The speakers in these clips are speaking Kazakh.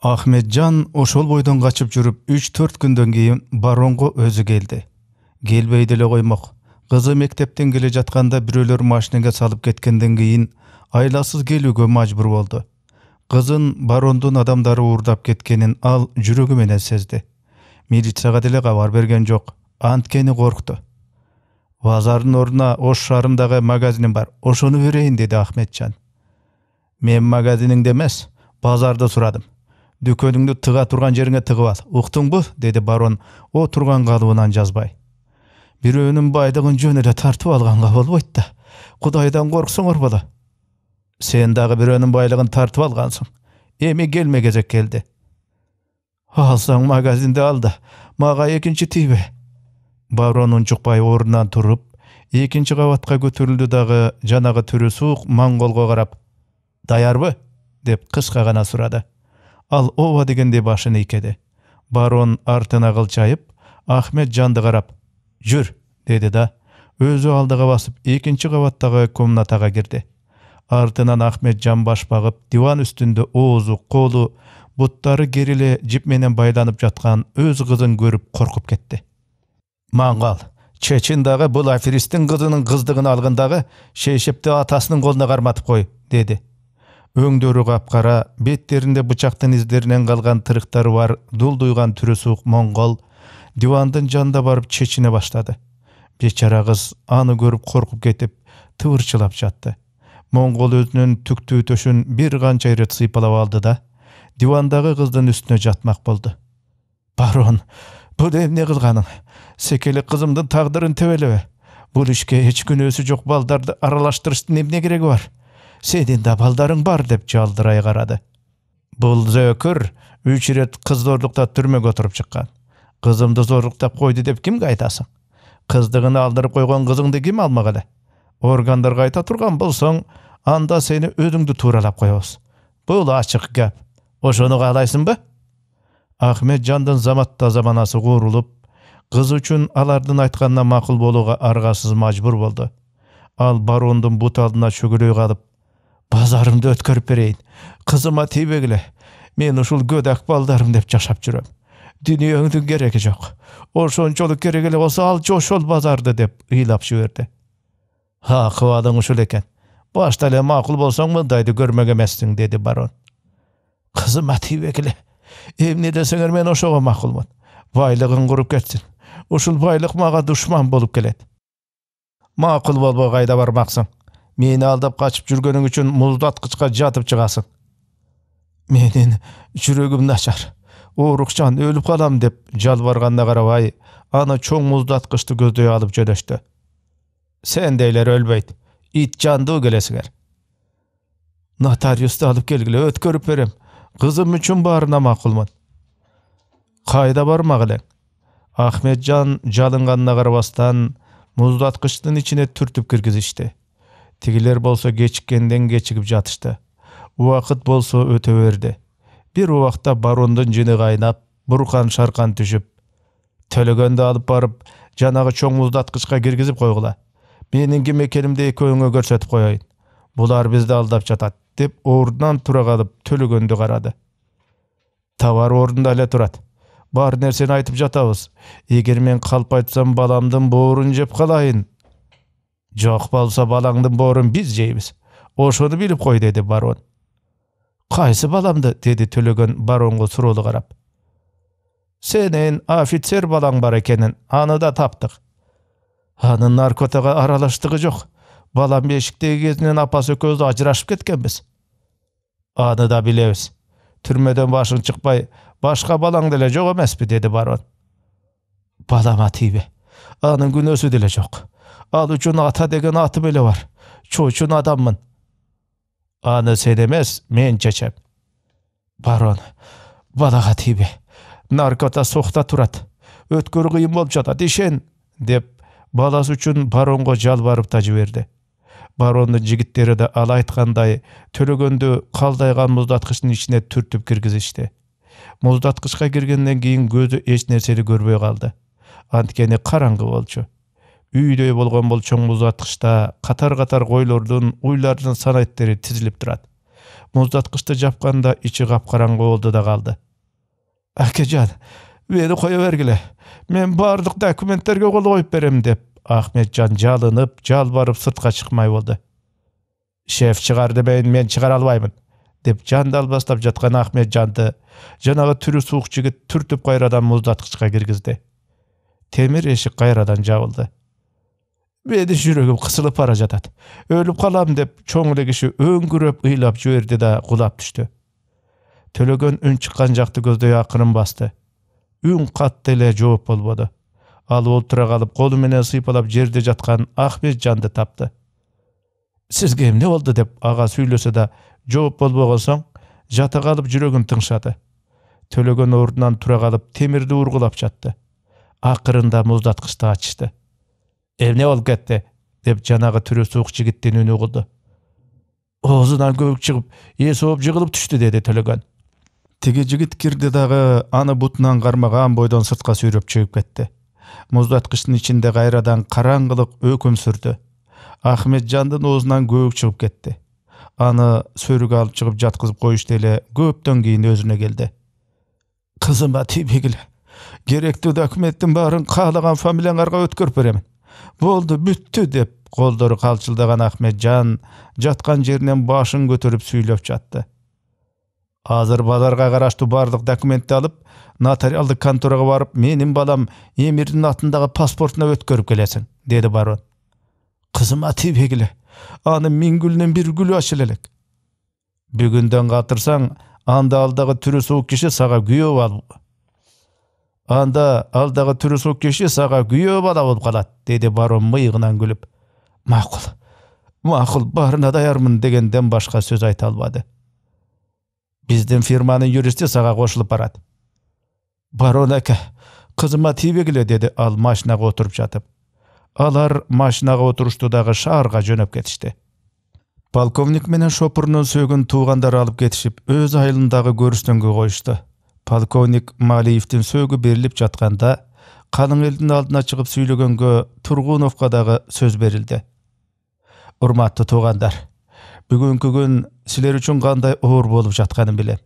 ахметжан ошол бойдон качып жүрүп 3 4 күндөн кийин баронго өзү келди келбей деле коймок кызы мектептен келе жатканда бирөөлөр машинага салып кеткенден кийин айласыз келүүгө мажбур болду кызын барондун адамдары уурдап кеткенин ал жүрөгү менен сезди милицияга деле кабар берген жок анткени коркту базардын ордуна ош шаарындагы магазиним бар ошону берейин деди ахметжан мен магазиниңди эмес базарды сурадым дүкөнүңдү тыга турган жериңе тыгып ал уктуңбу деди барон о тұрған калыбынан жазбай бирөөнүн байлыгын жөн эле тартып алганга болбойт да кудайдан корксоңор бала сен дагы бирөөнүн байлыгын тартып алгансың эми келме кезек келди алсаң магазинде ал да мага экинчи тийбе барон унчукпай тұрып, туруп экинчи кабатка көтөрүлдү дагы жанагы түрү суук монголго карап даярбы деп кыска гана сурады алооба дегендей башын ийкеди барон артына кылчайып ахмед жанды карап жүр деди да өзү алдыга басып экинчи кабаттагы комнатага кирди артынан ахмед жан баш багып диван үстүндө оозу колу буттары кериле жип менен байланып жаткан өз кызын көрүп коркуп кетти мангал чечин дагы бул афиристтин кызынын кыздыгын алгын дагы шейшепти атасынын колуна карматып кой деди өңдөрү капкара беттеринде бычактын издеринен калган тырыктары бар дулдуйган түрү суук моңгол дивандын жанында барып чечине баштады бечара кыз аны көрүп коркуп кетип тыбырчылап жатты моңгол өзүнүн түктүү төшүн бир канча ирет сыйпалап алды да дивандагы кыздын үстүнө жатмак болду барон бул эмне кылганың секелек кызымдын тагдырын тебелебе бул ишке эч күнөөсү жок балдарды аралаштырыштын эмне кереги бар сенин да балдарың бар деп жалдырай қарады. Бұл зөөкүр үш ирет кыз зордуктап түрмөгө отуруп чыккан кызымды зорлуктап койду деп кимге айтасың қыздығын алдырып қойған қызыңды кім алмак эле органдарга айта турган болсоң анда сені өзүңдү тууралап коебуз Бұл ачык гап ошону каалайсыңбы ахмет жандын заматта заманасы куурулуп қыз үчүн алардын айтканына макул болуға арғасыз мажбур болды. ал баронның бут алдына чөгүлөй базарымды өткөрүп берейин кызыма тийбегиле мен ушул көдөк балдарым деп жашап жүрөм дүйнөңдүн кереги жок ошончолук керек эле болсо алчы ошол базарды деп ыйлап жиберди акыбалың ушул экен башта эле макул болсоң мындайды көрмөк эмессиң деди барон кызыма тийбегиле эмне десеңер мен ошого макулмун байлыгың куруп кетсин ушул байлык мага душман болуп келет макул болбой кайда бармаксың мені алдап қашып жүргенің үшін мұздатқышқа жатып чыгасың менин жүрөгүм начар оорукчан өліп қалам деп жалбарганына қарабай ана чоң мұздатқышты көздей алып жөнөштү сендейлер өлбөйт ит жанды келесиңер нотариусту алып келгиле өткөрүп берем қызым үчүн баарына мақұлмын Қайда бармақ элең ахметжан жалынганына карабастан мұздатқыштың ішіне түртіп киргизишти тигилер болсо кечиккенден кечигип жатышты убакыт болсо өтө берди бир убакта барондун жини кайнап буркан шаркан түшүп төлөгөндү алып барып жанагы чоң муздаткычка киргизип койгула менин ким экенимди экөөңө көрсөтүп коеюн булар бизди алдап жатат деп ордунан тура калып төлөгөндү карады товар ордунда эле турат бар нерсени айтып жатабыз эгер мен калп айтсам баламдын боорун жеп калайын жоқ болса балаңдың борын біз жейміз ошоны біліп қой деді барон қайсы баламды деді төлеген баронға сұраулы қарап сенен офицер балаң бар екенін аны да таптық Анын наркотаға аралаштығы жоқ балам бешіктегі кезінен апасы көзі ажырашып кеткенбіз аны да білеміз түрмеден башың шықпай башқа балаң деле жоқ емеспі деді барон балама аның күнөөсү деле жоқ Al ата деген аты atı бар. бар. адаммын. адаммын. Аны sedemez, мен чечем. Барон, балаға hatibi. наркота соқта тұрат, Өткір ғиым болып жатат ешен деп баласы үшін баронға жалбарып та жіберді баронның жігіттері де ала айтқандай төрөгөндү қалдайған муздаткычтын ішіне түртіп киргизишти мұздатқышқа кіргеннен кейін көзі еш нәрсені көрбей қалды анткені қараңғы болчу үйдөй болгон болчоң муздаткычта катар катар койлордун уйлардын санаттери тизилип турат муздаткычты жапканда ичи капкараңгы болду да калды акежан мени кое бергиле мен баардык документтерге кол коюп берем деп ахметжан жалынып жалбарып сыртка чыкмай болду шеф чыгар демейин мен чыгара албаймын деп жандалбастап жатқан ахметжанды жанагы түрі суук жигит түртіп кайрадан муздаткычка киргизди темир эшик кайрадан жабылды мени жүрөгүм кысылып бара жатат өлүп калам деп чоң эле киши өңгүрөп ыйлап жиберди да кулап түштү төлөгөн үн чыккан жакты көздөй акырын басты үн катты эле жооп болбоду ал олтура калып колу менен сыйпалап жерде жаткан ахмет жанды тапты сизге эмне болду деп ага сүйлөсө да жооп болбогон соң жата калып жүрөгүм тыңшады төлөгөн ордунан тура калып темирди ургулап жатты акырында муздаткычты ачышты evne olib ketdi deb жанагы түрі суық жігіттен үн ұғылды оозунан көк чыгып е сооп жығылып түштү деди төлөгөн тиги жигит кирди дагы аны бутунан кармаган бойдон сыртка сүйрөп чыгып кетти муздаткычтын ичинде кайрадан караңгылык өкүм сүрдү ахметжандын оозунан көк чыгып кетти аны сөрүгө алып чыгып жаткызып коюшту эле көптөн кийин өзүнө келди кызыма тийбегиле керектүү документтин баарын каалаган фамилияңарга өткөрүп беремин болды бүттү деп колдору калчылдаган ахметжан жатқан жеринен башын көтөрүп сүйлөп жатты азыр базарга караштуу барлық документти алып нотариалдык конторага барып менин балам эмирдин атындагы паспортуна өткөрүп келесиң деди барон кызыма тийбегиле аны миң гүлүнөн бир гүлү ачыла элек бүгүндөн калтырсаң анда алдагы түрү суук киши сага күйөө анда алдағы дагы түрі сөк кеше саға күйе бала болуп калат деді барон мыйыгынан күлүп макул макул баарына даярмын дегенден башқа сөз айта албады биздин фирманын юристі саға кошулуп барат барон аке қызыма тийбегиле деді ал машинаға отырып жатып алар машинаға отурушту дагы шаарга жөнөп кетишти полковник менен шопурнун сөөгүн туугандары алып кетишип өз айылындағы көрүстөнгө коюшту полковник Малиевтің сөгі беріліп жатқанда қалың елдің алдына шығып сөйлегенге Тұрғуновқа дағы сөз берілді Ұрматты тоғандар, бүгінгі күн сілер үшін қандай ауыр болып жатқанын білем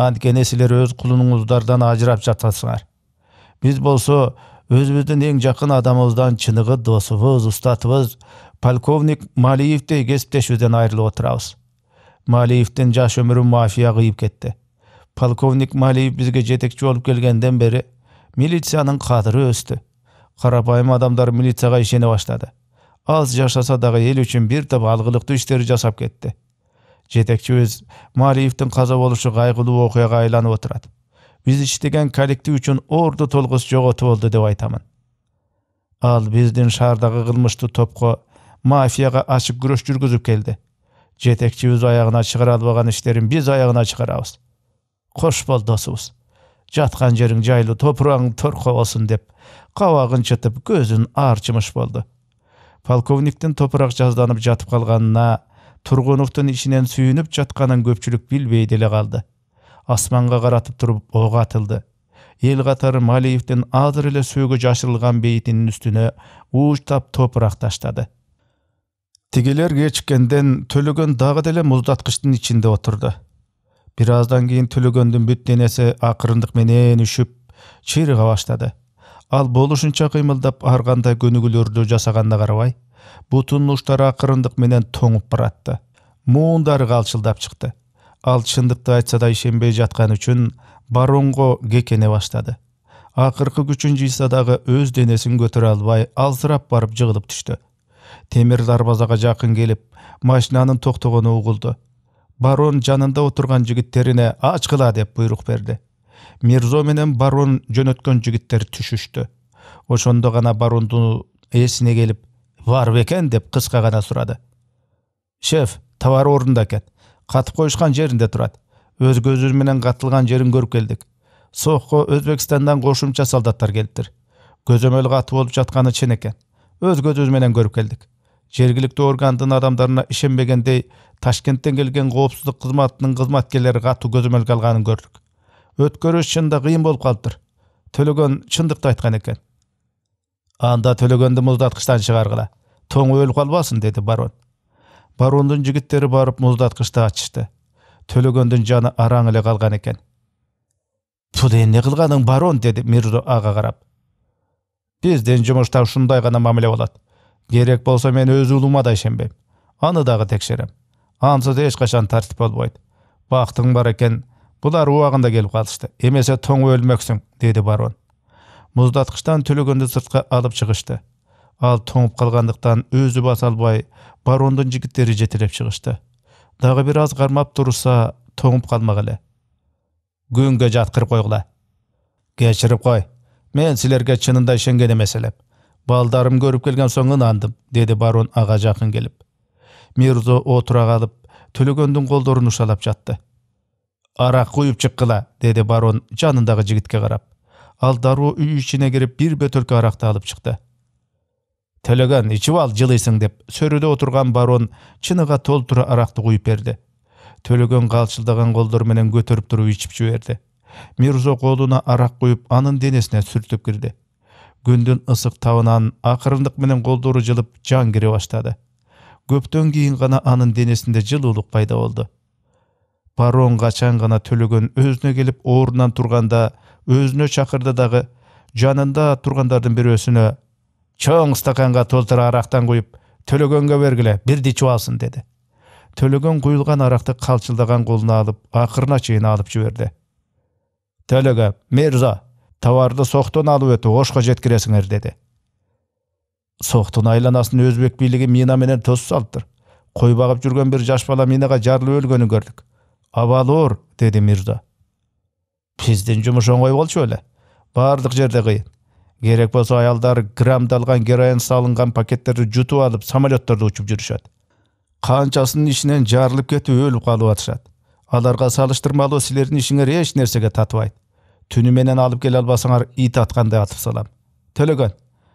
анткени сілер өз құлыңыздардан ажырап жатасыңар біз болса өзіміздің ең жақын адамымыздан чынығы досыбыз ұстатығыз, полковник егесіптеш өзден айрылы отырабыз малиевтің жаш өмірі мафия ғиып кетті полковник малиев бізге жетекші болып келгенден бери милицияның кадыры өсті, қарапайым адамдар милицияға ишене баштады аз жашаса дагы эл үшін бір топ алгылыктуу иштерди жасап кетти жетекчибиз Малиевтің қаза болушы қайғылы оқиғаға айланып отурат Біз іштеген коллектив үчүн орду толгус жоготу болду деп айтамын ал биздин шаардагы кылмыштуу топко мафияга ачык күрөш жүргүзүп келди жетекчибиз аяғына чыгара албаган иштерин биз аяғына шығарамыз. кош бол досубуз жаткан жериң жайлуу топурагың торко болсун деп кабагын чытып көзүн аарчымыш болду полковниктин топурак жазданып жатып калганына тургуновдун ичинен сүйүнүп жатканын көпчүлүк билбей деле калды асманга каратып туруп ок атылды эл катары малиевдин азыр эле сөөгү жашырылган бейитинин үстүнө уучтап топурак таштады тигилер кечиккенден төлөгөн дагы деле муздаткычтын ичинде отурду бир аздан кийин түлөгөндүн бүт денеси акырындык менен үшүп чыйрыга баштады ал болушунча кыймылдап ар кандай көнүгүүлөрдү жасаганына карабай бутунун учтары акырындык менен тоңуп баратты муундары калчылдап чыкты ал чындыкты айтса да ишенбей жатканы үчүн баронго кекене баштады акыркы күчүн жыйса дагы өз денесин көтөрө албай алсырап барып жыгылып түштү темир дарбазага жакын келип машинанын токтогону угулду барон жанында отурган жигиттерине ачкыла деп буйрук берди мирзо менен барон жөнөткөн жигиттер түшүштү ошондо гана барондун эсине келип бар бекен деп кыска гана сурады шеф товары ордунда экен катып коюшкан жеринде турат өз көзүбүз менен катылган жерин көрүп келдик сокко өзбекстандан кошумча солдаттар келиптир көзөмөл катуу болуп жатканы чын экен өз көзүбүз менен көрүп келдик жергілікті органдын адамдарына ишенбегендей ташкенттен келген коопсуздук кызматынын кызматкерлери катуу көзөмөлгө алганын көрдүк өткөрүш чынында кыйын болуп калыптыр төлөгөн чындыкты айткан экен анда төлөгөндү муздаткычтан чыгаргыла тоңу өлүп калбасын деди барон барондун жигиттери барып муздаткычты ачышты төлөгөндүн жаны араң эле калган экен бул эмне кылганың барон деди мирзо ага карап биздин жумушта ушундай гана мамиле болот керек болса мен өз ұлыма да ишенбейм аны дагы текшерем ансыз эч качан тартип болбойт бактың бар экен булар убагында келип калышты эмесе тоң өлмөксүң деди барон муздаткычтан түлүгөндү сыртка алып чыгышты ал тоңуп калгандыктан өзү баса албай барондун жигиттери жетелеп чыгышты дагы бир аз кармап турса тоңуп калмак эле күнгө жаткырып койгула кечирип кой мен силерге чынында ишенген эмес элем балдарым көріп келген соң ынандым деді барон аға жақын келіп мирзо отыра қалып төлегендің қолдарын ұшалап жатты арақ құйып шыққыла деді барон жанындағы жігітке қарап ал дару үй ішіне кіріп бір бөтелке арақты алып шықты төлеген ішіп ал жылисың деп сөреде отырған барон чыныға толтыра арақты құйып берді төлеген қалшылдаған қолдарменен көтеріп тұрып ішіп жіберді мирзо қолына арақ құйып аның денесіне сүртіп кірді күндүн ысык табынан акырындык менен колдору жылып жан кире баштады көптөн кийин гана анын денесинде жылуулук пайда болду барон качан гана төлөгөн өзүнө келип ордунан турганда өзүнө чакырды дагы жанында тургандардын бирөөсүнө чоң стаканга толтура арактан куюп төлөгөнгө бергиле бирди ичип алсын деди төлөгөн куюлган аракты калчылдаган колуна алып акырына чейин алып жиберди төлөгөн мирзо товарды соктон алып өтүп ошко жеткиресиңер деди соктун айланасын өзбек бийлиги мина менен тосуп салыптыр кой багып жүргөн бир жаш бала минага жарылып өлгөнүн көрдүк абалы оор деди мирзо биздин жумуш оңой болчу беле баардык жерде кыйын керек болсо аялдар граммдалган героин салынган пакеттерди жутуп алып самолеттордо учуп жүрүшөт канчасынын ичинен жарылып кетип өлүп калып атышат аларга салыштырмалуу силердин ишиңер эч нерсеге татыбайт менен алып келе албасаңар ит атқандай атып салам төлеген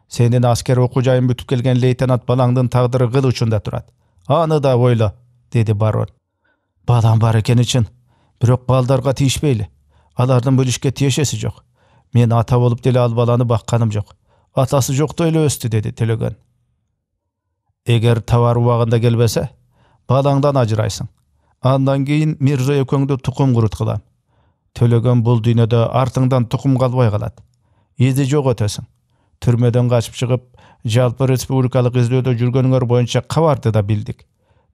сенин аскер оқу жайын бүтүп келген лейтенант балаңдын тағдыры кыл учунда турат аны да ойло деді барон балам бар экени үчүн бирок балдарга тийишпейли алардын бүлішке тиешеси жоқ. мен ата болып деле ал баланы бакканым жок атасы жоқ эле өстү деді төлөгөн эгер товар убагында келбесе балаңдан ажырайсың андан кийин мирзо экөөңдү тукум куруткылам Төлеген бул дүйнөдө артыңдан тукум қалбай қалады изи жоқ өтөсүң түрмөдөн качып шығып жалпы республикалық издөөдө жүргөнүңөр бойынша кабарды да білдік.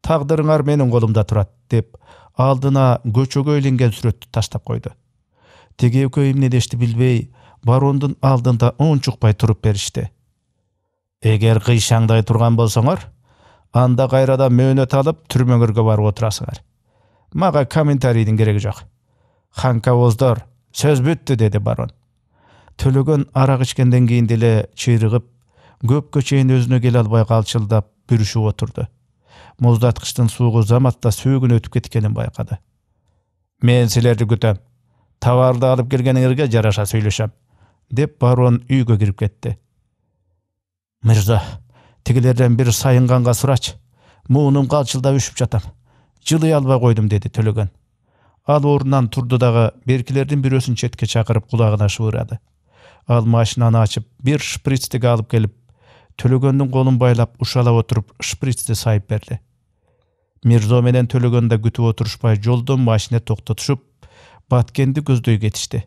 Тағдырыңар менің қолымда тұрады, деп алдына көчөгө илинген сүрөттү таштап қойды. Теге экөө эмне дешти билбей барондун алдында унчукпай тұрып беришти эгер кыйшаңдай тұрған болсоңор анда қайрада мөөнөт алып түрмөңөргө барып отурасыңар мага комментарийдин керегі жоқ ханкауоздар сөз бүттү деди барон төлөгөн арак ичкенден кийин деле чыйрыгып көпкө чейин өзүнө келе албай калчылдап бүрүшүп отурду муздаткычтын суугу заматта сөөгүн өтүп кеткенин байкады мен силерди күтөм товарды алып келгениңерге жараша сүйлөшөм деп барон үйгө кирип кетти мырза тигилерден бир сайынганга сурачы муунум калчылдап үшүп жатам жылый албай койдум деди төлөгөн ал ордунан турду дагы беркилердин бирөөсүн четке чакырып кулагына шыбырады ал машинаны ачып бир шприцти алып келип төлөгөндүн колун байлап ушалап отуруп шприцти сайып берди мирзо менен төлөгөн да күтүп отурушпай жолдон машине токтотушуп баткенди көздөй кетишти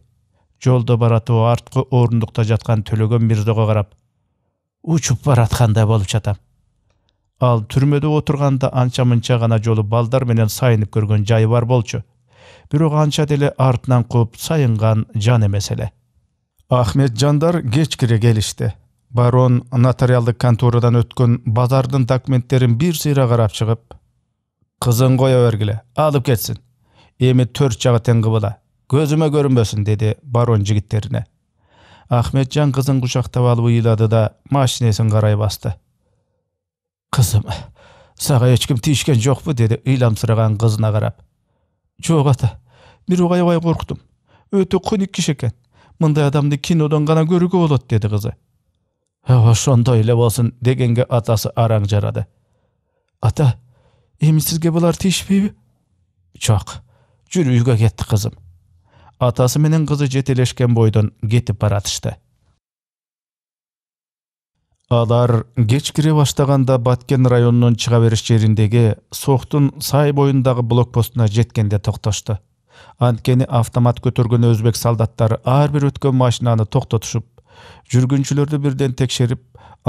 жолдо баратып арткы орундукта жаткан төлөгөн мирзого карап учуп баратканда болуп жатам ал түрмөдө отурганда анча мынча гана жолу балдар менен сайынып көргөн жайы бар болучу бирок анча деле артынан куп сайынган жан эмес эле ахметжандар кечкире келишти барон нотариалдык конторадан өткөн базардын документтерин бир сыйра карап чыгып кызын кое бергиле алып кетсин эми төрт жагы тең кыбыла көзүмө көрүнбөсүн деди барон жигиттерине ахметжан кызын кучактап алып ыйлады да машинесин карай басты кызым сага эч ким тийишкен жокпу деди ыйламсыраган кызына карап жоқ ата бирок аябай корктум өте кунук киши екен мындай адамды кинодон ғана көрүүгө болот деди кызы ошондой эле болсун дегенге атасы араң жарады ата эми сизге булар тийишпейби жок жүр үйгө кетти кызым атасы менен кызы жетелешкен бойдон кетип баратышты алар кеч кире баштаганда баткен районунун чыга бериш жериндеги Сохтун сай боюндагы блокпостуна жеткенде токтошту анткени автомат көтөргөн өзбек солдаттары ар бир өткөн машинаны токтотушуп жүргүнчүлөрдү бирден текшерип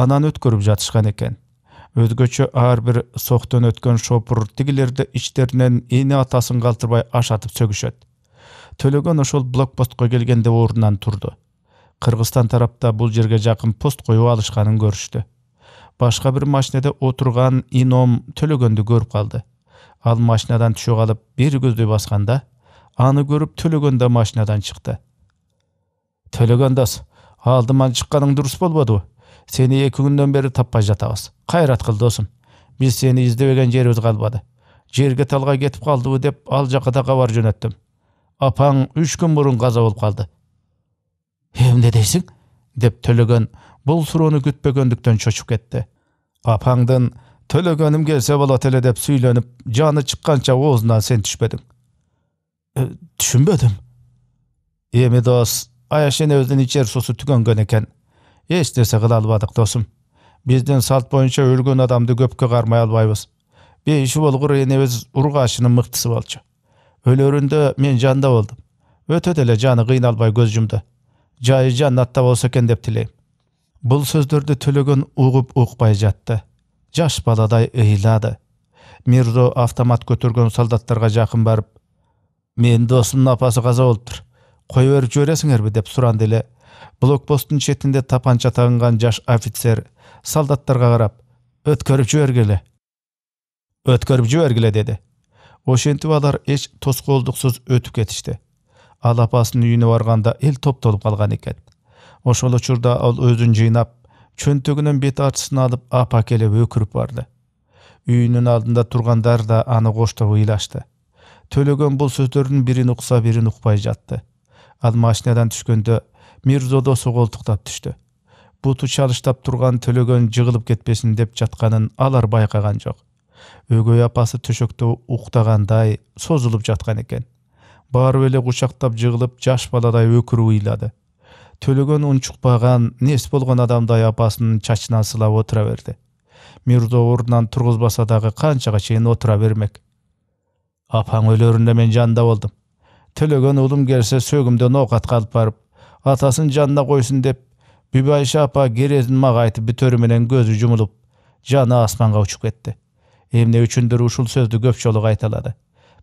анан өткөрүп жатышкан экен өзгөчө ар бир соктон өткөн шопур тигилерди ичтеринен эне атасын калтырбай ашатып сөгүшөт төлөгөн ошол блокпостко келгенде ордунан турду кыргызстан тарапта бул жерге жакын пост коюп алышканын көрүштү башка бир машинада отурган ином төлөгөндү көрүп калды ал машинадан түшө калып бир көздөй басканда аны көрүп төлөгөн да машинадан чыкты төлөгөн дос алдыман чыкканың дурус болбодубу сени эки күндөн бери таппай жатабыз кайрат кыл досум биз сени издебеген жерибиз калбады жерге талгай кетип калдыбы деп ал жака да кабар жөнөттүм апаң үч күн мурун каза болуп калды эмне дейсиң деп төлөгөн бул суроону күтпөгөндүктөн чочуп кетти апаңдын төлөгөнүм келсе болот эле деп сүйлөнүп жаны чыкканча оозунан сен түшпөдүң түшүнбөдүм эми дос аяш энебиздин ичер суусу түгөнгөн экен эч нерсе кыла албадык досум биздин салт боюнча өлгөн адамды көпкө кармай албайбыз бейиши болгур энебиз ургаачынын мыктысы болчу өлөрүндө мен жанда болдум өтө деле жаны кыйналбай көз жумду жайы жаннатта болсо экен деп тилейм бул сөздөрдү төлөгөн угуп укпай жатты жаш баладай ыйлады мирзо автомат көтөргөн солдаттарга жакын барып менин досумдун апасы каза болуптур кое берип жибересиңерби деп суранды эле блокпосттун четинде тапанча тагынган жаш офицер солдаттарга карап өткөрүп жиергиле өткөрүп жибергиле деди ошентип алар эч тоскоолдуксуз өтүп кетишти ал апасынын үйүнө барганда эл топтолуп калган экен ошол учурда ал өзүн жыйнап чөнтөгүнөн бет артысын алып апа келип өкүрүп барды үйүнүн алдында тургандар да аны коштоп ыйлашты төлөгөн бул сөздөрдүн бирин укса бирин укпай жатты ал машинадан түшкөндө мирзодо колтуктап түштү буту чалыштап турган төлөгөн жыгылып кетпесин деп жатканын алар байкаган жок өгөй апасы төшөктө уктагандай созулуп жаткан экен барып эле кучактап жыгылып жаш баладай өкүрүп ыйлады төлөгөн унчукпаган нес болгон адамдай апасынын чачынан сылап отура берди мирзо ордунан тургузбаса дагы канчага чейин отура бермек апаң өлөрүндө мен жанында болдум төлөгөн уулум келсе сөгүмдү ноокатка алып барып атасын жанына койсун деп бүбайша апа керезин мага айтып бүтөрү менен көзү жумулуп жаны асманга учуп кетти эмне үчүндүр ушул сөздү көп жолу кайталады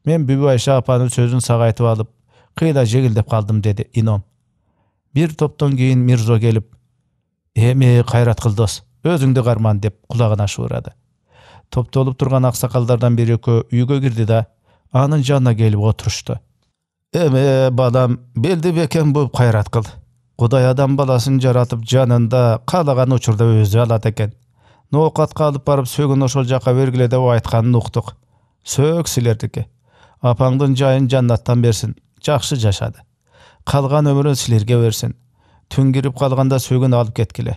мен men buvaysha сөзін сағайтып алып, қида жегіл қалдым қалдым ином Ином. топтан кейін мирзо мирзо келіп. эми кайрат дос өзүңдү карман деп құлағына шуурады топтолуп турган аксакалдардан бір экөө үйге кирди да анын жанына келіп отурушту эме балам белді бекем бұл қайрат қыл. Құдай адам баласын жаратып жанында қалаған учурда өзү алат екен. ноокатка алып барып сөгін ошол жаққа бергиле деп айтқанын уктук сөк силердики апаңдын жайын жаннаттан берсін жақсы жашады қалған өмірін сілерге берсін түңгіріп қалғанда сөгін алып кеткілі.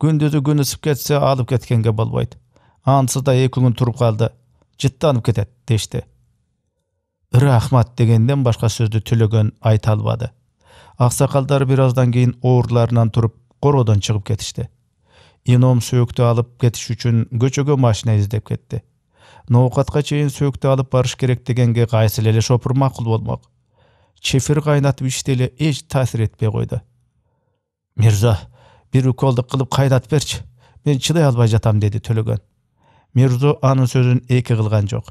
күндізі күн ысып кетсе алып кеткенге болбайды ансыз да екі күн тұрып қалды жыттанып кетеді дешті үрі дегенден башқа сөзді түлеген айта албады ақсақалдар біраздан кейін оғырларынан тұрып қородан шығып кетішті ином сөөктү алып кетиш үшін көчөгө машина издеп кетті ноокатка чейин сөөктү алып барыш керек дегенге кайсыл эле шопур макул болмок чефир кайнатып ичти эле эч таасир этпей койду мирзо бир уколду кылып кайнатып берчи мен чыдай албай жатам деди төлөгөн мирзо анын сөзүн эки кылган жок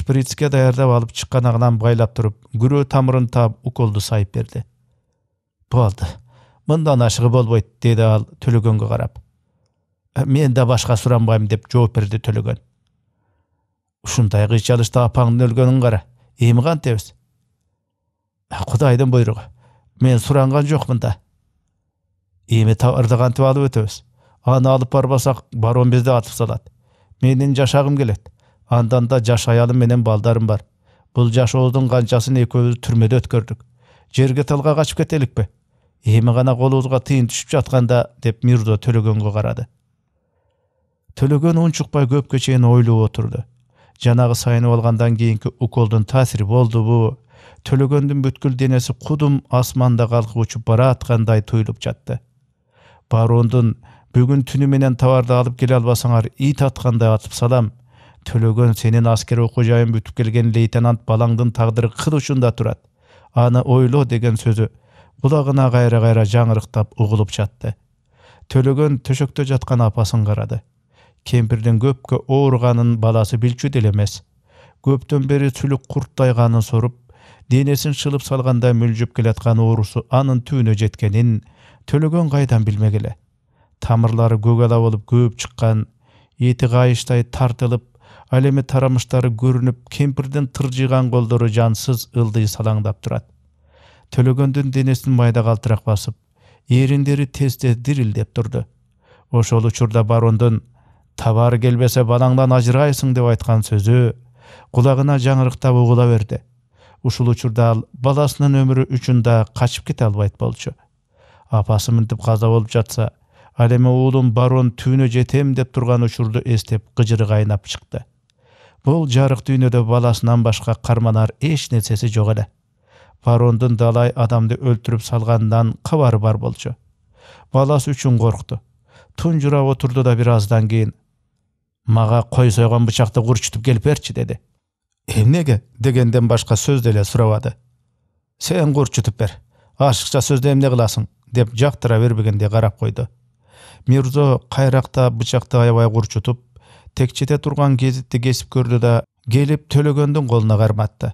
шприцке даярдап алып чыкканагынан байлап туруп күрөө тамырын таап уколду сайып берди болду мындан ашыгы болбойт деди ал төлөгөнгө карап мен да башка суранбайм деп жооп берди төлөгөн ушунтайгы чалышта апаңдын өлгөнүн кара эми кантебиз кудайдын бұйрығы мен сұранған жокмун да емі табарды кантип алып өтөбүз аны алып барбасақ барон бизди атып салат менің жашағым келет андан да жаш аялым менен балдарым бар бул жашообуздун канчасын экөөбүз түрмөдө өткөрдүк жерге қашып качып пе. Емі ғана колубузга тыйын түшіп жатқанда деп мирдо төлөгөнгө карады төлөгөн унчукпай көп чейин ойлы отырды. жанагы сайынып алгандан кийинки уколдун таасири болдубу төлөгөндүн бүткүл денеси кудум асманда калкып учуп бараткандай туюлуп жатты барондун бүгүн түнү менен товарды алып келе албасаңар ит аткандай атып салам төлөгөн сенин аскер окуу жайын бүтүп келген лейтенант балаңдын тагдыры кыл учунда турат аны ойло деген сөзү кулагына кайра кайра жаңырыктап угулуп жатты төлөгөн төшөктө жаткан апасын карады кемпірдің көпке оорғанын баласы деле делемес көптөн бери сүлүк курттайганын соруп денесин шылып салганда мүлжүп келаткан оорусу анын түбүнө жеткенин төлөгөн кайдан билмек эле тамырлары көгала болуп көп чыккан эти кайыштай тартылып ал эми тарамыштары көрүнүп кемпирдин тыржыйган колдору жансыз ылдый салаңдап турат төлөгөндүн денесин майда калтырак басып эриндери тез тез дирилдеп турду ошол учурда барондон табар келбесе балаңдан ажырайсың деп айткан сөзү кулагына жаңырыктап угула берди ушул учурда ал баласынын өмүрү үчүн да качып кете албайт болчу апасы мынтип каза болуп жатса ал эми уулум барон түбүнө жетем деп турган учурду эстеп кыжыры кайнап чыкты бул жарык дүйнөдө баласынан башка карманар эч нерсеси жок эле барондун далай адамды өлтүрүп салганынан кабары бар болчу баласы үчүн коркту тунжурап отурду да бир аздан кийин мага кой сойгон бычакты курчутуп келип берчи деди эмнеге дегенден башка сөз деле сурабады сен курчутуп бер ашыкча сөздө эмне кыласың деп жактыра бербегендей карап койду мирзо кайракта бычакты аябай курчутуп текчете турган гезитти кесип көрдү да келип төлөгөндүн колуна карматты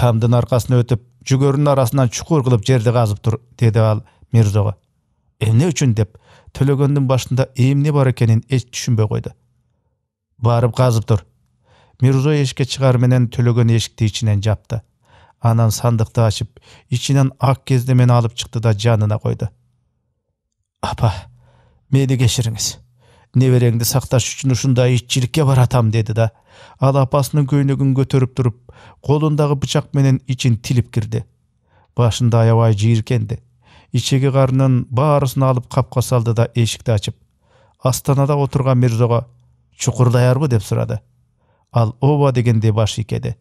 тамдын аркасына өтүп жүгөрүнүн арасынан чукур кылып жерди казып тур деди ал мирзого э, эмне үчүн деп төлөгөндүн башында эмне бар экенин эч түшүнбөй койду барып казып тур мирзо эшикке чыгары менен төлөгөн эшикти ичинен жапты анан сандыкты ачып ичинен ак кездемени алып чыкты да жанына койду апа мени кечириңиз небереңди сакташ үчүн ушундай итчиликке баратам деди да ал апасынын көйнөгүн көтөрүп туруп колундагы бычак менен ичин тилип кирди башында аябай жийиркенди ичеги карынын баарысын алып капка салды да эшикти ачып астанада отурган мирзого чукур даярбы деп сұрады ал оба дегенде баш екеді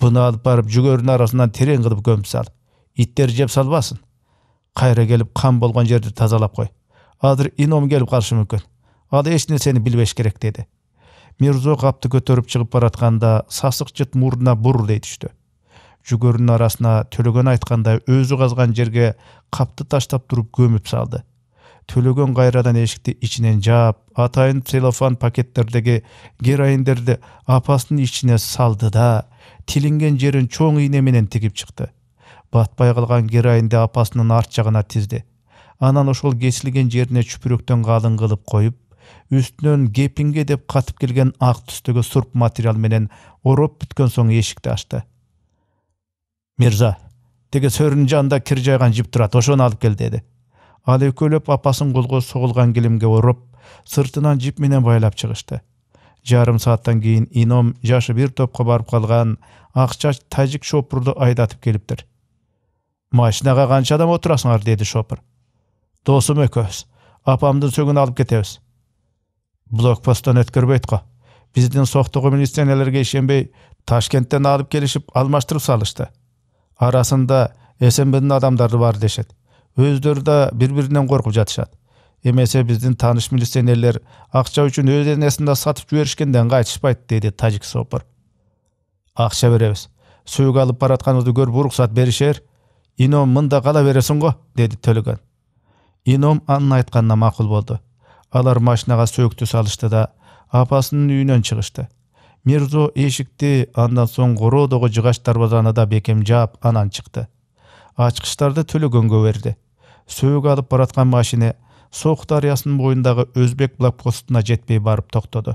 буну алып барып жүгөрүнүн арасынан терең кылып көміп сал иттер жеп салбасын қайра келіп қан болған жерді тазалап қой азыр ином келіп калышы мүмкін ал нерсени білбеш керек деді мирзо қапты көтеріп шығып баратқанда сасық жыт мұрнына бур дей түштү жүгөрүнүн арасына төлеген айтқанда өзі қазған жерге қапты таштап тұрып көміп салды төлөгөн кайрадан эшикти ичинен жаап атайын целлофан пакеттердеги героаиндерди апасынын ичине салды да тилинген жерин чоң ийне менен тигип чыкты батпай калган кероинди апасынын арт жагына тизди анан ошол кесилген жерине чүпүрөктөн калың кылып коюп үстүнөн кепинге деп катып келген ак түстөгү сурп материал менен ороп бүткөн соң эшикти ачты мирза тиги сөрүнүн жанында кир жайган жип турат ошону алып кел деди ал экөөлөп апасын колго соғылған килимге ороп сыртынан жип менен байлап чыгышты жарым сааттан кийин ином жашы бир топко барып калган ак чач тажик шопурду айдатып келиптир машинага канча адам отурасыңар деди шопур досум экөөбүз апамдын сөгүн алып кетебиз блокпосттон өткөрбөйт го биздин соктогу милиционерлерге ишенбей ташкенттен алып келишип алмаштырып салышты арасында эсенбинин адамдары бар дешет өздері да бір бірінен қорқып жатышат эмесе биздин тааныш милиционерлер акча үчүн өз энесин да сатып жиберишкенден кайтышпайт деди тажик сопор акча беребиз сөөгө алып баратканыбызды көрүп уруксат беришер ином мында кала бересиң го деди төлөгөн ином анын айтканына макул болду алар машинага сөөктү салышты да апасынын үйүнөн чыгышты мирзо эшикти андан соң короодогу жыгач дарбазаны да бекем жаап анан чыкты ачкычтарды төлөгөнгө берди сөгі алып бараткан машина соқ дариясының бойындағы өзбек блокпостына жетпей барып тоқтады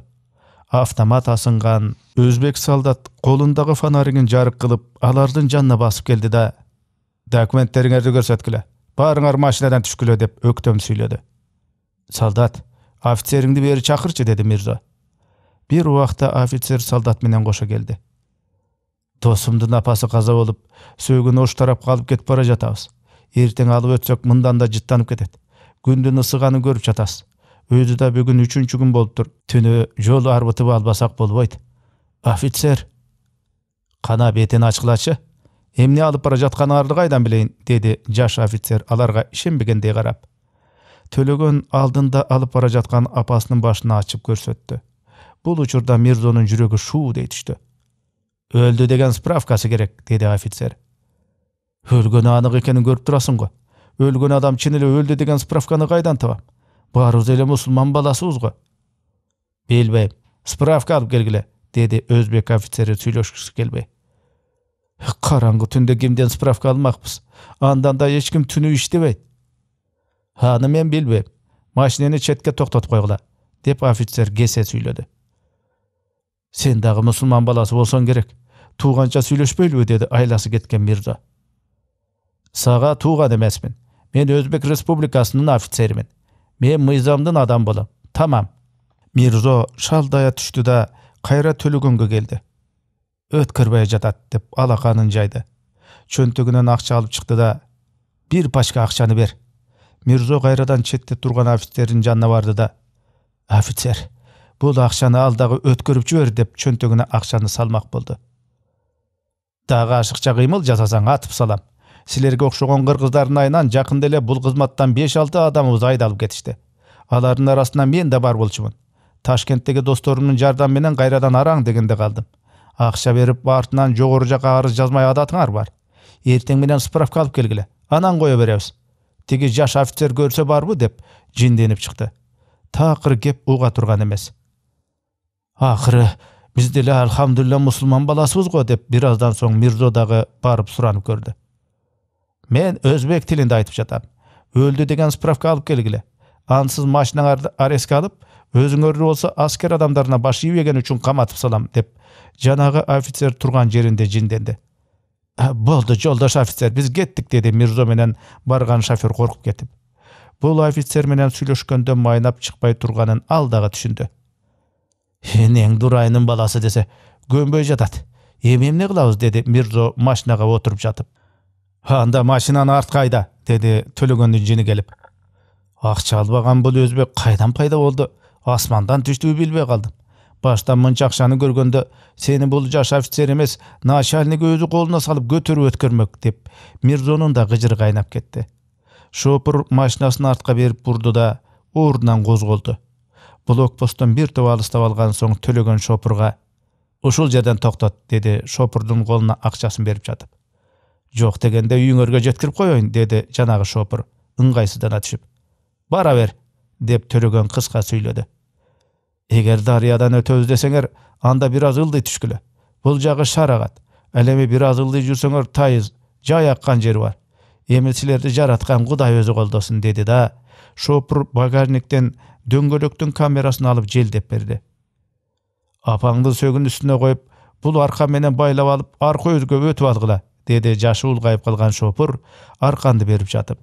автомат асынған өзбек солдат қолындағы фонарігін жарық қылып алардың жанына басып келді да документтеріңерді көрсеткілі, барыңар машинадан түшкіле деп өктем сөйледі солдат офицеріңді бері шақыршы деді мирза Бір убакта офицер солдат менен қоша келді. досумдун апасы қаза болып сөөгүн ош тарап қалып кетип бара жатабыз эртең алып өтсөк мындан да жыттанып кетет күндүн ысыганын көрүп жатасыз өзү да бүгүн үчүнчү күн болуптур түнү жол арбытып албасак болбойт офицер кана бетин ачкылачы эмне алып бара жатканыңарды кайдан билейин деди жаш офицер аларга ишенбегендей карап төлөгөн алдында алып бара жаткан апасынын башын ачып көрсөттү бул учурда мирзонун жүрөгү шуу дей түштү өлдү деген справкасы керек деди офицер өлгені анық екенін көріп тұрасың ғой өлген адам чын эле өлді деген справканы қайдан табам баарыбыз эле мусулман баласыбыз ғой билбейм справка алып келгиле деді өзбек офицеры сүйлөшкүсү келбей қараңғы «Э, түнде кимден справка алмакпыз андан да ешкім түнү иштебейт аны мен билбейм машинени четке тоқтатып қойғыла деп офицер кесе сүйлөдү сен дагы мусулман баласы болсаң керек туғанша сүйлөшпөйлүбү деді айласы кеткен мирза Саға туған емеспін. мен өзбек республикасының офицерімін. мен адам болып тамам мирзо шалдая түштү да кайра келді. келди өткөрбөй жатат деп алақанын жайды чөнтөгүнөн ақша алып шықты да бир пачка ақшаны бер мирзо қайрадан четте тұрған офицердин жанына барды да офицер бұл ақшаны ал дагы өткөрүп жибер деп чөнтөгүнө ақшаны салмақ болды. дагы ашықша қимыл жасасаң атып салам силерге окшогон кыргыздардын айынан жакында эле бул кызматтан беш алты адамыбыз айдалып кетишти алардын арасында мен да бар болчумун ташкенттеги досторумдун жардамы менен кайрадан араң дегенде калдым акча берип артынан жогору жака арыз жазмай адатыңар бар эртең менен справка алып келгиле анан кое беребиз тиги жаш офицер көрсө барбы деп жинденип чыкты такыр кеп уга турган эмес акыры биз деле алхамдулилла мусулман баласыбыз го деп бир аздан соң мирзо дагы барып суранып көрдү мен өзбек тилинде айтып жатам өлдү деген справка алып келгиле ансыз машинаңарды арестке алып өзүңөрдү болсо аскер адамдарына баш ийбегени үчүн каматып салам деп жанагы офицер турган жеринде жинденди болду жолдош офицер биз кеттик деди мирзо менен барган шофер коркуп кетип бул офицер менен сүйлөшкөндөн майнап чыкпай турганын ал дагы түшүндү энең дурайынын баласы десе көнбөй жатат эми эмне кылабыз деди мирзо машинага отуруп жатып анда машинаны артқа айда деді төлеген інжіні келіп ақша албаған бұл өзбек қайдан пайда болды асмандан түшті билбей қалдым баштан мынча ақшаны көргенде сені бұл жаш офицер емес начальник өзі қолына салып көтеріп өткірмек деп мирзоның да қыжыры қайнап кетті шопыр машинасын артқа беріп бұрды да орнынан қозғалды блокпосттан бір топ алыстап алған соң төлеген шопырға ушул жерден тоқтат деді шопырдың қолына ақшасын беріп жатып жоқ дегенде үйіңерге жеткіріп қояйын деді жаңағы шопыр ыңғайсыздана түсіп бара бер деп түрегөн қысқа сөйледі егер дариядан өтөбүз десеңер анда бираз ылдый түшкүлө бул жагы шарагат ал эми бираз ылдый жүрсөңөр тайыз жай аккан жери бар эми силерди жараткан кудай өзү колдосун деди да шопур багажниктен дөңгөлөктүн камерасын алып желдеп берди апаңды сөөгүнүн үстүнө коюп бул арка менен байлап алып аркы өйдүкө өтүп алгыла деді жашы ұлғайып қалған шопыр арқанды беріп жатып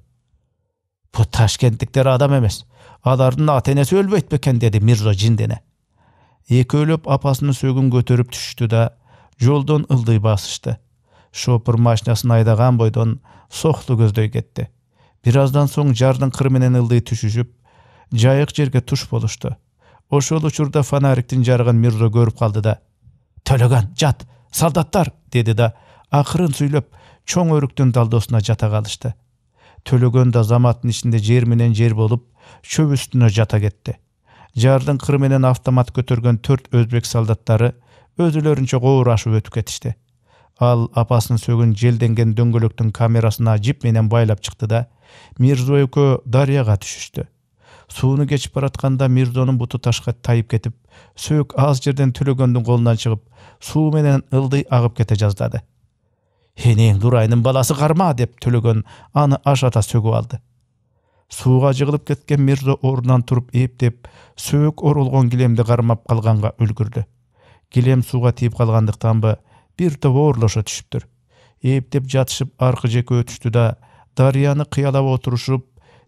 бұл ташкенттіктер адам емес алардың ата енесі өлбейді бекен деді мирзо жиндене екеулеп апасының сөгін көтеріп түшті да жолдан ылдый басышты шопыр машинасын айдаған бойдан соқты көздей кетті біраздан соң жардың қырменен ылдый түшішіп жайық жерге туш болышты ошол учурда фонариктин жарыгын мирзо көріп қалды да төлөгөн жат солдаттар деді да акырын сүйлөп чоң өрүктүн далдоосуна жата калышты төлөгөн да заматтын ичинде жер менен жер болуп чөп үстүнө жата кетти жардын кыры менен автомат көтөргөн төрт өзбек солдаттары өзүлөрүнчө коурашып өтүп кетишти ал апасынын сөөгүн желденген дөңгөлөктүн камерасына жип менен байлап чыкты да мирзо экөө дарыяга түшүштү сууну кечип баратканда мирзонун буту ташка тайып кетип сөөк аз жерден төлөгөндүн колунан чыгып суу менен ылдый агып кете жаздады «Хенең дурайның баласы қарма!» деп түлігін аны ашата сөгіп алды. Суға жығылып кеткен Мирзо орнынан тұрып деп сөк орылған келемді қармап қалғанға үлгірді. Келем суға тиіп қалғандықтан ба, бір тұп орлышы түшіп тұр. жатышып арқы жеке өтішті да, дарияны қиялап отырышып,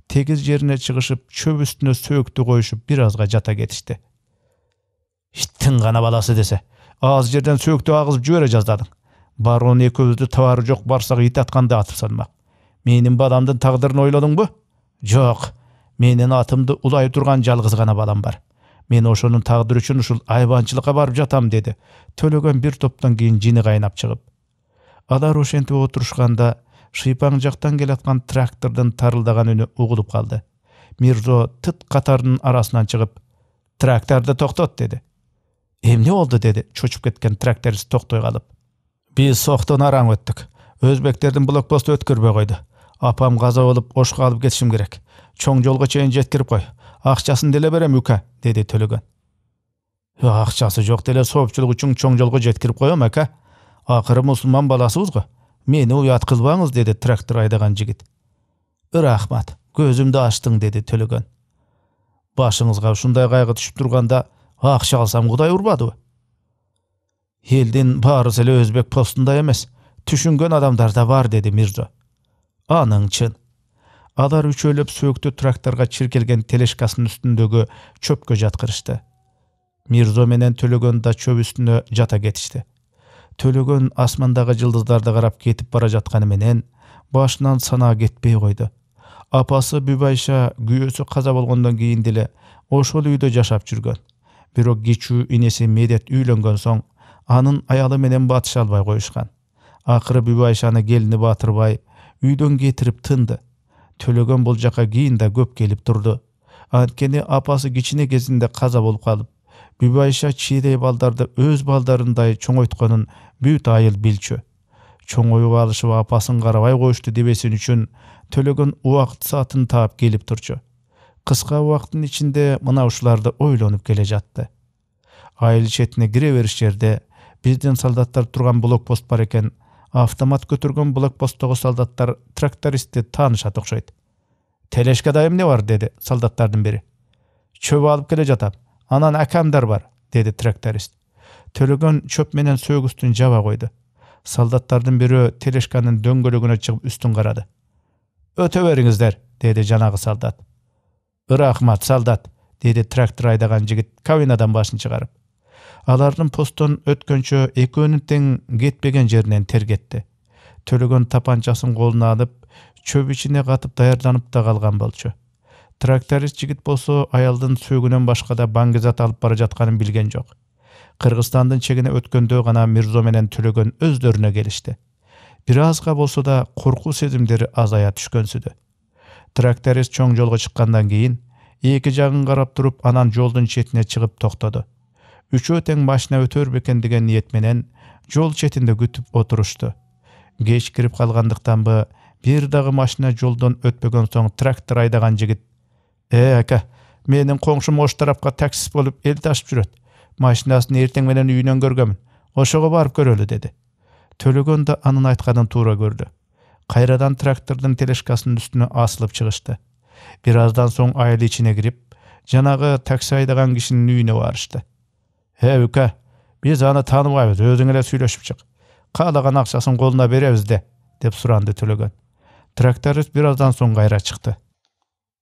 тегіз жеріне шығышып, шөп үстіне сөкті қойышып, біразға жата кетішті. Иттің ғана баласы десе, аз жерден сөкті ағызып жөре жаздадың барон екеуізді товары жоқ барсақ ит атқанда атып салмақ менің баламдың тағдырын ойладың ба жоқ менің атымды ұлай тұрған жалғыз ғана балам бар мен ошоның тағдыры үшін ұшыл айбаншылыққа барып жатам деді төлеген бір топтан кейін жіні қайнап шығып алар ошентип отурушканда шыйпаң жақтан келаткан трактордың тарылдаған үні угулуп қалды мирзо тыт қатарының арасынан шығып тракторды тоқтат деді эмне болды деді чочуп кеткен тракторист токтой қалып біз соқтан араң өттік өзбектердің блокпосты өткірбей қойды апам қаза болып ошқа алып кетшім керек чоң жолға чейін жеткіріп қой ақшасын деле берем үка деді төлөгөн ақшасы жоқ деле соопчулук үшін чоң жолғы жеткіріп коем ака Ақыры мусулман баласыбыз го Мені ұят кылбаңыз деді трактор айдаган жигит ырахмат көзүмдү аштың, деді төлөгөн башыңызга ушундай кайгы түшіп тұрғанда, ақша алсам кудай урбадыбы елдин баарысы эле өзбек постунда эмес түшүнгөн адамдар да бар деди мирзо аның чын Адар үчөөлөп сөөктү тракторго чиркелген тележкасынын үстүндөгү чөпкө жаткырышты мирзо менен төлөгөн да чөп үстүнө жата кетишти төлөгөн асмандагы жылдыздарды карап кетип бара жатканы менен башынан санаа кетпей койду апасы бүбайша күйөөсү каза болгондон кийин деле ошол үйдө жашап жүргөн бирок кичүү инеси медет үйлөнгөн соң анын аялы менен батыша албай коюшкан акыры бүбайшаны келини батырбай үйдөн кетирип тынды төлөгөн бул жака кийин да көп келип турду анткени апасы кичине кезинде каза болуп калып бүбайша чийдей балдарды өз балдарындай чоңойтконун бүт айыл билчү чоңоюп алышып апасын карабай коюшту дебесин үчүн төлөгөн убакыт саатын таап келип турчу кыска убакыттын ичинде мына ушуларды ойлонуп келе жатты айыл четине кире бериш жерде биздин солдаттар тұрған блокпост бар екен, автомат көтөргөн блокпосттогу солдаттар трактористти таанышат окшойт телешке да эмне бар деді солдаттардын бири чөп алып келе жатам анан акамдар бар деді тракторист төлөгөн чөп менен сөгүстүн жаба қойды. солдаттардын бирөө тележканын дөңгөлөгүнө чыгып үстүн карады өтө бериңиздер деди жанагы солдат ырахмат солдат деди трактор айдаган жигит кабинадан башын чыгарып алардын посттон өткөнчө экөөнүн тең кетпеген жеринен тер кетти төлөгөн тапанчасын колуна алып чөп ичине катып даярданып да калган болчу тракторист жигит болсо аялдын сөөгүнөн башка да зат алып бара жатканын билген жок кыргызстандын чегине өткөндө гана мирзо менен төлөгөн өздөрүнө келишти бир азга болсо да коркуу сезимдери азая түшкөнсүдө тракторист чоң жолго чыккандан кийин эки жагын карап туруп анан жолдун четине чыгып токтоду үчөө тең машина өтөр бекен деген ниет менен жол четинде күтүп отурушту кеч кирип калгандыктанбы бир дагы машина жолдон өтпөгөн соң трактор айдаган жигит э ака менин коңшум ош тарапка таксист болуп эл ташып жүрөт машинасын эртең менен үйүнөн көргөмүн ошого барып көрөлү деди төлөгөн да анын айтканын туура көрдү кайрадан трактордун тележкасынын үстүнө асылып чыгышты бир аздан соң айыл ичине кирип жанагы такси айдаган кишинин үйүнө барышты he біз аны танымайбыз өзің эле шық. чык ақшасын акчасын колуна де деп сұранды төлеген тракторист біраздан соң қайра шықты.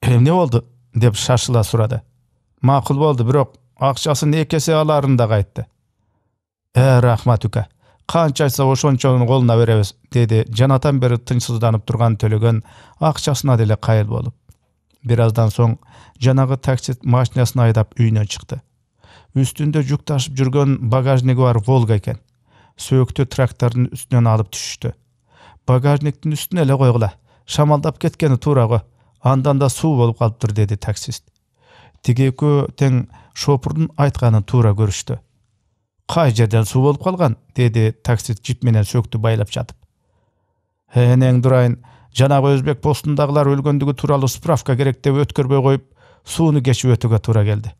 эмне болды,- деп шашыла сурады макул болды бирок ақшасын эки эсе аларында қайтты э рахмат үке канча айтса қолына колуна беребиз деди жанатан бері тынчсызданып тұрған төлеген ақшасына деле қайыл болып. біраздан соң жанағы такси машинасын айдап үйіне шықты үстүндө жүк ташып жүргөн багажниги бар волга экен сөөктү трактордун үстүнөн алып түшүштү багажниктин үстүнө эле койгула шамалдап кеткени туура го андан да суу болуп калыптыр деди таксист тиги экөө тең шопурдун айтканын туура көрүштү кай жерден суу болуп калган деди таксист жип менен сөөктү байлап жатып ээнеңди урайын жанагы өзбек постундагылар өлгөндүгү тууралуу справка керек деп өткөрбөй коюп сууну кечип өтүүгө туура келди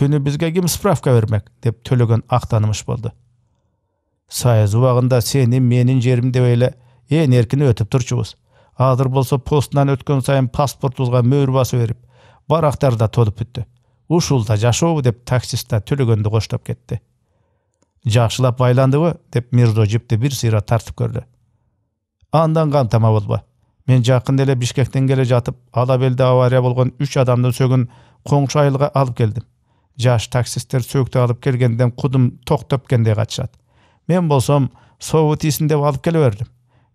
бізге кім справка бермек деп төлеген ақтаныш болды саяз уағында сені менің жерім деп еле ең еркін өтіп тұрчубыз азыр болса постынан өткен сайын паспортубузга мөөр басып берип барактар да толуп бүттү ушул да жашообу деп таксист да төлөгөндү коштоп кетти жакшылап байландыбы деп мирзо жипти бир сыйра тартып көрдү андан кантама болба мен жакында эле бишкектен келе жатып ала белде авария болгон үч адамды сөгін коңшу айылга алып келдим жаш таксисттер сөөктү алып келгенден кудум токтоп кендей качышат мен болсом собу тийсин деп алып келе бердим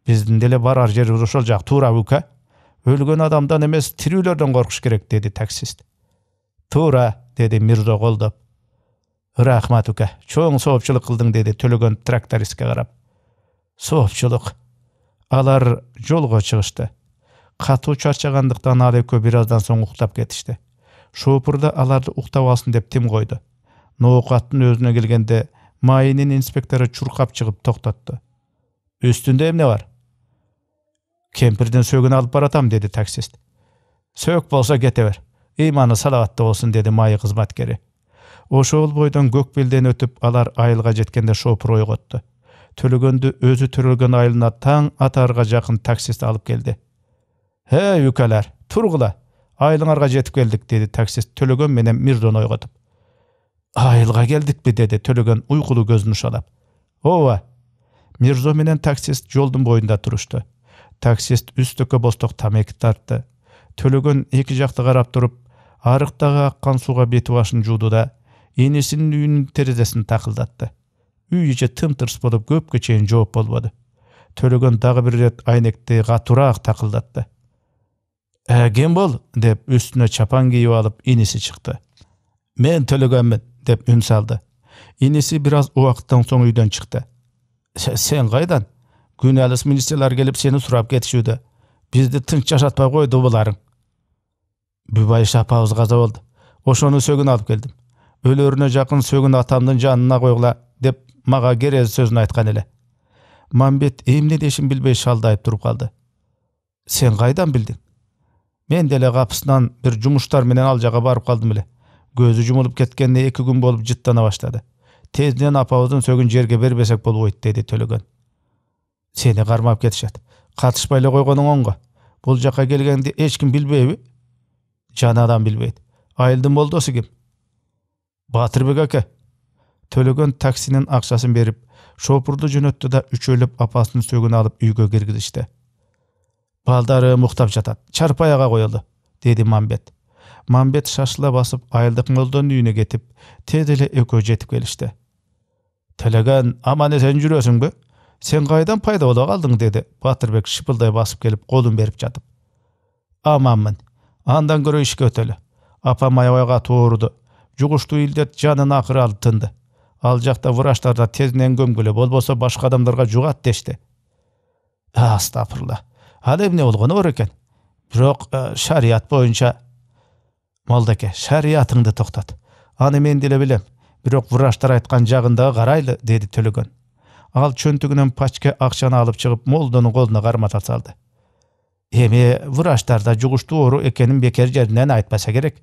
биздин деле барар жерибиз ошол жак туура ука өлгөн адамдан эмес тирүүлөрдөн коркуш керек деди таксист туура деди мирзо колдоп ырахмат ука чоң соопчулук кылдың деди төлөгөн трактористке карап соопчулук алар жолго чыгышты катуу чарчагандыктан ал экөө бир аздан соң уктап кетишти шопырды аларды уктап алсын деп тем қойды. ноокаттын өзүнө келгенде майының инспектору чуркап чыгып токтотту үстүндө эмне бар «Кемпірден сөгін алып баратам деді таксист сөөк болсо кете бер ыйманы салаватта болсун деди маи кызматкери ошол бойдон көк белден өтіп алар айылға жеткенде шопур ойготту төлөгөндү өзү төрөлгөн айылына таң атарға жакын таксист алып келди эй үкөлөр тургула айылыңарға жетіп келдік деді таксист төлеген менен мирдон ойготуп айылга келдикпи деди төлөгөн уйкулуу көзүн ушалап ооба мирзо менен таксист жолдун боюнда турушту таксист үстөккө босток тамеки тартты төлөгөн эки жакты карап туруп арыктагы аккан сууга бети башын жууду да энесинин үйүнүн терезесин такылдатты үй ичи тымтырс болуп көпкө чейин жооп болбоду төлөгөн дагы бир ирет айнекти катуураак такылдатты әген бол деп үстіне чапан киіп алып инесі шықты мен төлегенмін деп үн салды Инесі біраз уақыттан соң үйден шықты сен қайдан күнәліс министрлер келіп сені сұрап кетішуді бізді тыныш жасатпай қойды бұларың бүбайыш апамыз қаза болды ошоны сөгін алып келдім өлөрүнө жақын сөгін атамның жанына қойғыла деп маға керез сөзін айтқан еле мамбет емне дешін билбей шалдайып тұрып қалды сен қайдан білдің мен деле капысынан бир жумуштар менен ал жаға барып калдым эле көзү жумулуп кеткенине эки күн болуп жыттана баштады тезден апабыздын сөгін жерге бербесек болбойт деди төлөгөн сени кармап кетишет катышпай эле койгонуң оң го бул жака келгенди эч ким билбейби жаны адам билбейт айылдын болдосу ким батырбек аке төлөгөн таксинин акчасын берип шопурду жөнөттү да үчөөлөп апасынын сөгүн алып үйгө киргизишти балдарым уктап жатат чарпаяга коелу деди мамбет мамбет шашыла басып айылдык молдонун үйүнө кетип теделе экөө жетип келишти төлегөн аман эсен жүрөсүңбү сен кайдан пайда боло калдың деди батырбек шыпылдай басып келип колун берип жатып аманмын андан көрө ишке өтөлү апам аябай катуу ооруду жугуштуу илдет жанын акыры алып тынды ал жакта врачтар да тезинен көмгүлө болбосо башка адамдарга жугат дешти «Э, астафырла ал не болғаны бар екен бирок ә, шариат бойынша молдеке шариатыңды тоқтат аны мен деле білем бирок врачтар айткан жагында карайлы деди төлөгөн ал чөнтүгүнөн пачка акчаны алып чыгып молдонун колуна кармата салды эми врачтар да жугуштуу оору экенин бекер жеринен айтпаса керек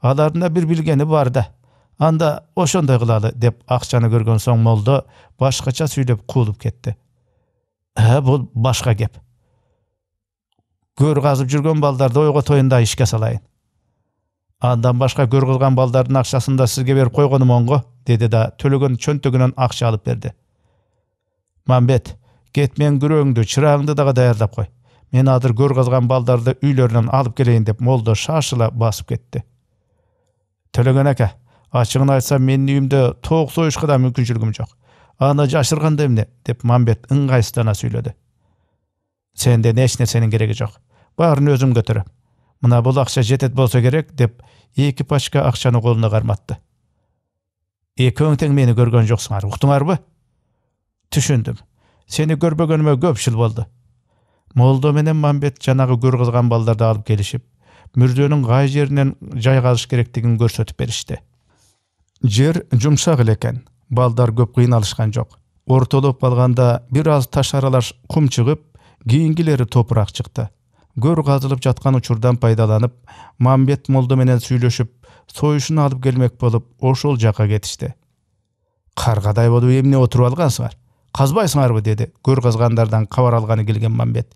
алардын да бир билгени бар да анда ошондой кылалы деп акчаны көргөн соң молдо башкача сүйлөп куулуп кетти ә бұл башқа кеп көр қазып жүрген балдарды ойға тойында ішке салайын андан башка көр қылған балдардын акчасын да сізге беріп қойғаным оңго деді да төлөгөн чөнтөгүнөн ақша алып берді мамбет кет мен күрөөңдү чыраңды дагы даярдап кой мен азыр көр казган балдарды үйлөрүнөн алып келейин деп молдо шашыла басып кетти төлөгөн ака ачыгын айтсам менин үйүмдө тоок союшка да мүмкүнчүлүгүм жок аны жашырганда эмне деп мамбет ыңгайсыздана сүйлөдү сенден эч нерсенин кереги жок барын өзім көтөрөм мына бұл ақша жетет болса керек деп екі пачка ақшаны қолына қарматты экөөң тең мені көрген жоқсыңар ұқтыңар түшүндүм түшіндім сені көрбегеніме көп жыл болды молдо менен мамбет жанагы көргызган балдарды алып келишип мүрзөнүн кай жеринен жайгалыш керектигин көрсөтүп беришти жер жумшак эле экен балдар көп кыйналышкан жок ортолоп калганда бир аз таш аралаш кум чыгып кийинкилери топурак чыкты көр казылып жаткан учурдан пайдаланып мамбет молдо менен сүйлөшүп союшун алып келмек болуп ошол жакка кетишти каргадай болуп эмне отуруп алгансыңар казбайсыңарбы деди көр казгандардан кабар алганы келген мамбет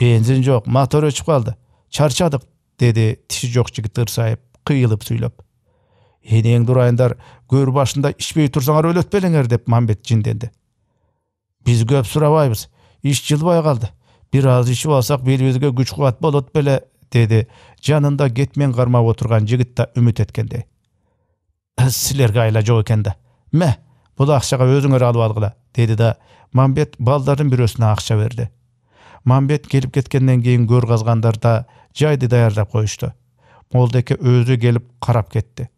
бензин жок мотор өчүп калды чарчадык деди тиши жок жигит ырсайып кыйылып сүйлөп энеңди урайындар көр башында ичпей турсаңар өлөт белеңер деп мамбет жинденди биз көп сурабайбыз иш жылбай калды бир аз ичип алсак күч кубат болот беле деди жанында кетмен кармап отурган жигит да үмүт эткендей силерге айла жок экен да мә бұл ақшаға өзіңер алып алғыла деді да мамбет балдардың бирөөсүнө ақша берді мамбет келіп кеткеннен кейін көр қазғандар да жайды даярдап қойышты молдеке өзі келіп қарап кетті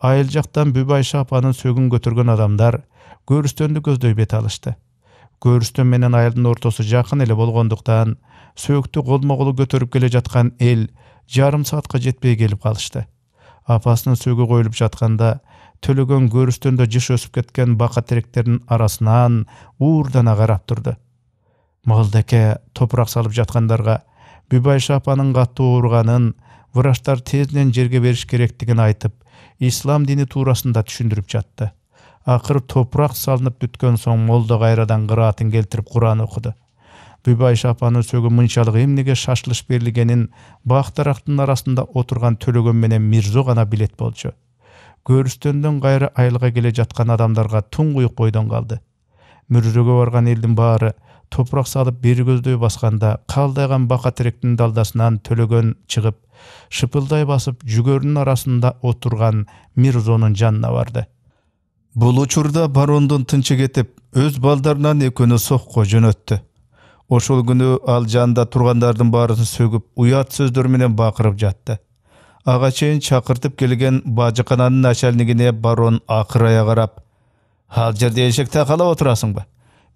айыл жақтан бүбайша апанын сөгін көтөргөн адамдар көрүстөндү көздөй бет алышты көрүстөн менен айылдын ортосу жакын эле болгондуктан сөөктү колмо колу көтөрүп келе жаткан эл жарым саатка жетпей келип калышты апасынын сөөгү коюлуп жатканда төлөгөн көрүстөндө жыш өсүп кеткен бака теректердин арасынан уурдана карап турду молдаке топурак салып жаткандарга бүбайша апанын катуу ооруганын врачтар тезинен жерге бериш керектигин айтып ислам дини туурасында түшүндүрүп жатты Ақыр топырақ салынып бүткен соң молда қайрадан қыратын келтіріп Құран оқыды. бүбай шапаны сөгі мұншалық емнеге шашылыш берілгенін бақ дарақтың арасында отырған төлеген менен мирзо ғана билет болчу көрістөндөн кайра айылга келе жатқан адамдарға тұңғұйық бойдон қалды мүрзөгө барған елдің баары топырақ салып бері көздөй басқанда қалдайған бақа теректің далдасынан төлеген шығып шыпылдай басып жүгөрүнүн арасында отырған мирзонун жанына барды Бұл учурда барондың тынчы кетип өз балдарынан соқ сокко жөнөттү ошол күні ал жанда тұрғандардың баарысын сөгіп, уят сөздөр бақырып жатты Аға чейін чакыртып келген бажыкананын начальнигине барон акырая қарап, ал жерде эшек отырасың ба?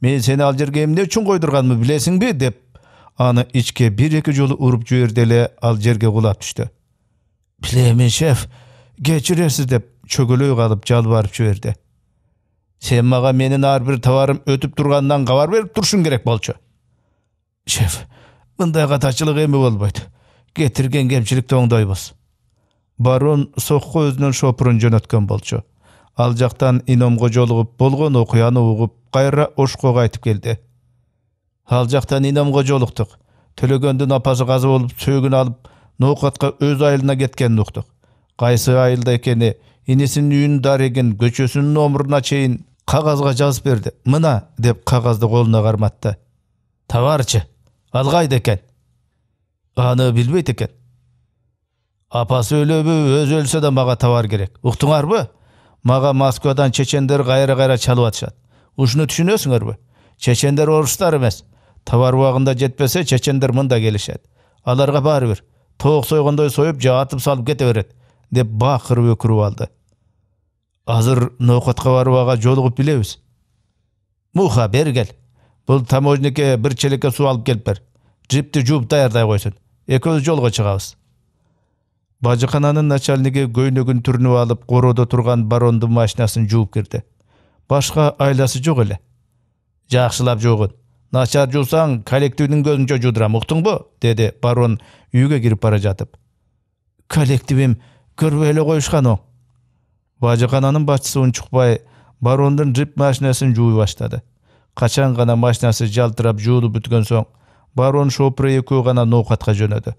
мен сені ал жерге эмне үчүн койдурганымды билесиңби деп аны ішке бир эки жолу ұрып жиберди ал жерге кулап түштү билемин шеф кечіресіз» деп чөгөлөй калып жалбарып жиберди сен маған менің ар товарым өтіп тұрғаннан хабар беріп тұршың керек болчу шеф мындай катачылык эми болбойт кетирген кемчиликти оңдойбуз барон соққы өзүнүн шопурун жөнөткөн болчу ал жақтан иномго жолугуп болгон окуяны угуп кайра ошкого айтып келди ал жактан иномго жолуктук төлөгөндүн апасы каза болуп сөөгүн алып ноокатка өз айылына кеткенин уктук кайсы айылда экени инисинин үйін дарегин көчөсүнүн омуруна чейин қағазға жазып берді мына деп қағазды қолына қарматты товарчы алғайды екен аны білмейді екен апасы өлебі өзі өлсе де маған товар керек уктуңарбы маған москвадан чечендер кайра кайра чалып атышат ушуну түшүнөсүңөрбү чечендер орыстар емес товар убагында жетпесе чечендер мында келишет аларга баары тоқ тоок сойгондой союп жатып салып кете береді деп бақырып өкіріп алды азыр барып ага жолугуп билебиз муха бери кел бул таможнике бир челекке суу алып келип бер жипти жууп даярдай койсун экөөбүз жолго чыгабыз бажыкананын начальниги көйнөгүн түрүнүп алып короодо турган барондун машинасын жууп кирди башка айласы жок эле жакшылап жуугун начар жуусаң коллективдин көзүнчө жуудурам уктуңбу деди барон үйгө кирип бара жатып коллективим көрбөй эле коюшкан оң бажыкананын башчысы унчукбай барондун джип машинасын жууй баштады качан гана машинасы жалтырап жуулуп бүткөн соң барон шопуру экөө гана ноокатка жөнөдү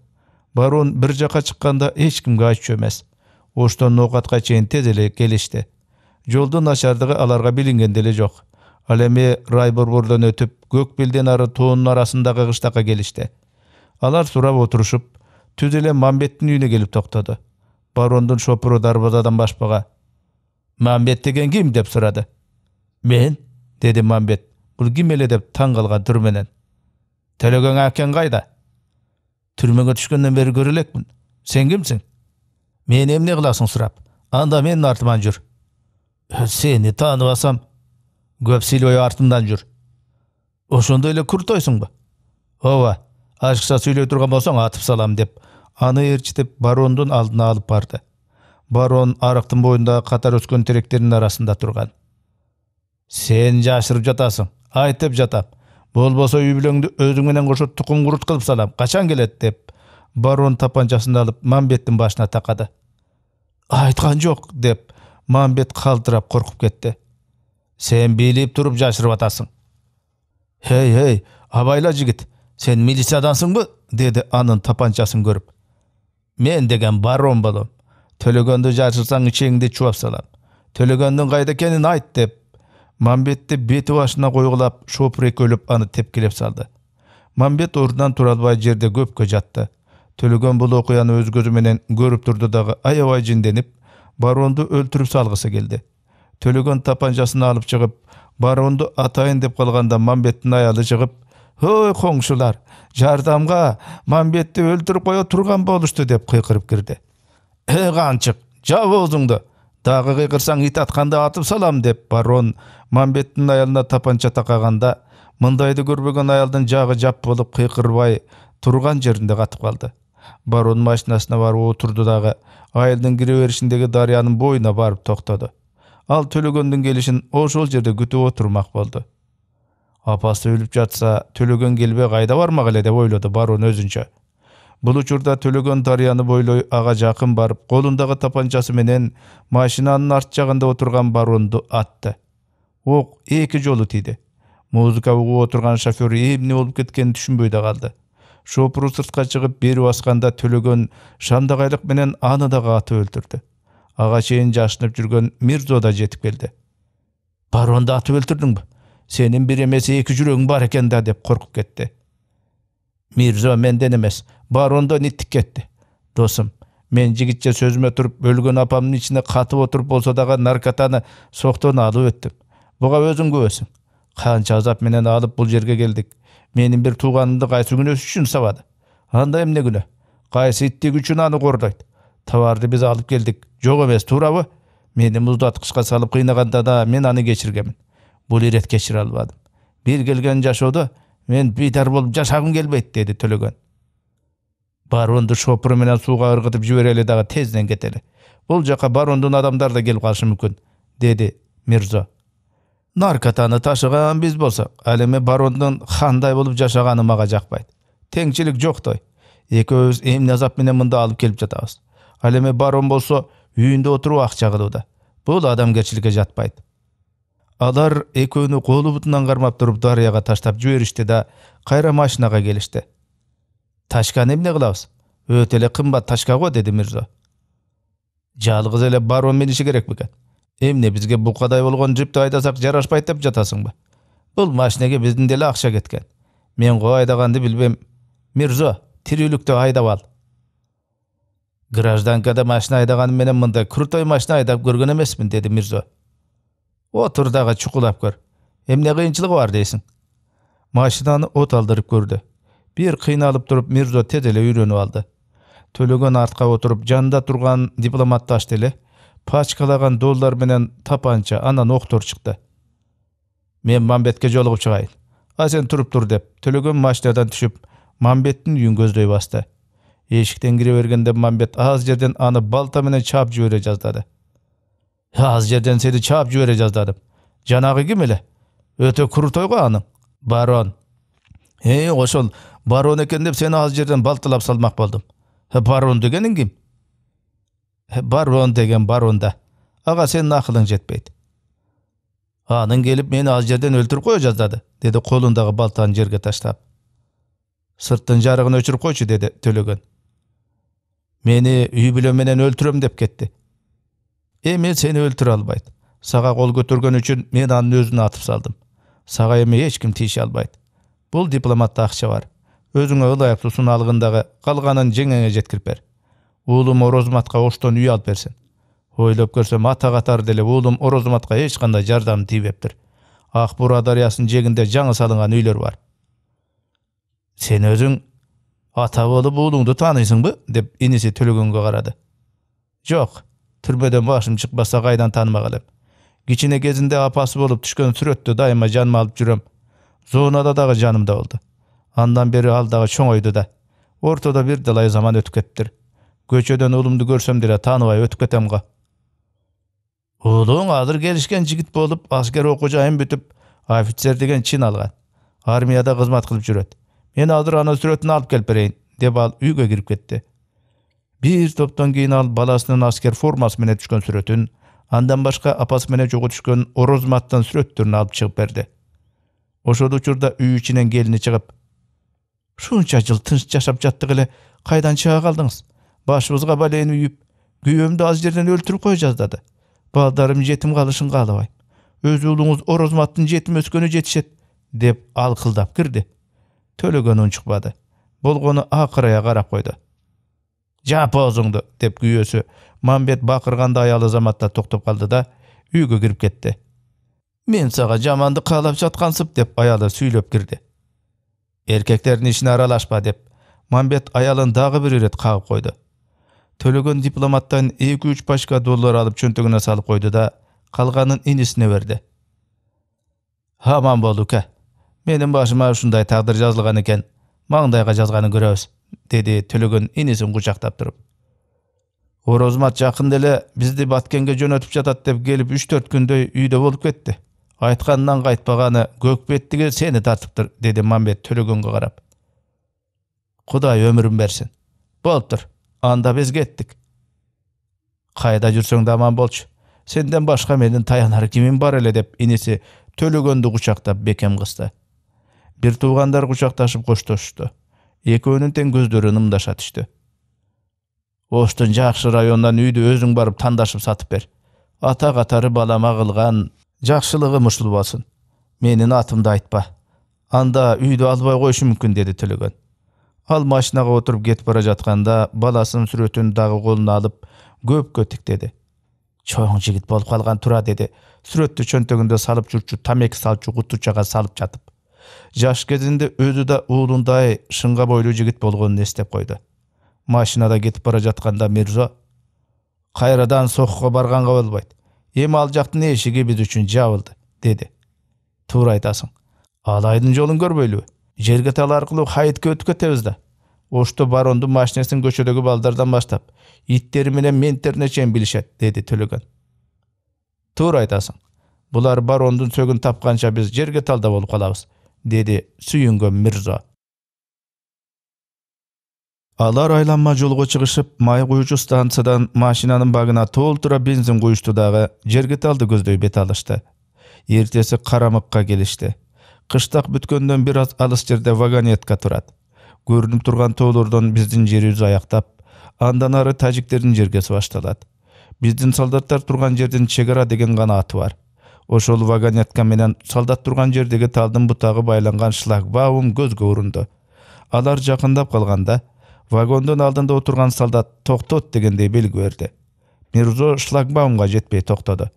барон бир жака чыкканда эч кимге айтчу эмес оштон ноокатка чейин тез эле келишти жолдун начардыгы аларга билинген деле жок ал эми райборбордон өтүп көк белден ары тоонун арасындагы кыштакка келишти алар сурап отурушуп түз эле мамбеттин үйүнө келип токтоду барондун шопуру дарбазадан башпага мамбет деген ким деп сұрады мен деді мамбет бұл кім еле деп таң қалған түрменен төлөгөн әкең қайда түрмеге түшкөндөн бері көрө элекмин сен кімсің мен емне кыласың сурап анда менин артыман жүр сени тааныбасам көп сүйлөй артымдан жүр ошондой эле ба ооба ашыкча сүйлөй турган болсоң атып салам деп аны ээрчитип барондун алдына алып барды барон арықтың бойында қатар өскен теректердің арасында тұрған сен жашырып жатасың айтып жатам болбоса үй бүлөңдү өзүң менен кошо тукум курут салам қашан келет деп барон тапанчасын алып мамбеттің башына тақады. Айтқан жоқ деп мамбет қалтырап қорқып кетті. сен билеп тұрып жасырып атасың эй эй абайла жігіт сен милициядансыңбы деді анын тапанчасын көріп мен деген барон болом төлөгөндү жашырсаң ичеңди чубап салам төлөгөндүн кайда экенин айт деп мамбетти бети башына койгулап шопур өлүп аны тепкилеп салды мамбет ордунан тура албай жерде көпкө жатты төлөгөн бул окуяны өз көзү менен көрүп турду дагы аябай жинденип баронду өлтүрүп салгысы келди төлөгөн тапанчасын алып чыгып баронду атайын деп калганда мамбеттин аялы чыгып ой коңшулар жардамга мамбетти өлтүрүп кое турган болушту деп кыйкырып кирди е қаншық жап аузыңды Дағы қиқырсаң ит атқанда атып салам деп барон мамбеттің аялына тапанча тақағанда мындайды көрбеген аялдың жағы жап болып қиқырбай тұрған жерінде қатып қалды барон машинасына барып отырды дағы айылдың кіреберісіндегі дарияның бойына барып тоқтады ал төлегендің келішін ошол жерде күтіп отырмақ болды апасы өліп жатса төлеген келбе қайда бармақ эле деп ойлады барон өзінше Бұл учурда төлөгөн дарыяны бойлой аға жақын барып, қолындағы тапанчасы менен машинаның арт жағында отырған баронду атты. Оқ екі жолы тиді. Музыка угуп отырған шофер эмне болып кеткенин түшүнбөй қалды. Шопуру сыртқа шығып бери басқанда төлөгөн шамдагайлык менен аны дагы атып өлтүрдү. Ага чейин жашынып жүргөн Мирзо да жетип келди. "Баронду атып өлтүрдүңбү? Сенин бир эмес эки жүрөгүң бар экен да" деп коркуп кетти мирзо менден эмес бар ондон иттик кетти досум мен жигитче сөзүмө туруп өлгөн апамдын ичине катып отуруп болсо дагы наркотаны соктон алып өттүм буга өзүң күбөсүң канча азап менен алып бул жерге келдик менин бир тууганымды кайсы күнөөсү үчүн сабады анда эмне күнөө кайсы иттик үчүн аны кордойт товарды биз алып келдик жок эмес туурабы мени муздаткычка салып кыйнаганда да мен аны кечиргенмин бул ирет кечире албадым бир келген жашоодо мен бейтар болып жашағым келбейді деді төлеген баронды менен суға ырғытып жиберели дагы тезінен кетели бұл жаққа барондың адамдары да келіп қалышы мүмкін деді мирзо наркотаны ташыған біз болсақ әлеме барондың хандай болып жашағаны маға жақпайды теңчилик жоқ той эмне азап менен мында алып келіп жатабыз эми барон болсо үйүндө отуруп акча кылууда бул адамгерчиликке жатпайт алар экөөнү колу бутунан кармап туруп дарыяга таштап жиберишти да кайра машинага келишти ташканы эмне кылабыз өтө эле кымбат ташка го деди мирзо жалгыз эле барон миниши керек бекен эмне бизге букадай болгон джипти айдасак жарашпайт деп жатасыңбы бул машинеге биздин деле акча кеткен мен го айдаганды билбейм мирзо тирүүлүктө айдап ал гражданкада машина айдаганым менен мындай крутой машина айдап көргөн эмесмин деди мирзо отур дагы чукулап көр Емне қиыншылығы бар дейсің. машинаны от алдырып көрді бир қиналып тұрып мирзо тез эле үйрөнүп алды төлөгөн артка отуруп жанында турган ачты эле пачкалаган доллар менен тапанча анан октор чыкты мен мамбетке жолугуп чыгайын а сен туруп тур деп төлөгөн машинадан түшүп мамбеттин үйүн көздөй басты эшиктен кире бергенде мамбет аз жерден аны балта менен чаап жибере жаздады аз жерден сені чап жібере жаздадым жанагы ким эле өтө крутой го аның барон эй ошол барон екен деп сени аз жерден балтылап салмак болдум барон дегениң ким барон деген барон да ага сенин акылың жетпейт Аның келип мени аз жерден өлтүрүп кое жаздады деди колундагы балтаны жерге таштап Сырттың жарыгын өчүрүп койчу деди төлөгөн мени үй бүлөм менен өлтүрөм деп кетти эми сени өлтүрө албайт сага кол көтөргөн үчүн мен анын өзүн атып салдым сага эми эч ким тийише албайт бул дипломатта акча бар өзүңө ылайыктуу дагы калганын жеңеңе жеткирип бер уулум орозматка оштон үй алып берсин ойлоп көрсөм ата катары деле уулум орозматка эч кандай жардам тийбептир ак бура дарыясынын жээгинде жаңы салынган үйлөр бар сен өзүң ата болуп уулуңду тааныйсыңбы деп иниси төлөгөнгө карады жок түрмөдөн башым чыкпаса кайдан таанымак элем кичине кезинде апасы болуп түшкөн сүрөттү дайыма жаныма алып жүрөм зоонада дагы жанымда болду андан бери ал дагы чоңойду да ортодо бир далай заман өтүп кетиптир көчөдөн уулумду көрсөм деле тааныбай өтүп кетем го уулуң азыр келишкен жигит болуп аскер окуу жайын бүтүп офицер деген чин алган армияда кызмат кылып жүрөт мен азыр анын сүрөтүн алып келип берейин деп ал үйгө кирип кетти бир топтон кийин ал баласынын аскер формасы менен түшкөн сүрөтүн андан башка апасы менен жолугу түшкөн ороз маттын сүрөттөрүн алып чыгып берди ошол учурда үй ичинен келини чыгып шунча жыл тынч жашап жаттык эле кайдан чыга калдыңыз башыбызга балени үйүп күйөөмдү аз жерден өлтүрүп кое жаздады балдарым жетим калышын каалабайм өз уулуңуз орозматтын жетим өскөнү жетишет деп алкылдап кирди төлөгөн унчукпады болгону акырая карап койду жап аузыңды деп күйесі мамбет бақырғанда аялы заматта тоқтап қалды да үйге кіріп кетті мен саған жаманды қалап жатқансып деп аялы сөйлеп кірді еркектердің ішіне аралашпа деп мамбет аялын дағы бір рет қағып қойды төлеген дипломаттан екі үш пачка доллар алып чөнтегіне салып қойды да қалғанын инесіне берді аман бол ука менің башыма ұшындай тағдыр жазылған екен маңдайға жазғанын көреміз деди төлөгөн инисин кучактап туруп орозмат жакында эле бизди баткенге жөнөтүп жатат деп келип үч төрт күндөй үйдө болуп кетти айтканынан кайтпаганы көкпеттігі сени тартыптыр деди мамбет төлөгөнгө карап кудай өмүрүн берсин болуптур анда биз кеттик кайда жүрсөң да аман болчу сенден башка менин таянар кимим бар эле деп иниси төлөгөндү кучактап бекем кысты бир туугандар кучакташып коштошушту экөөнүн тең көздөрүн ымдаша түштү оштун жакшы районунан үйді өзің барып тандашып сатып бер ата катары балама кылган жақшылығы ушул болсун менин атымды айтпа анда үйді албай коюшу мүмкін деді төлөгөн ал машинага отырып кетип бара жатқанда, баласынын сүрөтүн дағы колуна алып көпкө тиктеди чоң жигит болуп калган тура деди сүрөттү чөнтөгүндө салып жүрчү тамеки салчу кутучага салып жатып жаш кезінде өзі да уулундай шыңға бойлуу жигит болгонун эстеп койду машинада кетип бара жатканда мирзо кайрадан сокко барганга болбойт эми ал жактын эшиги биз үчүн жабылды деди туура айтасың алайдын жолун көрбөйлүбү жерге тал аркылуу хайытка өтүп кетебиз да ошто барондун машинесин көчөдөгү балдардан баштап иттери менен менттерине чейин билишет деди төлөгөн туура айтасың бұлар барондун сөгін тапқанша біз жерге талда болып қаламыз Деді, сүйінгі Мирзо. Алар айланма жолғы чығышып, май куючу станциядан машинанын багына толтура бензин куюшту дагы алды көздөй бет алышты. Ертесі қарамыққа келишти. Қыштақ бүткенден бір аз алыс жерде вагонетка турат. Көрүнүп турган тоолордон биздин жерибиз аяктап, андан ары тажиктердин жергеси башталат. Біздің солдаттар тұрған жердин чегара деген ғана аты бар ошол вагонетка менен солдат турган жердеги талдын бутагы байланган шлагбаум көзгө урунду алар жакындап калганда вагондун алдында отурган солдат токтот дегендей белги берди мирзо шлагбаумга жетпей токтоду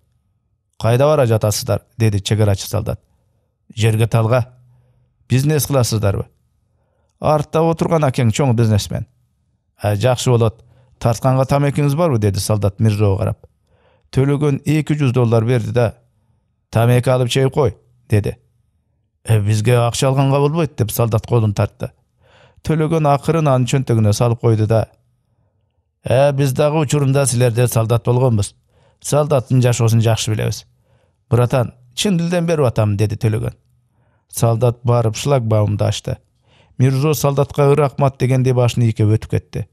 кайда бара жатасыздар деди чек арачы солдат жерге талга бизнес кыласыздарбы артта отурган акең чоң бизнесмен ә жакшы болот тартканга тамекиңиз барбы деди солдат мирзого карап төлөгөн эки жүз доллар берди да тамеки алып чеип кой деди э, бизге акча алганга болбойт деп солдат колун тартты төлөгөн акырын анын чөнтөгүнө салып койду да э, биз дагы учурунда силердей солдат болгонбуз солдаттын жашоосун жакшы билебиз братан чын дилден берип атам деди төлөгөн солдат барып шлагбаумды ачты мирзо солдатка ыракмат дегендей башын ийкеп өтүп кетти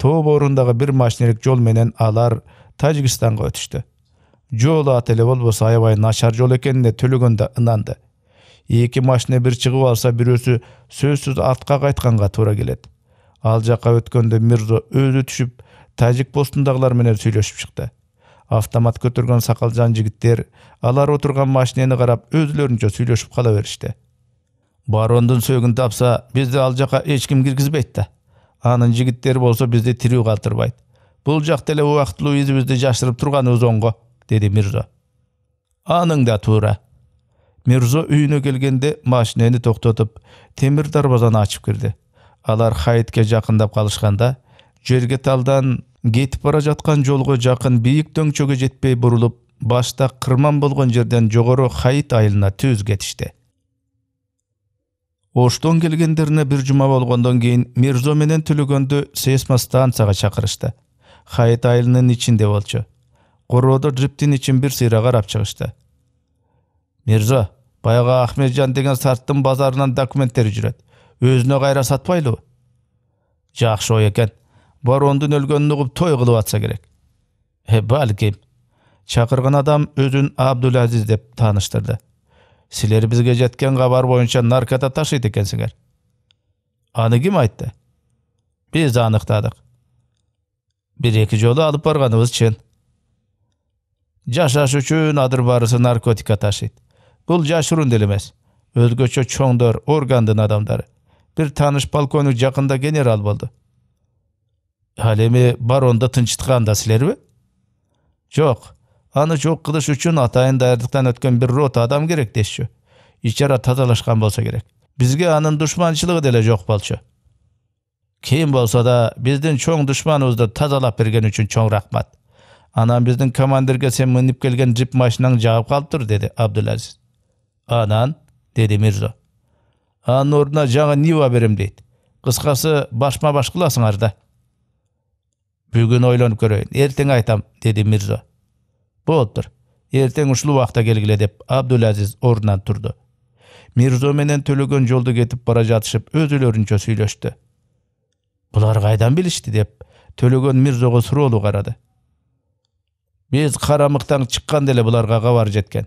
тоо боорундагы бир машинелик жол менен алар тажикстанга өтүштү жолу эле болбосо аябай начар жол экенине төлөгөн да ынанды эки машина бир чыгып алса бирөөсү сөзсүз артка кайтканга туура келет ал жака өткөндө мирзо өзү түшүп тажик постундагылар менен сүйлөшүп чыкты автомат көтөргөн сакалжан жигиттер алар отурган машинени карап өзүлөрүнчө сүйлөшүп кала беришти барондун сөөгүн тапса бизди ал жака эч ким киргизбейт да анын жигиттери болсо бизди тирүү калтырбайт бул жакта эле убактылуу изибизди жашырып турганыбыз оңго мрзо аның да туура мирзо үйүнө келгенде машинени токтотуп темир дарбазаны ачып кирди алар хаитке жакындап калышканда жергеталдан кетип бара жаткан жолго жакын бийик дөңчөгө жетпей бурулуп башта кырман болгон жерден жогору хаит айлына түз кетишти оштон келгендерине бир жума болгондон кийин мирзо менен түлөгөндү сейсмостанцияга чакырышты хаит айылынын ичинде болчу короодо джиптин ичин бир сыйра карап чыгышты мирзо баягы ахметжан деген сарттын базарынан документтери жүрөт өзүнө кайра сатпайлыбы жакшы ой экен барондун өлгөнүн угуп той кылып атса керек э балким чакырган адам өзүн абдулазиз деп тааныштырды силер бизге жеткен кабар боюнча наркота ташыйт экенсиңер аны ким айтты биз аныктадык бир эки жолу алып барганыбыз чын жашаш үчүн баарысы наркотика ташыйт бул жашыруун деле эмес өзгөчө чоңдор органдын адамдары бир тааныш полковник жакында генерал болду ал эми баронду тынчытканда силерби жок аны жок кылыш үчүн атайын даярдыктан өткөн бир рота адам керек дешчү ара тазалашкан болсо керек бизге анын душманчылыгы деле жок болчу ким болсо да биздин чоң душманыбызды тазалап берген үчүн чоң рахмат анан биздин командирге сен минип келген джип машинаң жагып калыптыр деди абдылазиз анан деди мирзо анын ордуна жаңы нива берем дейт кыскасы башма баш кыласыңар да бүгүн ойлонуп көрөйүн эртең айтам деди мирзо болуптур эртең ушул убакта келгиле деп абдулазиз ордунан турду мирзо менен төлөгөн жолду кетип бара жатышып өзүлөрүнчө сүйлөштү булар кайдан билишти деп төлөгөн мирзого суроолуу карады биз қарамықтан чыкканда эле буларга кабар жеткен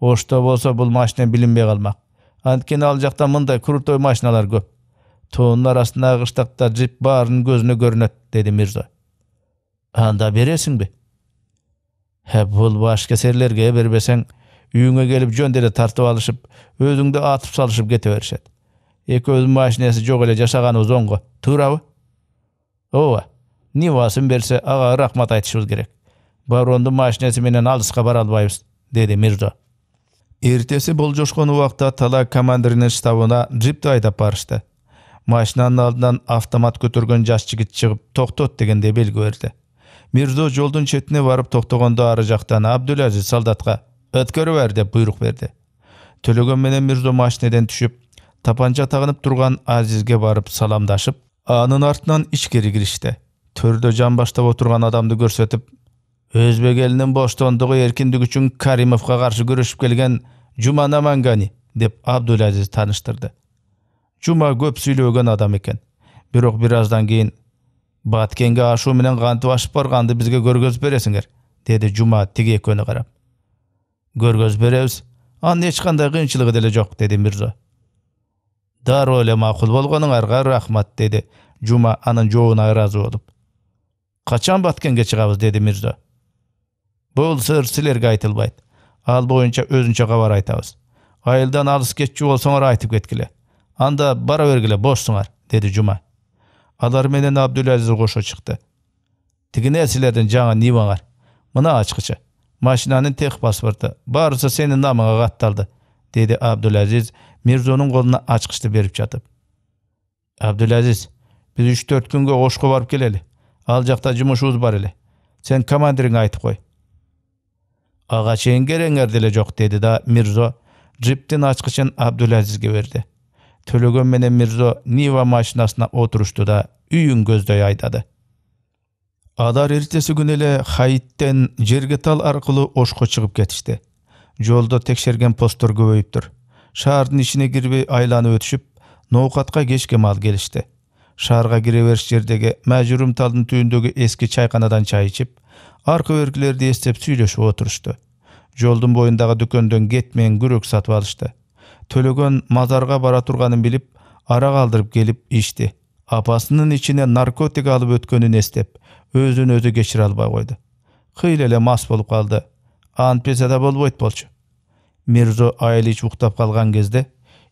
ошто болсо бұл машина билинбей калмак анткени ал жақта мындай крутой машиналар көп тоонун арасындагы кыштакта джип баарынын көзүнө көрүнөт деди мирзо анда бересиңби бул башкесерлерге бербесең үйүңө келип жөн деле тартып алышып өзүңдү атып салышып кете беришет экөөбүздүн машинеси жок эле жашаганыбыз оңго туурабы ооба нивасын берсе ага рахмат айтышыбыз керек баронду машинасы менен алыска бара албайбыз деди мирзо эртеси бул жошкон убакта тала командиринин штабына джипти айдап барышты машинанын алдынан автомат көтөргөн жаш жигит чыгып токтот дегендей белги берди мирзо жолдун четине барып токтогондо ары жактан абдулазиз солдатка өткөрүп бер деп буйрук берди төлөгөн менен мирзо машинеден түшүп тапанча тагынып турган азизге барып саламдашып анын артынан ичкери киришти төрдө баштап отурган адамды көрсөтүп өзбек елінің боштондугу еркіндік үшін каримовқа каршы күрөшүп келген жума намангани деп абдулазиз тааныштырды жума көп сүйлөгөн адам екен. бирок бир аздан кийин баткенге ашу менен кантип ашып барганды бізге көргөзүп бересиңер деди жума тиги экөөнү карап көргөзүп беребиз анын эч кандай кыйынчылыгы деле жок деди мирзо дароо эле макул болгонуңарга рахмат деди жума анын жообуна ыраазы болуп качан баткенге чыгабыз деди мирзо бул сыр силерге айтылбайт ал боюнча өзүнчө кабар айтабыз айылдан алыс кетчү болсоңор айтып кеткиле анда бара бергиле бошсуңар деди жума алар менен абдулазиз кошо чыкты тигинер силердин жаңы ниваңар мына ачкычы машинанын техпаспорту баарысы сенин намыңа катталды деди абдулазиз мирзонун колуна ачкычты берип жатып абдулазиз биз үч төрт күнгө ошко барып келели ал жакта жумушубуз бар эле сен командириңе айтып кой ага чейин деле жок деди да мирзо джиптин ачкычын абдулазизге берди төлөгөн менен мирзо нива машинасына отурушту да үйін көздөй айдады адар эртеси күнү эле хаиттен жерге тал аркылуу ошко чыгып кетишти жолдо текшерген посттор көбөйүптүр шаардын ичине кирбей айланып өтүшүп ноокатка кечке мал келишти шаарга кире бериш жердеги мажүрүм талдын түбүндөгү эски чайканадан чай ичип аркы беркилерди эстеп сүйлөшүп отурушту жолдун боюндагы дүкөндөн кетмен күрөк сатып алышты төлөгөн мазарга бара турганын билип арак алдырып келип ичти апасынын ичине наркотик алып өткөнүн эстеп өзүн өзү кечире албай койду кыйла эле мас болуп калды антпесе да болбойт болчу мирзо айыл ичи уктап калган кезде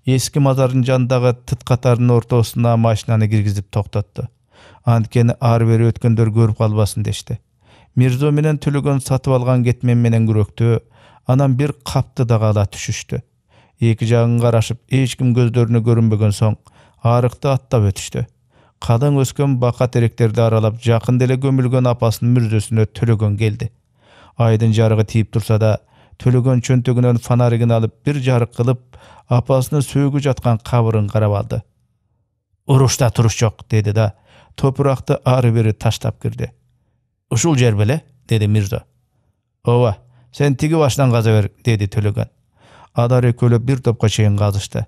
эски мазардын жанындагы тыт катардын ортосуна машинаны киргизип токтотту анткени ары бери өткөндөр көрүп калбасын дешти мирзо менен төлөгөн сатып алган кетмен менен күрөктү анан бир капты дагала түшүштү эки жагын карашып эч ким көздөрүнө көрүнбөгөн соң арыкты аттап өтүштү калың өскөн бака теректерди аралап жакын эле көмүлгөн апасынын мүрзөсүнө төлөгөн келди айдын жарыгы тийип турса да төлөгөн чөнтөгүнөн фонаригин алып бир жарык кылып апасынын сөөгү жаткан кабырын карап алды урушта туруш жок деди да топуракты ары бери таштап кирди ушул жер беле деди мирзо ооба сен тиги баштан каза бер деди төлөгөн адар экөөлөп бир топко чейин казышты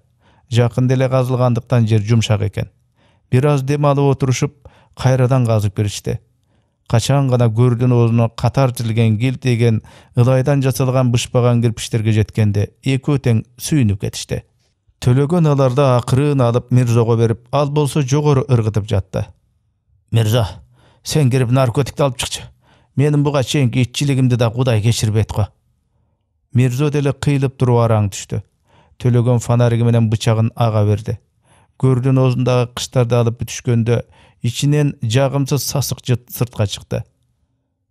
жакында деле казылгандыктан жер жумшак экен бир аз дем алып отурушуп кайрадан казып киришти качан гана көрдүн оозуна катар тизилген килтейген ылайдан жасалган бышпаган кирпичтерге жеткенде экөө тең сүйүнүп кетишти төлөгөн аларды акырын алып мирзого берип ал болсо жогору ыргытып жатты мирзо сен кіріп наркотикті алып шықшы менің бұға шейінгі итшілігімді да құдай кешіріп етқо мирзо деле қиылып тұрып араң түшті төлөгөн фонариги менен бычагын ага берди көрдүн оозундагы кыштарды алып бүтүшкөндө ичинен жағымсыз сасық жыт сыртка шықты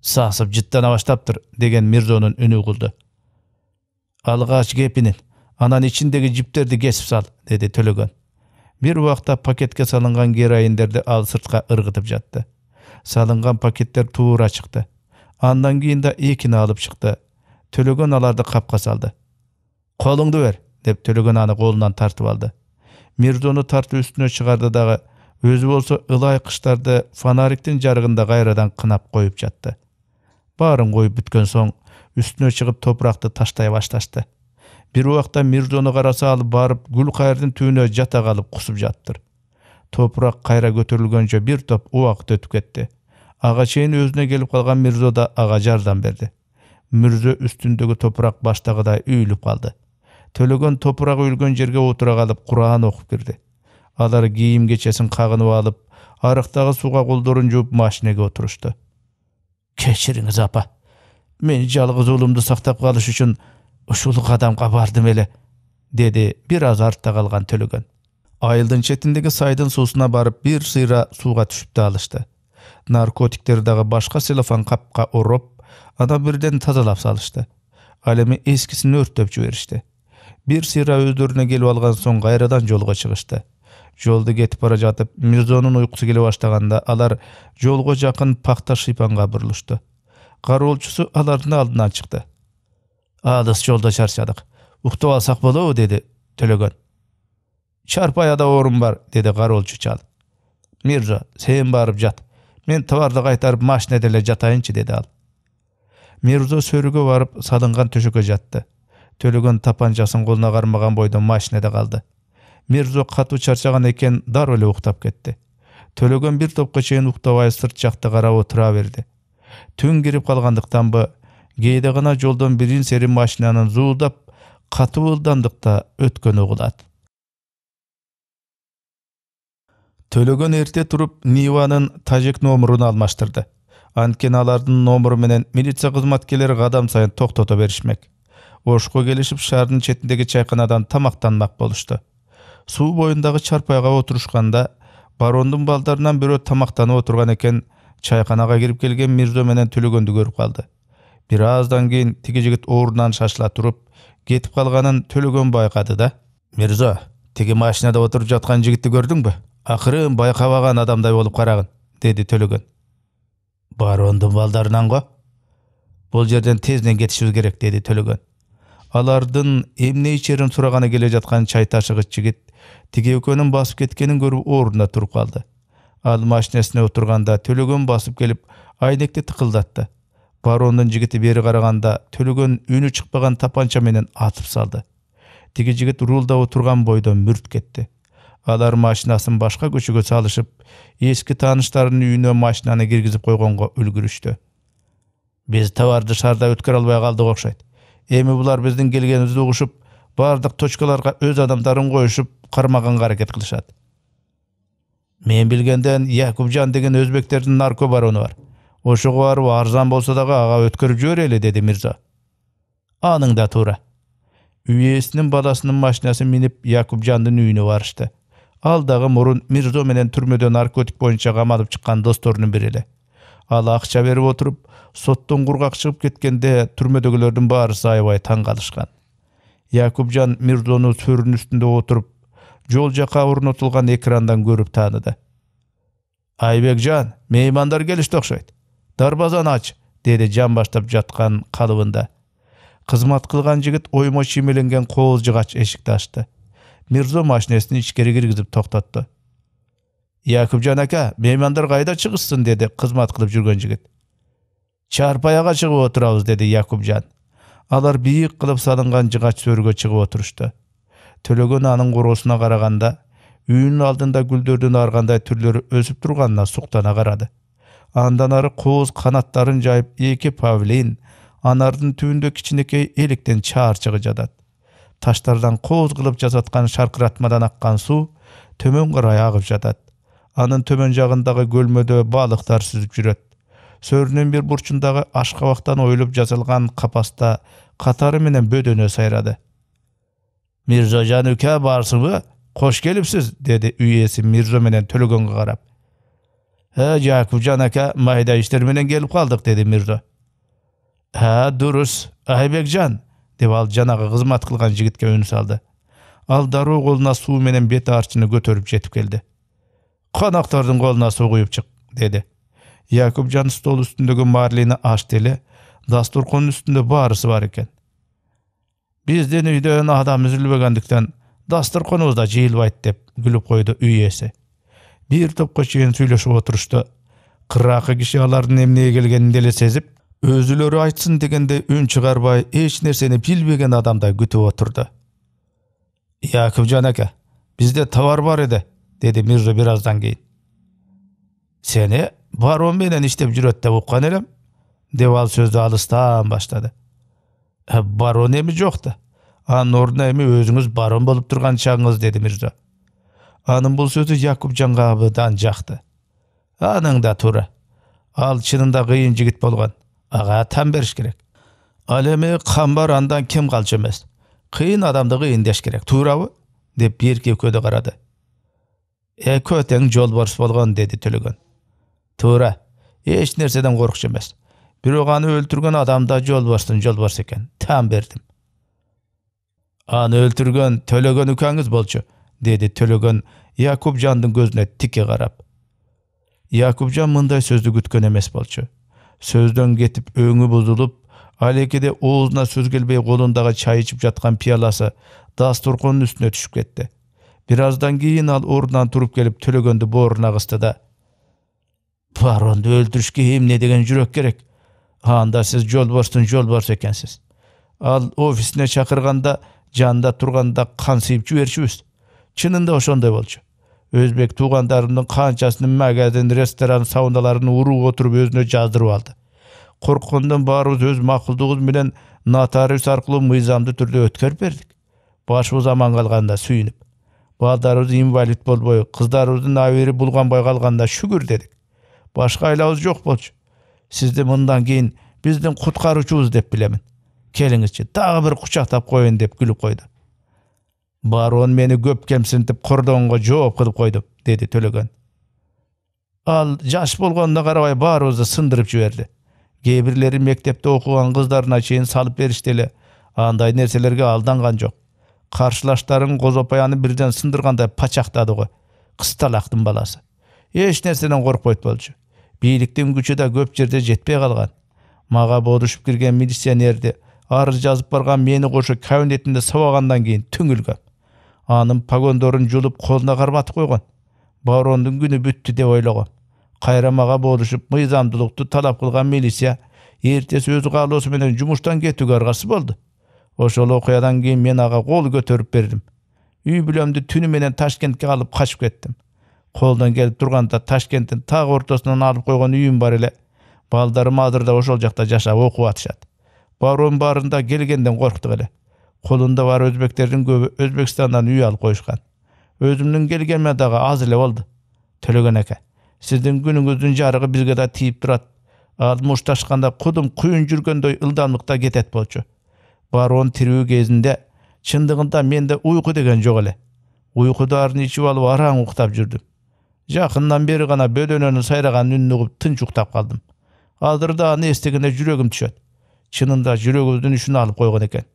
сасып жыттана баштаптыр деген мирзонун үнү угулду алгач кепинин анан ичиндеги жиптерди кесип сал деди төлөгөн бир убакта пакетке салынган героиндерди ал сыртка ыргытып жатты салынған пакеттер туура шықты. андан кейін да екіні алып шықты. төлөгөн аларды қапқа салды қолыңды бер деп төлөгөн аны қолынан тартып алды Мирзоны тарту үстіне шығарды дағы, өзі болса ылай қыштарды фонариктің жарығында қайрадан қынап қойып жатты Барын қойып бүткөн соң үстіне шығып топырақты таштай башташты бір уақытта Мирзоны қараса ал барып гүл түбіне жата қалып кусуп жаттыр топырақ қайра көтерілгенше бир топ уақыт өтіп кетті ага чейин өзіне келіп қалған мирзо да аға жардам берді мирзо үстіндегі топурак баштағыдай үйіліп қалды төлеген топурак үйілген жерге отура қалып құран оқып кирди алар киім кечесін қағынып алып арықтағы суға қолдарын жуып машинеге отурушту кешіріңіз апа мен жалғыз ұлымды сақтап қалыш үшін ушул кадамга бардым эле деді бир артта қалған төлеген айылдын четиндеги сайдын суусуна барып бир сыйра сууга түшүп да алышты наркотиктер дагы башка қапқа капка ороп бірден бирден тазалап салышты ал эми эскисин өрттөп жиберишти бир сыйра өздөрүнө келип алган соң кайрадан жолго чыгышты Жолды кетип бара жатып мирзонун уйкусу келе баштаганда алар жолго жакын пакта шыйпанга бурулушту кароолчусу алардын алдынан чыкты алыс жолдо чарчадык уктап алсак болобу деди төлөгөн чарпаяда орын бар деді королчу чал миржа сен барып жат мен товарды қайтарып машинада эле жатайынчы деді ал мирзо сөрүгө барып салынган төшөккө жатты төлөгөн тапанчасын колуна кармаган бойдо машинада калды мирзо катуу чарчаган экен дароо эле уктап кетти төлөгөн бир топко чейин уктабай сырт жакты карап отура берди түн кирип калгандыктанбы кээде гана жолдон бирин серин машинанын зуулдап катуу ылдамдыкта өткөнү угулат төлөгөн эрте туруп ниванын тажик номуруна алмаштырды анткени алардын номуру менен милиция кызматкерлери кадам сайын токтото беришмек ошко келишип шаардын четиндеги чайканадан тамактанмак болушту суу боюндагы чарпайга отурушканда барондун балдарынан бирөө тамактанып отурган экен чайканага кирип келген мирзо менен төлөгөндү көрүп калды бир аздан кийин тиги жигит ордунан шашыла туруп кетип калганын төлөгөн байкады да мирзо тиги машинада отуруп жаткан жигитти көрдүңбү ақырын байқап адамдай болып қараған деді төлеген барондың балдарынан ғой бұл жерден тезінен кетішіміз керек деді төлеген алардың эмне ичерин сұрағаны келе жатқан чай ташығыш жігіт тигеукөнің басып кеткенін көріп орнына тұрып қалды ал машинасына отырғанда төлеген басып келіп әйнекті тықылдатты баронның жігіті бері қарағанда төлеген үні шықпаған менен атып салды Теге жігіт рулда отырған бойда мүрт кетті алар машинасын башка көчөгө салышып эски тааныштарынын үйүнө машинаны киргизип койгонго үлгүрүштү биз товарды шаарда өткөрө албай калдык окшойт эми булар биздин келгенибизди угушуп баардык точкаларга өз адамдарын коюшуп кармаганга аракет кылышат мен билгенден якубжан деген өзбектердин нарко бар ошого барып арзан болсо дагы ага өткөрүп жиберели деди мирза аның да туура үй ээсинин баласынын машинасы минип якубжандын үйүнө барышты ал дагы мурун мирзо менен түрмөдө наркотик боюнча камалып чыккан досторунун бири эле ал акча берип отуруп соттон кургак чыгып кеткенде түрмөдөгүлөрдүн баарысы аябай таң калышкан якупжан мирзону сөрүнүн үстүндө отуруп жол жака орнотулган экрандан көрүп тааныды айбекжан меймандар келишти окшойт дарбазаны ач деди баштап жаткан калыбында кызмат кылган жигит оймо чиймеленген кооз жыгач эшикти ачты мирзо машинасын ішкері кіргізіп тоқтатты якупжан ака меймандар қайда шығыссын деді қызмат қылып жүрген жігіт чарпаяға шығып отурабыз деді якупжан алар биік қылып салынған жыгач сөргө шығып отурушту төлөгөн аның короосуна қарағанда үйүнүн алдында гүлдерден арғандай түрлері өсіп тұрғанына суктана қарады андан ары қуыз қанаттарын жайып екі павлин анардың түбінде кішінекей чар шаршығы жатат таштардан кооз кылып жасаткан шаркыратмадан аккан суу төмөн карай агып жатат анын төмөн жагындагы көлмөдө балыктар сүзүп жүрөт сөрүнүн бир бурчундагы ашкабактан оюлуп жасалган капаста катары менен бөдөнө сайрады мирзожан ука барсыңбы кош келипсиз деди үй ээси мирзо менен төлөгөнгө карап э жакупжан ака майда иштер менен келип калдык деди мирзо а «Э, дурус айбекжан деп ал жанағы кызмат кылган жигитке үн салды ал дароо колуна суу менен бет арчыны көтөрүп жетип келди коноктордун колуна суу куюп чык деди якубжан стол үстүндөгү марлини ачты эле дасторкондун үстүндө баарысы бар экен биздин үйдөн адам үзүлбөгөндүктөн дасторконубуз да жыйылбайт деп күлүп койду үй ээси бир топко чейин сүйлөшүп отурушту кыраакы киши алардын эмнеге келгенин деле сезип өзүлөрү айтсын дегенде үн чыгарбай эч нерсени билбеген адамдай күтүп отурду якубжан ака бізде товар бар еді», деди мирзо бир аздан кийин сени барон менен иштеп жүрөт деп уккан элем деп ал сөздү алыстан баштады барон эми жок да анын ордуна эми өзүңүз барон болуп турган чагыңыз деди мирзо анын бул сөзү якубжанга абдан жакты аның да туура ал чынында кыйын жигит болгон аға тән беріш керек әлемі эми бар андан кем қалчу емес қиын адамдығы ендеш керек туурабы деп берки көді қарады экөө тең жолборс болған деді төлөгөн туура эч нерседен коркчу эмес бирок аны өлтүргөн адам да жолборстун жолборсу экен тән бердим аны өлтүргөн төлөгөн үкөңүз болчу деді төлөгөн якубжандын көзүнө тике карап якубжан мындай сөздү күткөн эмес болчу сөздөн кетип өңү бузулуп алекеде оозуна сөз келбей колундагы чай ичип жаткан пияласы дасторкондун үстүнө түшүп кетти бир аздан кийин ал ордунан туруп келип төлөгөндү бооруна кысты да баронду өлтүрүшкө эмне деген жүрөк керек анда сиз жолборстун жолборсу экенсиз ал офисине чакырганда жанында турганда кансыйып жиберчүбүз чынында ошондой болчу өзбек туугандарымдын канчасынын магазин ресторан саундаларын уруп отырып өзіне жаздырып алды корккондон баарыбыз өз макулдугубуз менен нотариус аркылуу мыйзамды түрдө өткөрүп бердік. башыбыз аман қалғанда сүйініп балдарыбыз инвалид болбой кыздарыбыздын абийири булганбай калганына шүгүр дедік башка айлабыз жоқ болчу сізді мындан кийин біздің куткаруучубуз деп білемін келіңізші тағы бір құшақтап коеюн деп күліп қойды барон мени көп кемсинтип кордонго жооп кылып койду деди төлөгөн ал жаш болгонуна карабай баарыбызды сындырып жиберди кээ бирлери мектепте окуган кыздарына чейин салып беришти эле андай нерселерге алданган жок каршылаштарын қозопаяны бирден сындыргандай пачактады го кысталактын баласы эч нерседен коркпойт болчу бийликтин күчү да көп жерде жетпей калган мага боодушуп кирген милиционерди арыз жазып барган мени кошо кабинетинде сабагандан кийин түңүлгөм анын погондорун жулуп колуна карматып койгон барондун күнү бүттү деп ойлогом кайрамага болушуп мыйзамдуулукту талап кылган милиция эртеси өз каалоосу менен жумуштан кетүүгө аргасыз болду ошол окуядан кийин мен ага кол көтөрүп бердим үй бүлөмдү түнү менен ташкентке алып качып кеттим колдон келип турганда ташкенттин так ортосунан алып койгон үйүм бар эле балдарым азыр да ошол жакта жашап окуп атышат Барон баарында келгенден корктук эле қолында бар өзбектердің көбі өзбекстандан үй алып қойышқан өзімнің келгеніме дағы аз эле болды төлеген әке сіздің күніңіздің жарығы бізге да тиіп тұрады ал мұшташқанда құдым құйын жүргендей ылдамдықта кетеді болчу барон тирүү кезінде шындығында менде ұйқы деген жоқ эле ұйқыдарын ішіп алып араң уктап жүрдім жакындан бери ғана бөдөнөнүн сайраған үнін ұғып тынч уктап қалдым азыр да аны эстегенде жүрөгүм түшөт чынында жүрөгүбүздүн үшүн алып қойған екен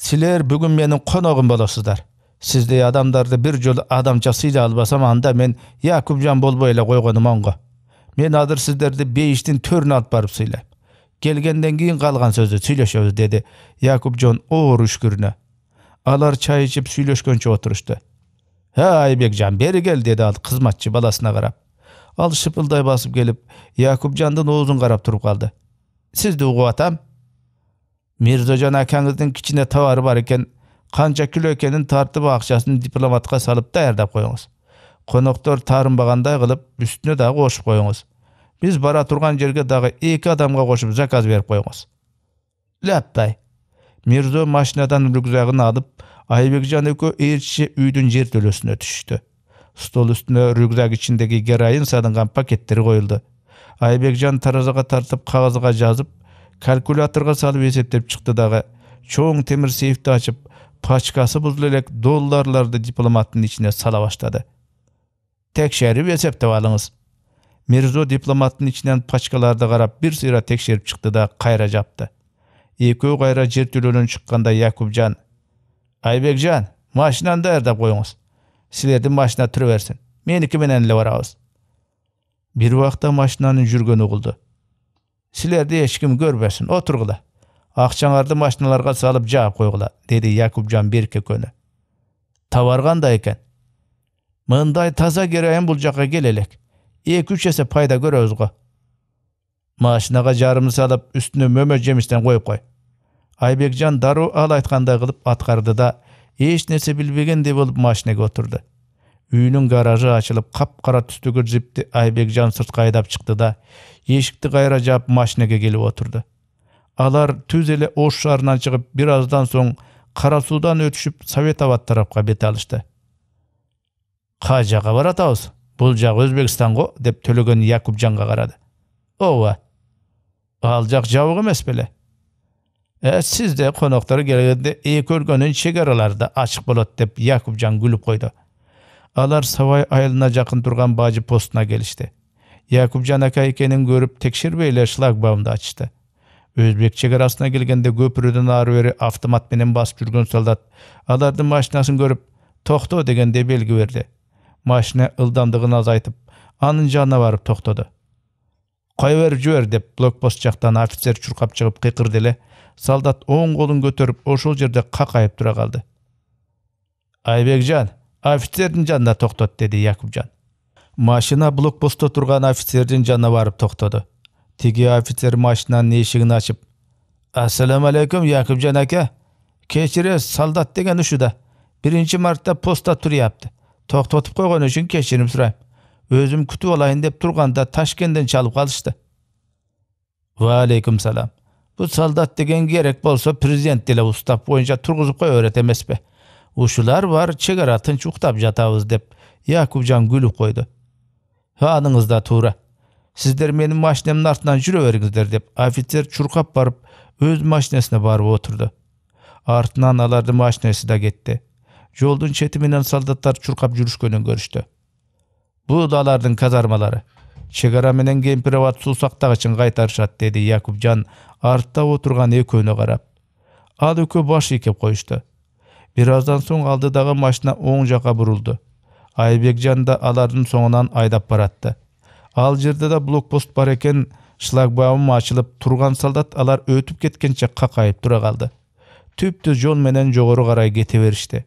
силер бүгін менің қонағым боласыздар сиздей адамдарды бир жолу сыйлай албасам анда мен якубжан болбой эле койгонум оңго мен азыр сіздерді бейиштин төрүнө алып барып сыйлайм келгенден кийин калган сөздү сүйлөшөбүз деди жон оор үшкүрүнө алар чай ичип сүйлөшкөнчө отурушту ә айбекжан бери кел деді ал қызматшы баласына қарап ал шыпылдай басып келіп якубжандын оозун қарап тұрып қалды сізді ұғып атам мирзожан акаңыздын кичине товары бар экен канча кило экенин тартып акчасын дипломатка салып даярдап коюңуз коноктор таарынбагандай кылып үстүнө дагы кошуп коюңуз биз бара турган жерге дагы эки адамга кошуп заказ берип коюңуз лаппай мирзо машинадан рюкзагын алып айбекжан экөө ээрчише үйдүн төлөсүнө түштү стол үстүнө рюкзак ичиндеги героин салынган пакеттер коюлду айбекжан таразага тартып кагазга жазып kalkulyatorga salıp esettep çıktı dağı çoğun temir seyfti açıp paçkası buzlulek dollarlardı diplomatın içine sala başladı. Tekşerip eseptep alınız. Mirzo diplomatın içinden paçkalarda karap bir sıra tek tekşerip çıktı da kayra captı. Eki kayra jer tülünün çıkkanda Yakupcan. Aybekcan, maşinanda erdap koyunuz. Silerdin maşina türüversin. kimin menen var varabız. Bir vaqtda maşinanın jürgönü uğuldu. силерди эч ким көрбөсүн отургула акчаңарды машиналарга салып жаап деді деди якупжан берке товар да екен. мындай таза керайын бул жака келе элек эки үч пайда көрөбүз го Машинаға жарымды салып үстүнө мөмө жемиштен коюп қой. айбекжан дару ал айткандай қылып атқарды да еш нерсе билбегендей болып машинеге отырды үйінің гаражы ашылып қап қара түстегі джипті айбекжан сыртқа айдап шықты да есікті қайра жап машинаға келіп отырды алар түз эле ош шаарынан чыгып бир соң қарасудан суудан өтүшүп совет абад тарапқа бет алышты жаққа жака баратабыз бұл жақ өзбекстан го деп төлөгөн якупжанға қарады. ооба ал жақ жабык эмес беле ә сізде қонақтар келгенде екі өлкөнүн чек да ачык болот деп якупжан күліп қойды алар сабай айылына жакын турган бажы постуна келишти якубжан ака экенин көрүп текшербей эле шлагбамды ачышты өзбек чек арасына келгенде көпүрөдөн ары бери автомат менен басып жүргөн солдат алардын машинасын көрүп токто дегендей белги берди машина ылдамдыгын азайтып анын жанына барып токтоду кое берип жибер деп блокпост жактан офицер чуркап чыгып кыйкырды эле солдат оң колун көтөрүп ошол жерде какайып тура калды айбекжан офицердин жанына токтот деди якупжан машина блокпостто турган офицердин жанына барып токтоду тиги офицер машинанын эшигин ачып ассалам алейкум якупжан ака кечиресиз солдат деген ушул да биринчи мартта постта туряпты токтотуп койгон үчүн кечирим сурайм өзүм күтүп алайын деп турганда ташкенттен чалып калышты валейкум салам бул солдат деген керек болсо президент деле устав боюнча тургузуп кое берет эмеспи ушулар бар чегара тынч уктап жатабыз деп якубжан күлүп койду да туура сиздер менин машинемдин артынан жүрө бериңиздер деп офицер чуркап барып өз машинесине барып отурду артынан алардын машинеси да кетти жолдун чети менен солдаттар чуркап жүрүшкөнүн көрүштү бул да алардын казармалары чек ара менен кемпироват суу сактагычын кайтарышат деди якубжан артта отурган экөөнө карап ал экөө баш ийкеп коюшту Birazdan соң aldydagy машина оң jaka buruldy. Aýbekjan да alaryň соңынан айдап баратты. Ал жерде да блокпост бар екен шлагбаум ашылып тұрған солдат алар өтіп кеткенче какайып тура қалды. Түпті жол менен жогору қарай кете беришти.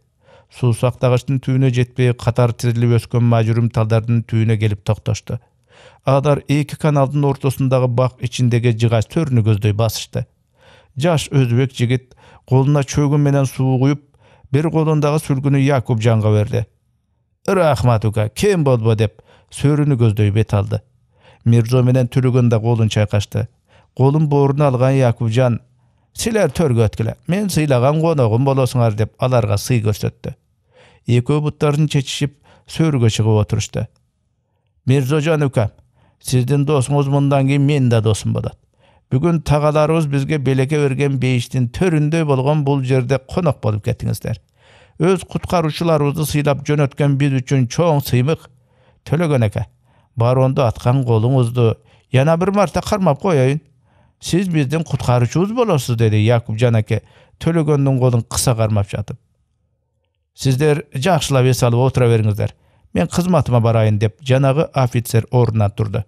суу тагыштын түйүнө жетпей қатар тизилип өскөн мажурум талдардын түйіне келіп токтошту. Адар екі каналдын ортосундагы бақ ичиндеги жыгач төрүнү көздөй басышты. Жаш өзбек жигит колуна чөгүн менен суу куюп Бір қолындағы сүлгіні якуб жанға берди ырахмат ука кем болбо деп сөріні көздөй бет алды мирзо менен түрүгүн да колун чайкашты колун алған алган якубжан силер төргө өткүлө мен сыйлаған коногум болосуңар деп аларга сый көрсөттү экөө буттарын чечишип сөөргө чыгып отурушту жан укам сіздің досыңыз мындан кийин мен да досым болот Бүгін тағаларыңыз бізге белеке берген бейіштін төрінде болған бұл жерде қонақ болып кеттіңіздер. Өз құтқарушыларыбызды сыйлап жөнөткөн біз үшін чоң сыймық. Төлөгөн әке, баронды атқан қолыңызды яна бір марта қармап қояйын. Сіз біздің құтқарушымыз боласыз деді Якуб жанаке төлі көндің қолын қыса қармап жатып. Сіздер жақсылап ес отыра беріңіздер. Мен қызматыма барайын деп жанағы офицер орнынан тұрды.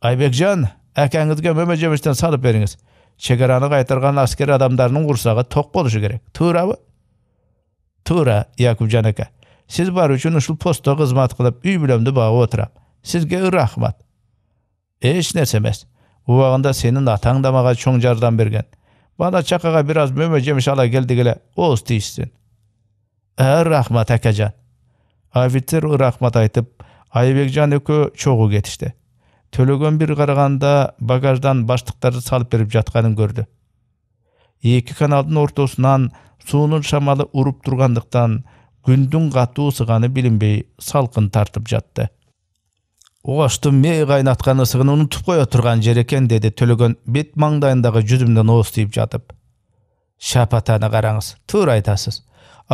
Айбекжан, әкәңізге мөме жеміштен салып беріңіз шекараны қайтарған әскер адамдарының құрсағы тоқ болушы керек туурабы туура якубжан әке сіз бар үшін ушул постта кызмат кылып үй бүлөмдү багып отурам сизге ырахмат эч нерсе эмес убагында сенин атаң да мага чоң жардам берген бала чакага бир аз мөмө жемиш ала келдик эле ооз тийишсин ырахмат акажан офицер ырахмат айтып айбекжан экөө чогуу кетишти төлөгөн бир караганда багаждан баштыктарды салып берип жатканын көрдү эки каналдын ортосунан суунун шамалы уруп тургандыктан күндүн катуу ысыганы билинбей салкын тартып жатты оштун мээ кайнаткан ысыгын унутуп кое турган жер экен деди төлөгөн бет маңдайындагы жүзүмдөн ооз тийип жатып шапатаны караңыз туура айтасыз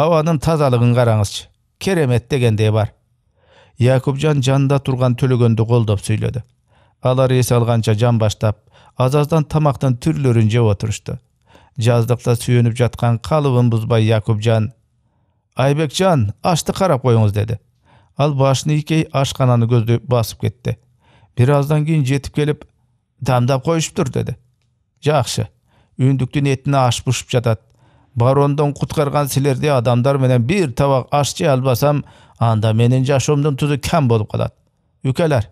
абанын тазалыгын караңызчы керемет дегендей бар якупжан жанында турган төлөгөндү колдоп сүйлөдү алар эс алганча жан баштап аз аздан тамактын түрлөрүн жеп отурушту жаздыкта сүйөнүп жаткан калыбын бузбай якубжан айбекжан ашты карап коюңуз деди ал башын ийкей ашкананы көздөй басып кетти бир аздан кийин жетип келип дамдап коюшуптур деди жакшы үндүктүн этине аш бушуп жатат барондон куткарган силердей адамдар менен бир табак аш жей албасам анда менин жашоомдун тузу кам болуп калат үкелер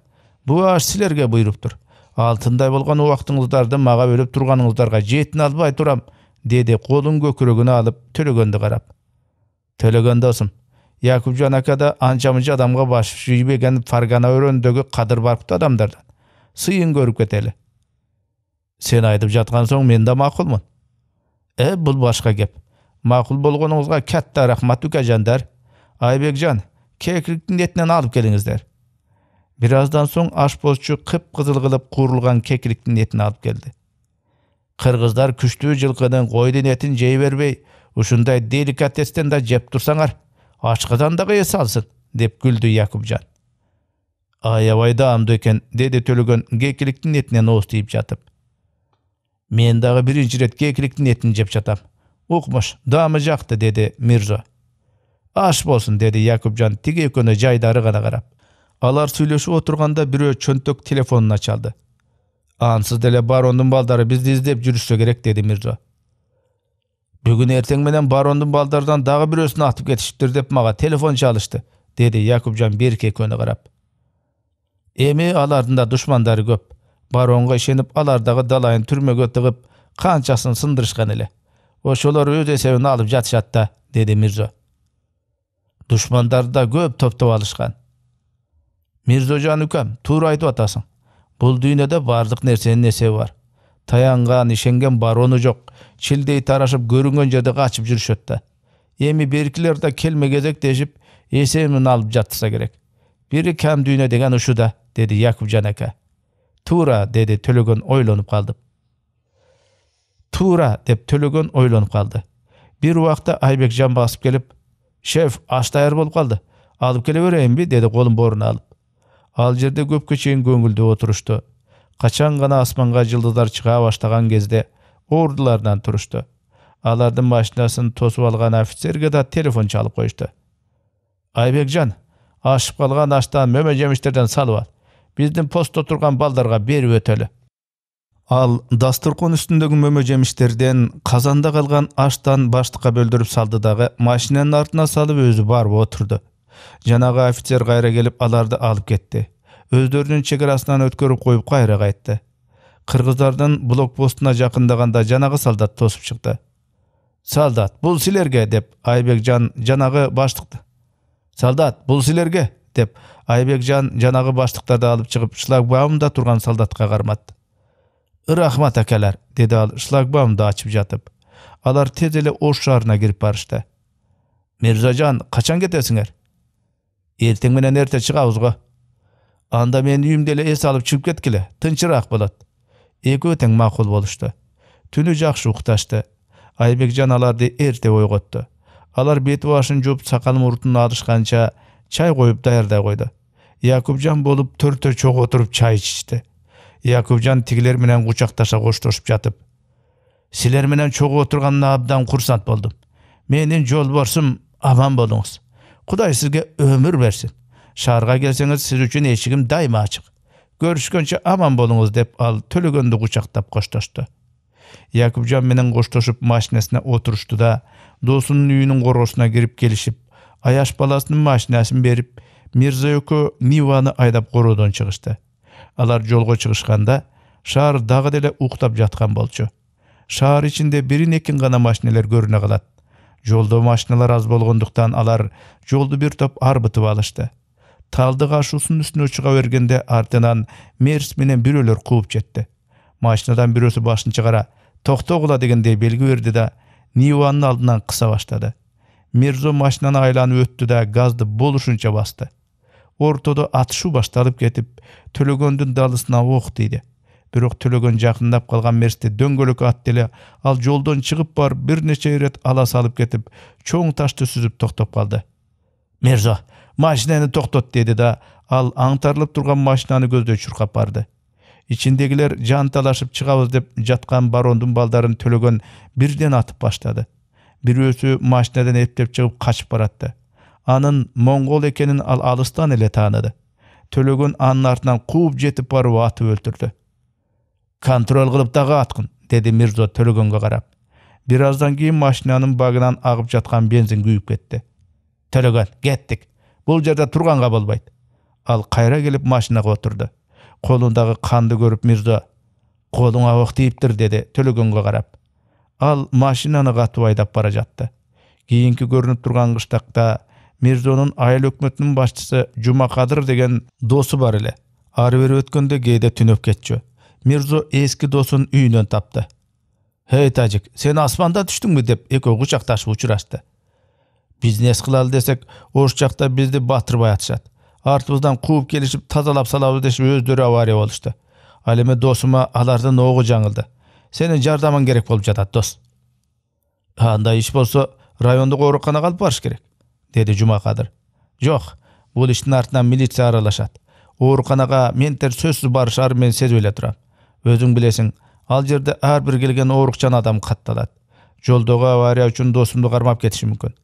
бу силерге бұйырып тұр алтындай болған убактыңыздарды маға бөліп тұрғаныңыздарға жетін албай турам,- деді қолын көкірегіне алып төлегенді қарап төлеген досым якупжан ака да анча мынча адамға баш жүйбеген фаргана өрөндөгү қадыр барыпты адамдардан сыйын көріп кетелі сен айтып жатқан соң мен да мақұлмын э бұл башқа кеп мақұл болғаныңызға катта рахмат үкәжандар айбекжан кекіліктің етінен алып келіңіздер аздан соң ашпозчу қып қызыл құрылған қуырылған кекіліктің етін алып келді. Қырғыздар күшті жылқының қойдың етін жей бербей, ұшындай деликатестен да жеп тұрсаңар, ашқызандағы ес алсын, деп күлді Якубжан. Аявайда амды екен, деді төліген кекіліктің етінен оғыз жатып. Мен дағы бірін рет кекіліктің етін жеп жатам. Оқмыш, дамы жақты, деді Мирзо. Аш болсын, деді Якубжан, тіге күні жайдары ғана қарап. алар сүйлөшүп отурганда бирөө чөнтөк телефонуна чалды ансыз деле барондун балдары бизди издеп жүрүшсө керек деди мирзо бүгүн эртең менен барондун балдарынан дагы бирөөсүн атып кетишиптир деп мага телефон чалышты деди якубжан берке экөөнө карап эми алардын да душмандары көп баронго ишенип алар дагы далайын түрмөгө тыгып канчасын сындырышкан эле ошолор өз эсебине алып жатышат да деди мирзо душмандарды да көп топтоп алышкан mirzojon ukam to'g'ri aytyapsan бұл дүйнөдө бардық нерсенин эсеби бар таянған ишенген барону жок чилдей тарашып көрүнгөн жерде качып жүрүшөт да эми беркилер да келме кезек дешип эсебин алып жатышса керек бири кам дүйнө деген ушу да деди якубжан ака туура деди төлөгөн ойлонуп калдып туура деп төлөгөн ойлонуп калды бир убакта айбек жан басып келип шеф аш даяр болуп калды алып келе берейинби деди колун боруна алып ал жерде көпкө чейин көңүлдүү отурушту качан гана асманга жылдыздар чыга баштаган кезде ордуларынан турушту алардын машинасын тосуп алган офицерге да телефон чалып коюшту айбекжан ашып калган аштан мөмө жемиштерден салып ал биздин постто турган балдарга берип өтөлү ал дасторкон үстүндөгү мөмө жемиштерден казанда калган аштан баштыкка бөлдүрүп салды дагы машинанын артына салып өзү барып отурду Жанағы офицер қайра келіп аларды алып кетті. өздөрүнүн чек арасынан қойып коюп кайра кайтты блокпостына жақындағанда жанағы салдат тосып солдат Салдат, бұл солдат бул силерге деп айбекжан жанағы баштықты. солдат бұл сілерге деп айбекжан жанағы баштықтарды алып шығып, шлагбаумда турган солдатка карматты Рахмат акалар деди ал шлагбамды ачып жатып алар тез эле ош шаарына кирип барышты Мирзажан, качан кетесиңер ертең менен ерте чыгабыз го анда мен үйүмдө эле эс алып чыгып кеткиле тынчыраак болот экөө тең макул болушту түнү жакшы укташты айбекжан аларды эрте ойготту алар бети башын жууп сакал мурутун алышканча чай коюп даярдай койду якубжан болуп төртөө чогуу отуруп чай ичишти якубжан тигилер менен кучакташа коштошуп жатып силер менен чогуу отурганына абдан курсант болдум менин жолборсум аман болуңуз құдай сізге өмір берсін шарға келсеңіз сіз үшін есігім дайыма ашық көріскенше аман болыңыз деп ал төлегенді құшақтап қоштасты якубжан менен коштошуп машинасына отурушту да досунун үйүнүн короосуна кирип келишип аяш баласынын машинасын берип мирза экөө ниваны айдап короодон чыгышты алар жолго чыгышканда шаар дагы деле уктап жаткан болчу шаар ичинде бирин экин гана машинелер көрүнө калат жолдо машиналар аз болгондуктан алар жолду бир топ арбытып алышты талдык ашуусунун үстүнө чыга бергенде артынан мерс менен бирөөлөр кууп жетти машинадан бирөөсү башын чыгара токтогула дегендей белги берди да ниванын алдынан кыса баштады мирзо машинаны айланып өттү да газды болушунча басты ортодо атышуу башталып кетип төлөгөндүн далысына ок тийди бирок төлөгөн жакындап калган мерсти дөңгөлөк атты эле ал жолдон чыгып барып бир нече ирет ала салып кетип чоң ташты сүзүп токтоп калды мирзо машинаны токтот деди да ал аңтарылып турган машинаны көздөй чуркап барды ичиндегилер жан талашып чыгабыз деп жаткан барондун балдарын төлөгөн бирден атып баштады бирөөсү машинадан эптеп чыгып качып баратты анын монгол экенин ал алыстан эле тааныды төлөгөн анын артынан кууп жетип барып атып өлтүрдү контроль кылып дагы аткын деди мирзо карап бир аздан кийин машинанын багынан агып жаткан бензин күйүп кетти төлөгөн кеттик бул жерде турганга болбойт ал кайра келип машинага отурду колундагы канды көрүп мирзо колуңа ок тийиптир деди төлөгөнгө карап ал машинаны катуу айдап бара жатты кийинки көрүнүп турган кыштакта мирзонун айыл өкмөтүнүн башчысы жумакадыр деген досу бар эле ары бери өткөндө кээде түнөп кетчү мирзо эски досын үйүнөн тапты хей тажик, сен аспанда түштүңбү деп экөө кучакташып учурашты. бизнес кылалы десек ош жақта бизди батырбай атышат. артымыздан кууп келишип, тазалап салабыз деп өздөрү авария болушту. ал эми досума алардын огу жаңылды Сенин жардамың керек болуп жатат дос андай иш болсо райондук ооруканага алып барыш керек деді жұмақадыр Жок, бул иштин артынан милиция аралашат ауруханаға ментер сөзсүз барышарын мен сезип эле турам өзің білесің ал жерде әрбір келген оорукчан адам катталат жолдогу авария үчүн досумду кармап кетиши мүмкүн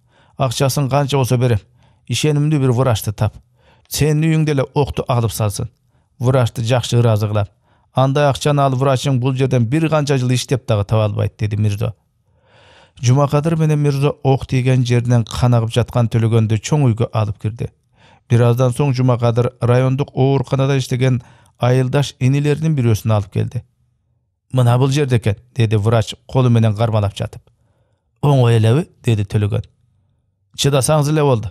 акчасын канча болсо берем ишенимдүү бир врачты тап сенин үйүңдө эле окту алып салсын врачты жакшы ыраазы кылам андай акчаны ал врачың бул жерден бир канча жыл иштеп дагы таба албайт деди мирзо жумакадыр менен мирзо ок тийген жеринен кан агып жаткан төлөгөндү чоң үйгө алып кирди бир аздан соң жумакадыр райондук ооруканада иштеген айылдаш енелерінің бирөөсүн алып келди мына бул жерде экен деди врач колу менен кармалап жатып оңой элеби деди төлөгөн чыдасаңыз эле болду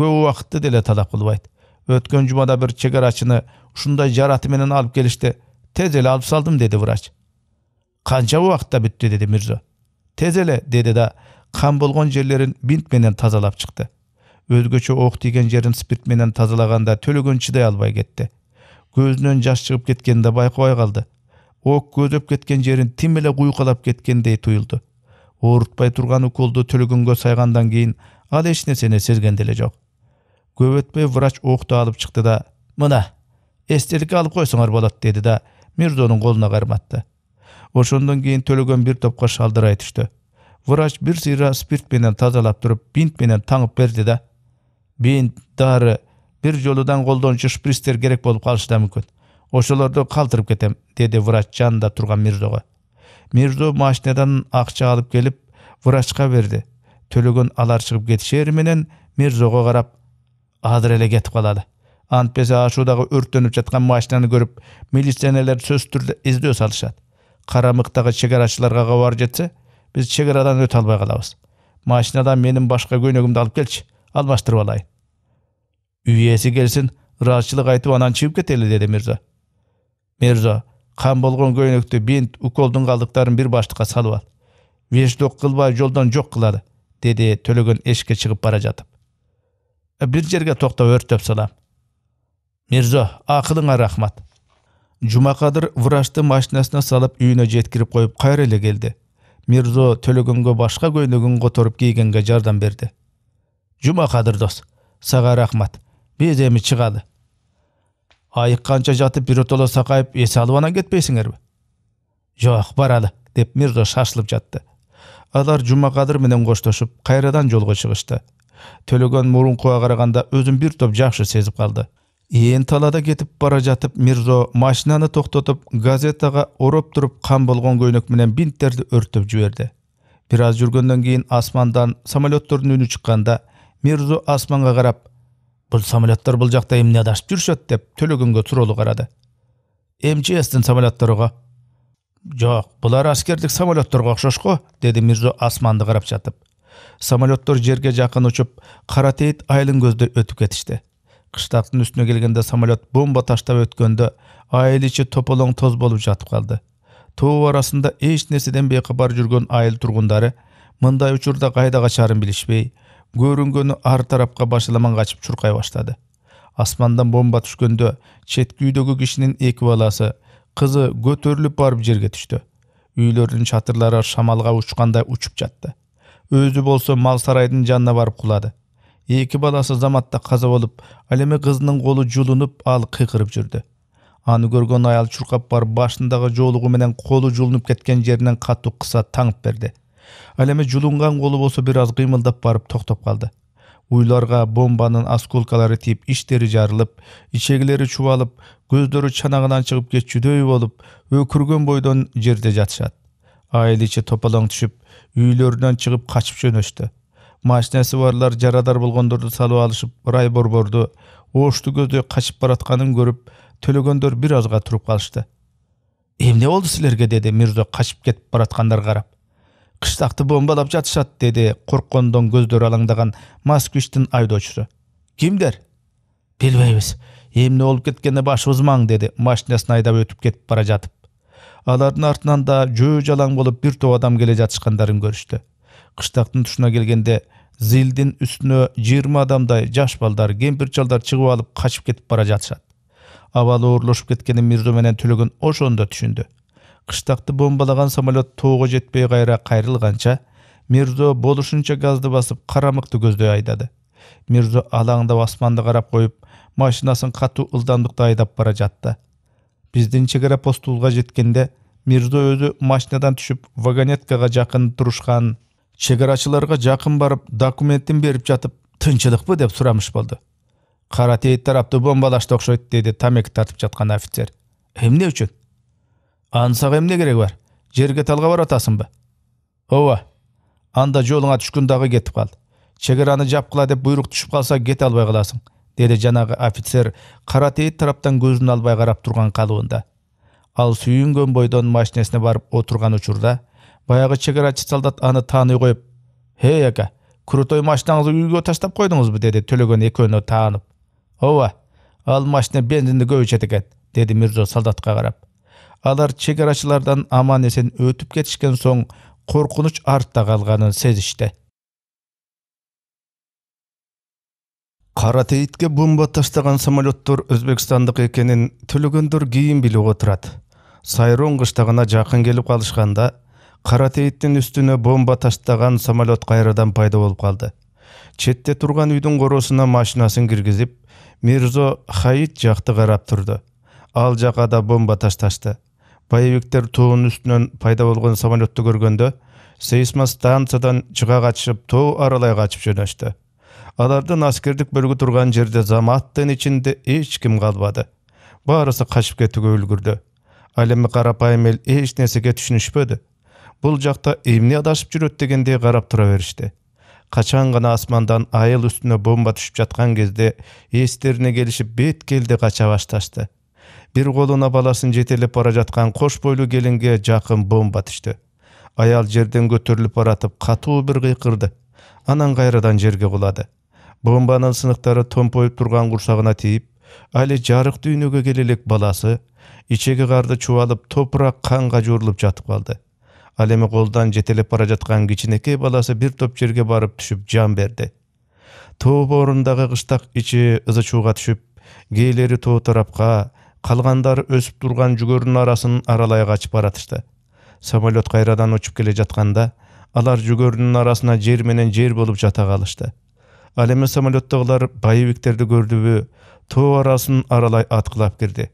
көп убакытты деле талап кылбайт өткөн жумада бир чек арачыны ушундай жараты менен алып келишти тез эле алып салдым деди врач канча убакытта бүттү деди мирзо тез эле деди да кан болгон жерлерин бинт менен тазалап чыкты өзгөчө ок тийген жерин спирт менен тазалаганда төлөгөн чыдай албай кетти көзүнөн жаш чыгып кеткенин да байкабай калды ок көздөп кеткен жерин тим эле куйкалап кеткендей туюлду оорутпай турган уколду төлөгөнгө сайгандан кийин ал эч нерсени сезген деле жок көп өтпөй врач окту алып чыкты да мына эстеликке алып койсоңор болот деди да мирзонун колуна карматты ошондон кийин төлөгөн бир топко шалдырай түштү врач бир сыйра спирт менен тазалап туруп бинт менен таңып берди да бинт дары бир жолудан колдонуучу шприцтер керек болуп калышы да мүмкүн ошолорду калтырып кетем деди врач жанында турган мирзого мирзо машинадан акча алып келип врачка берди төлөгөн алар чыгып кетишери менен мирзого карап азыр эле кетип калалы антпесе ашуудагы өрттөнүп жаткан машинаны көрүп милиционерлер сөзсүз түрдө издөө салышат карамыктагы чек арачыларга кабар жетсе биз чек арадан өтө албай калабыз машинадан менин башка көйнөгүмдү алып келчи алмаштырып алайын үйесі келсін ыраазычылык айтып анан чыгып кетели деді мирза мирза қан болгон көйнөктү бинт уколдун қалдықтарын бір баштыққа салып ал доқ қылбай жолдан жоқ қылады, —- деді төлөгөн ешке шығып бара жатып бір жерге токтоп өрттөп салам мирза акылыңа рахмат жумакадыр врачты машинасына салып үйіне жеткіріп қойып кайра келді. келди мирзо төлөгөнгө башка көйнөгүн которуп кийгенге жардам берди жумакадыр дос сага рахмат беземи шығады Айыққанша қанша жатып биротоло сақайып эс алып анан кетпейсиңерби жок баралы деп мирзо шашылып жатты алар жумакадыр менен коштошуп қайрадан жолго чыгышты төлөгөн мурункуга қарағанда өзім бир топ сезіп қалды. калды талада кетип бара жатып мирзо машинаны тоқтотып газетаға ороп тұрып қан болгон көйнөк менен бинттерді өрттөп жиберди біраз аз кейін кийин асмандан самолеттордун үнү чыкканда мирзо асманға қарап бұл самолеттар бұл жақта эмне адашып жүрүшөт деп төлөгөнгө суроолу карады мчстин самолетторго жок булар аскердик самолетторго окшош қо деди мирзо асманды карап жатып самолеттор жерге жақын учуп кара тейит айлын көздөй өтүп кетишти кыштактын үстүнө келгенде самолет бомба таштап өткөндө айыл ичи тополоң тоз болуп жатып қалды. тоо арасында эч нерседен бейкабар жүргөн айыл тургундары мындай учурда кайда качаарын билишпей көрүнгөнү ар тарапка башаламан качып чуркай баштады асмандан бомба түшкөндө четки үйдөгү кишинин эки баласы кызы көтөрүлүп барып жерге түштү үйлөрдүн чатырлары шамалга учкандай учуп жатты өзү болсо мал сарайдын жанына барып кулады эки баласы заматта каза болуп ал эми кызынын колу жулунуп ал кыйкырып жүрдү аны көргөн аял чуркап барып башындагы жоолугу менен колу жулунуп кеткен жеринен катуу кыса таңып берди ал эми жулунган колу болсо бир аз кыймылдап барып токтоп калды уйларга бомбанын осколкалары тийип иштери жарылып ичегилери чубалып көздөрү чанагынан чыгып кетчүдөй болуп өкүргөн бойдон жерде жатышат айыл ичи тополоң түшүп үйлөрүнөн чыгып качып жөнөштү машинеси барлар жарадар болгондорду салып алышып борборду ошту көздөй качып баратканын көрүп төлөгөндөр бир азга туруп калышты эмне болду силерге деди мирзо качып кетип бараткандарга карап кыштакты бомбалап жатышат деди корккондон көздөрү алаңдаган москвичтин айдоочусу кимдер билбейбиз эмне болуп кеткенине башыбыз маң деди машинасын айдап өтүп кетип бара жатып алардын артынан да жөө жалаң болуп бир топ адам келе жатышкандарын көрүштү кыштактын тушуна келгенде зилдин үстүнө жыйырма адамдай жаш балдар кемпир чалдар чыгып алып качып кетип бара жатышат абалы оорлошуп кеткенин мирзо менен төлөгөн ошондо түшүндү кыштакты бомбалаган самолет тоого жетпей кайра кайрылганча мирзо болушунча газды басып карамыкты көздөй айдады мирзо алаңдап асманды карап коюп машинасын катуу ылдамдыкта айдап бара жатты биздин чек ара постубузга жеткенде мирзо өзү машинадан түшүп вагонеткага жакын турушкан чек арачыларга жакын барып документин берип жатып тынчылыкпы деп сурамыш болду кара теит тарапты бомбалашты окшойт деди тамеки тартып жаткан офицер эмне үчүн аңсақ эмне кереги бар жерге талға ба. ооба анда жолуңа түшкүн дагы кетип кал чекараны жапкыла деп буйрук түшүп калса кете албай каласың деди жанагы офицер кара тейит тараптан көзүн албай карап турган калыбында ал сүйүнгөн бойдон машинесине барып отурган учурда баягы чекарачы солдат аны тааный коюп эй ака крутой машинаңызды үйгө таштап койдуңузбу деди төлөгөн экөөнө таанып ооба ал машина бензинди көп ичет экен деди мирзо солдатка карап алар арачылардан аман эсен өтүп кетишкен соң коркунуч артта калганын сезишти кара тейитке бомба таштаган самолеттор өзбекстандык экенин төлөгөндөр кийин билип отурат сайрон кыштагына жакын келип калышканда кара тейиттин үстүнө бомба таштаган самолет қайрадан пайда болуп қалды. четте турган үйдің қоросына машинасын киргизип мирзо хаит жакты карап турду ал жақада бомба ташташты боевиктер тоонун үстүнөн пайда болгон самолетту көргөндө сейсмостанциядан чыга качып тоо аралай качып жөнөштү алардын аскердик бөлүгү турган жерде заматтын ичинде эч ким калбады баарысы качып кетүүгө үлгүрдү ал эми карапайым эл эч нерсеге түшүнүшпөдү бул жакта эмне адашып жүрөт дегендей карап тура беришти качан гана асмандан айыл үстүнө бомба түшүп жаткан кезде эстерине келишип бет келди кача башташты бир колуна баласын жетелеп бара жаткан кош бойлуу келинге жакын бомба түштү аял жерден көтөрүлүп баратып катуу бир кыйкырды анан кайрадан жерге кулады бомбанын сыныктары томпоюп турган курсагына тийип али жарык дүйнөгө келе элек баласы ичеги карды чубалып топурак канга жуурулуп жатып калды ал эми колудан жетелеп бара жаткан кичинекей баласы бир топ жерге барып түшүп жан берди тоо боорундагы кыштак ичи ызы чууга түшүп кээлери тоо тарапка калгандары өсүп турган жүгөрүнүн арасын аралай качып баратышты самолет кайрадан учуп келе жатканда алар жүгөрүнүн арасына жер менен жер болуп жата калышты ал эми самолеттогулар боевиктерди көрдүбү тоо арасын аралай аткылап кирди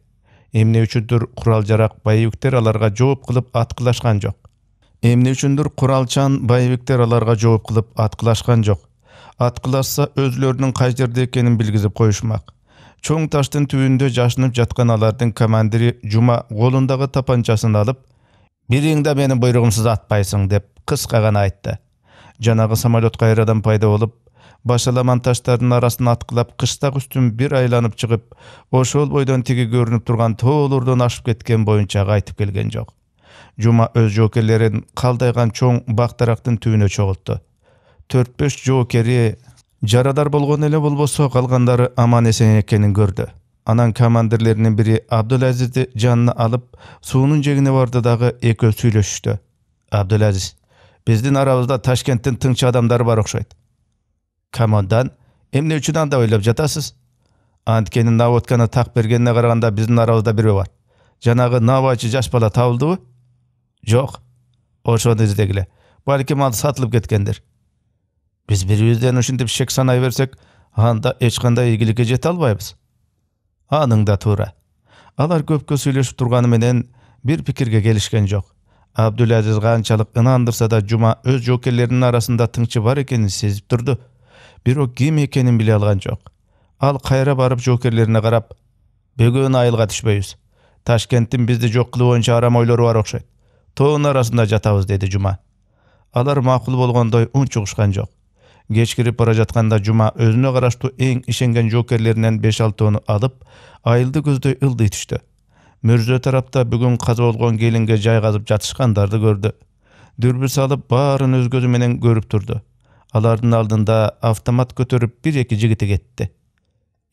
эмне үчүндүр курал жарак боевиктер аларга жооп кылып аткылашкан жок эмне үчүндүр куралчан боевиктер аларга жооп кылып аткылашкан жок аткылашса өзүлөрүнүн кай жерде экенин билгизип коюшмак чоң таштын түбүндө жашынып жаткан алардын командири жума колундагы тапанчасын алып бириң да менин буйругумсуз атпайсың деп кыска гана айтты жанагы самолет кайрадан пайда болуп башаламан таштардын арасын аткылап кыштак үстүн бир айланып чыгып ошол бойдон тиги көрүнүп турган тоолордон ашып кеткен боюнча кайтып келген жок жума өз жоокерлерин калдайган чоң бак дарактын түбүнө чогултту төрт беш жоокер жарадар болгон эле болбосо калгандары аман эсен экенин көрдү анан командирлеринин бири абдулазизди жанына алып суунун жегіне барды дагы экөө сүйлөшүштү абдулазиз биздин арабызда ташкенттин тыңчы адамдары бар окшойт командан эмне үчүн анда ойлоп жатасыз анткени наводканы так бергенине караганда биздин арабызда бирөө бар жанагы Навачы жаш бала табылдыбы жок ошону издегиле балким ал сатылып кеткендир биз бири бирибизден ушинтип шек санай берсек анда эч кандай ийгиликке жете албайбыз аның да туура алар көпкө сүйлөшүп турганы менен бир пикирге келишкен жок абдулазиз канчалык ынандырса да жума өз жоокерлеринин арасында тыңчы бар экенин сезип турду бирок ким экенин биле алган жок ал кайра барып жоокерлерине карап бөгөн айылга түшпөйбүз ташкенттин бизди жок кылуу боюнча арам ойлору бар окшойт тоонун арасында жатабыз деди жума алар макул болгондой үн жок кеч кирип бара жатканда жума өзүнө караштуу эң ишенген жоокерлеринен беш алтоону алып айылды көздөй ылдый түштү мүрзө тарапта бүгүн каза болгон келинге жайгазып жатышкандарды көрдү дүрбү салып баарын өз көзү менен көрүп турду алардын алдында автомат көтөрүп бир эки жигити кетти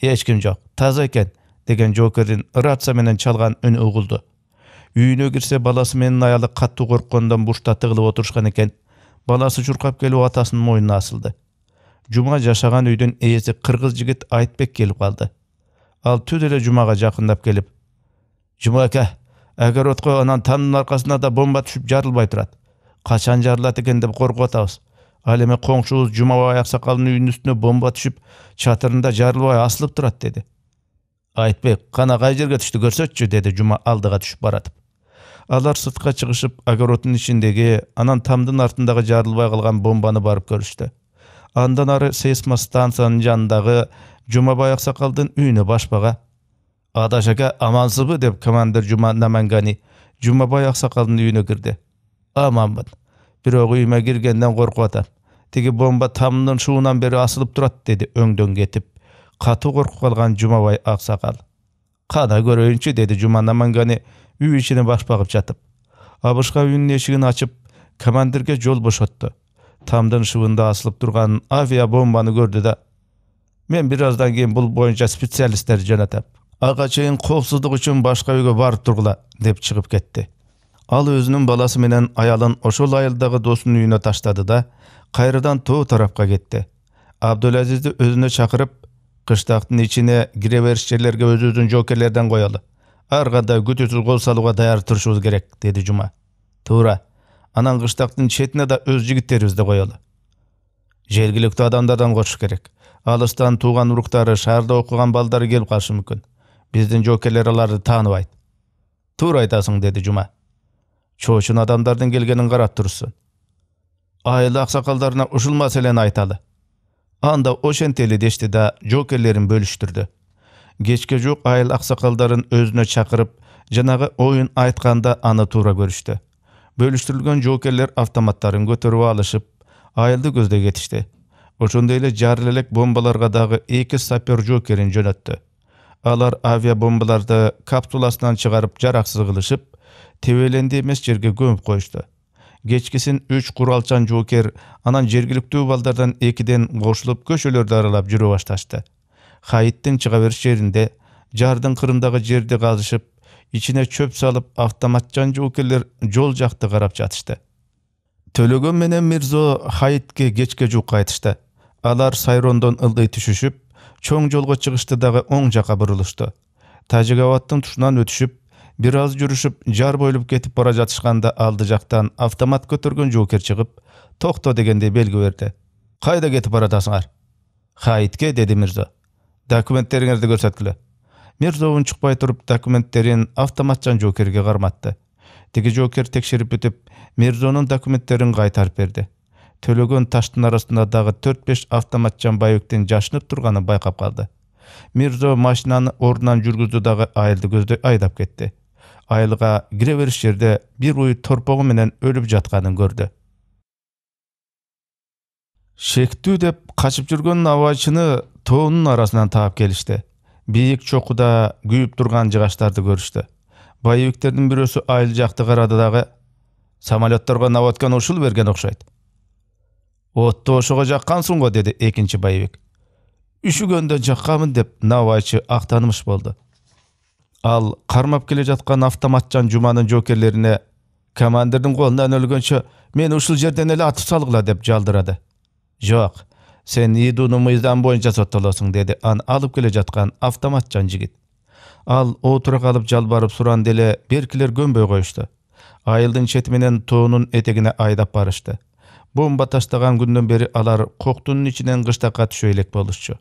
эч ким жок таза экен деген жоокердин рация менен чалган үнү угулду үйүнө кирсе баласы менен аялы катуу корккондон бушта тыгылып отурушкан экен баласы чуркап келип атасынын мойнуна асылды жума жашаган үйдүн ээси кыргыз жигит айтбек келип калды ал түз эле жумага жакындап келип жума ака аке отко анан тамдын аркасына да бомба түшүп жарылбай турат качан жарылат экен деп коркуп атабыз ал эми коңшубуз жумабай аксакалдын үйүнүн үстүнө бомба түшүп чатырында жарылбай асылып турат деди айтбек кана кай жерге түштү көрсөтчү деди жума алдыга түшүп баратып алар сыртка чыгышып огороддун ичиндеги анан тамдын артындагы жарылбай калган бомбаны барып көрүштү андан ары сейсма станциянын жанындагы жұмабай ақсақалдың үйіне башпаға адаш ака амансызбы деп командир жума намангани жумабай аксакалдын үйүнө кірді аманмын бирок үйүмө киргенден коркуп атам тиги бомба тамдын шуунан бери асылып турат деди өңдөн кетип катуу коркуп калган жумабай аксакал кана көрөйүнчү деди жума намангани үй ичине баш багып жатып абышка үйүнүн эшигин ачып командирге жол бошотту тамдын шыбында асылып турган авиабомбаны көрдү да мен бир аздан кийин бул боюнча специалисттерди жөнөтөм ага чейин коопсуздук үчүн башка үйгө барып тургула деп чыгып кетти ал өзүнүн баласы менен аялын ошол айылдагы досунун үйүнө таштады да кайрадан тоо тарапка кетти абдулазизди өзүнө чакырып кыштактын ичине кире бериш жерлерге өзүбүздүн жокерлерден коелу ар кандай күтүүсүз кол салууга даяр турушубуз керек деди жума туура анан кыштактын четине да өз жигиттерибизди коелу жергиликтүү адамдардан коркуш керек алыстан тууган уруктары шаарда окуган балдары келип калышы мүмкүн биздин жоокерлер аларды тааныбайт туура айтасың деди жума чоочун адамдардын келгенин карап турушсун айыл аксакалдарына ушул маселени айталы анда ошентели дешти да жоокерлерин бөлүштүрдү кечке жуук айыл аксакалдарын өзүнө чакырып жанагы оюн айтканда аны туура көрүштү бөлүштүрүлгөн жокерлер автоматтарын көтөрүп алышып айылды көздөй кетишти ошондой эле жарыла элек бомбаларга дагы эки сапер жоокерин жөнөттү алар авиабомбаларды капсуласынан чыгарып жараксыз кылышып тебеленди эмес жерге көмүп коюшту кечкисин үч куралчан жоокер анан жергиликтүү балдардан экиден кошулуп көчөлөрдү аралап жүрө башташты хаиттин чыга бериш жеринде жардын кырындагы жерди казышып içine çöp salıp avtomatçan jokerler жол жақты қарап жатышты төлөгөн менен мирзо хайитке кечке жук кайтышты алар сайрондон ылдый түшүшүп чоң жолго чыгышты дагы оң жака бурулушту тажигабадтын тушунан өтүшүп бир аз жүрүшүп жар бойлоп кетип бара жатышканда алды жактан автомат көтөргөн жокер чыгып токто дегендей белги берди кайда кетип баратасыңар хайитке деди мирзо документтериңерди көрсөткүлө мирзо унчукпай туруп документтерин автоматчан жоокерге карматты тиги жоокер текшерип бүтүп мерзонун документтерин кайтарып берди төлөгөн таштын арастында дагы төрт беш автоматчан бовиктин жашынып турганын байкап калды мирзо машинаны ордунан жүргүздү дагы айылды көздөй айдап кетти айылга кире бериш жерде бир уй торпогу менен өлүп жатканын көрдү шектүү деп качып жүргөн абайчыны тоонун арасынан таап келишти бийик чокуда күйүп турган жыгачтарды көрүштү боевиктердин бирөөсү айыл жакты карады дагы самолетторго наводканы ушул берген окшойт отту ошого жаккансың го деди экинчи боевик үшүгөндө жаккамын деп наубайчы актаныш болду ал кармап келе жаткан автоматчан жуманын жокерлеріне командирдин колунан өлгөнчө мени ушул жерден эле атып салгыла деп жалдырады жок сен идуну мыйзам боюнча соттолосуң деди ан алып келе жаткан автоматчан жигит ал отура калып жалбарып суранды эле беркилер көнбөй коюшту айылдын чети менен тоонун этегине айдап барышты бомба таштаган күндөн бери алар коктунун ичинен кыштакка түшө элек болушчу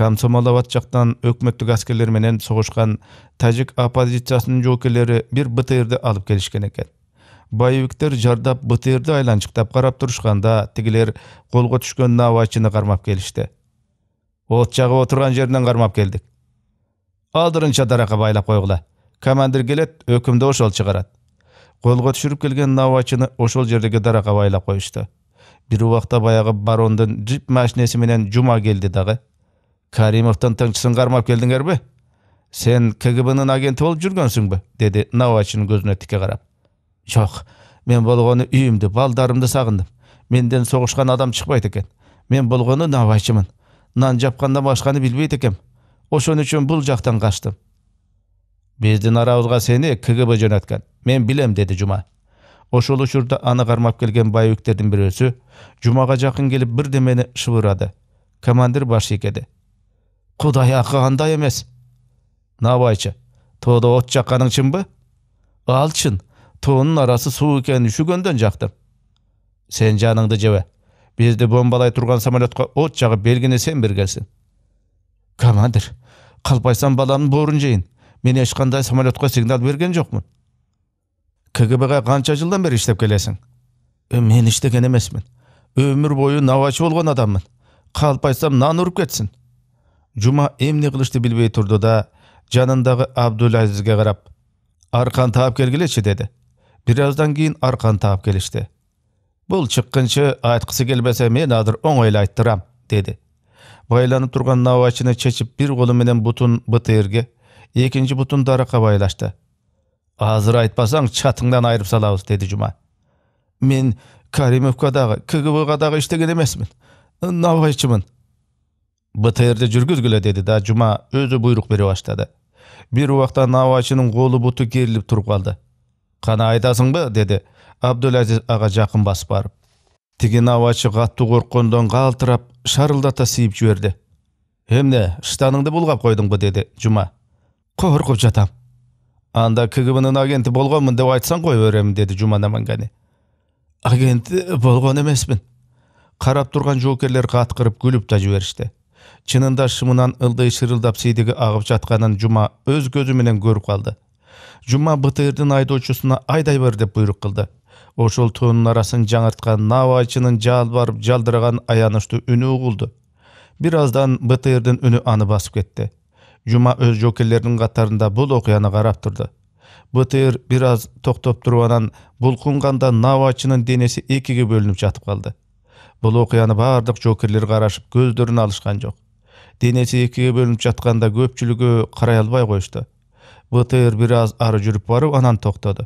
комсомол абад жактан өкмөттүк аскерлер менен согушкан тажик оппозициясынын жоокерлери бир бтрди алып келишкен экен боевиктер жардап бтрди айланчыктап карап турушканда тигилер колго түшкөн наабайчыны кармап келишти от жагып отурган жеринен кармап келдик алдырынча даракка байлап койгула командир келет өкүмдү ошол чыгарат колго түшүрүп келген наабайчыны ошол жердеги даракка байлап коюшту бир убакта баягы барондун джип машинеси менен жума келди дагы каримовдун тыңчысын кармап келдиңерби сен кгбнын агенти болуп жүргөнсүңбү деди наубайчынын көзүнө тике карап жоқ мен болғаны үйімді балдарымды сағындым менден соғышқан адам шықпайды екен мен болғаны наубайшымын нан жапқандан башқаны білмейді екен. ошон үчүн бул жактан качтым биздин арабызга сени кгб жөнөткөн мен билем деди жума ошол учурда аны кармап келген байбектердин бирөөсү жумага жакын келип бирдемени шыбырады командир баш ийкеди кудай акы андай эмес наубайчы тоодо от жакканың чынбы ал чын тоонун арасы суу экенин үшүгөндөн жактым сен жаныңды жебе бизди бомбалай турган самолетко от жагып белгини сен бергенсиң командир калпайсан баламдын боорун жейин мен эч кандай самолетко сигнал берген жокмун кгбга канча жылдан бери иштеп келесиң мен иштеген эмесмин өмүр бою набачы болгон адаммын қалпайсам нан уруп кетсин жума эмне кылышты билбей турду да жанындагы абдулазизге карап аркан таап келгилечи деди Birazdan keyin arqan tap kelishdi. Bu chiqqincha aytqisi kelmasa men hozir o'ng'ayla ayttiram", dedi. Baylanib turgan navvachini chechib bir qo'li bilan butun bitirga, ikkinchi butun daraqa baylashdi. "Hozir aytmasang çatından ayirib salamiz", dedi Juma. "Men Karimovkadagi, KGVgadagi ishdagan emasman. Navvaychiman." "Bitirda jurgizgula", dedi da cuma o'zi buyruk bera boshladi. Bir vaqtda navvachinin qo'li butu kerilib turib қана айтасың ба деді әбдуләзиз аға жақын бас барып тиги ауашы қатты қорққандан қалтырап шарылдата сиіп жіберді эмне штаныңды бұлғап қойдың ба деді жұма қорқып жатам анда кгбнын агенті болғанмын деп айтсаң қой беремін деді жұма намангани агенті болған емеспін қарап тұрған жокерлер қатқырып күліп та жіберісті чынында шымынан ылдый шырылдап сейдегі ағып жатқанын жұма өз көзіменен көріп қалды жума бтрдин айдоочусуна айдай бер деп буйрук кылды ошол тоонун арасын жаңырткан наабайчынын жалбарып жалдыраган аянычтуу үнү угулду бир аздан бтрдин үнү аны басып кетти жума өз жокерлеринин катарында бул окуяны карап турду бтр бир аз токтоп туруп анан булкунганда наабайчынын денеси экиге бөлүнүп жатып калды бул окуяны баардык жокерлер карашып көздөрүн алышкан жок денеси экиге бөлүнүп жатканда көпчүлүгү карай албай коюшту бтр бир аз ары жүрүп барып анан токтоду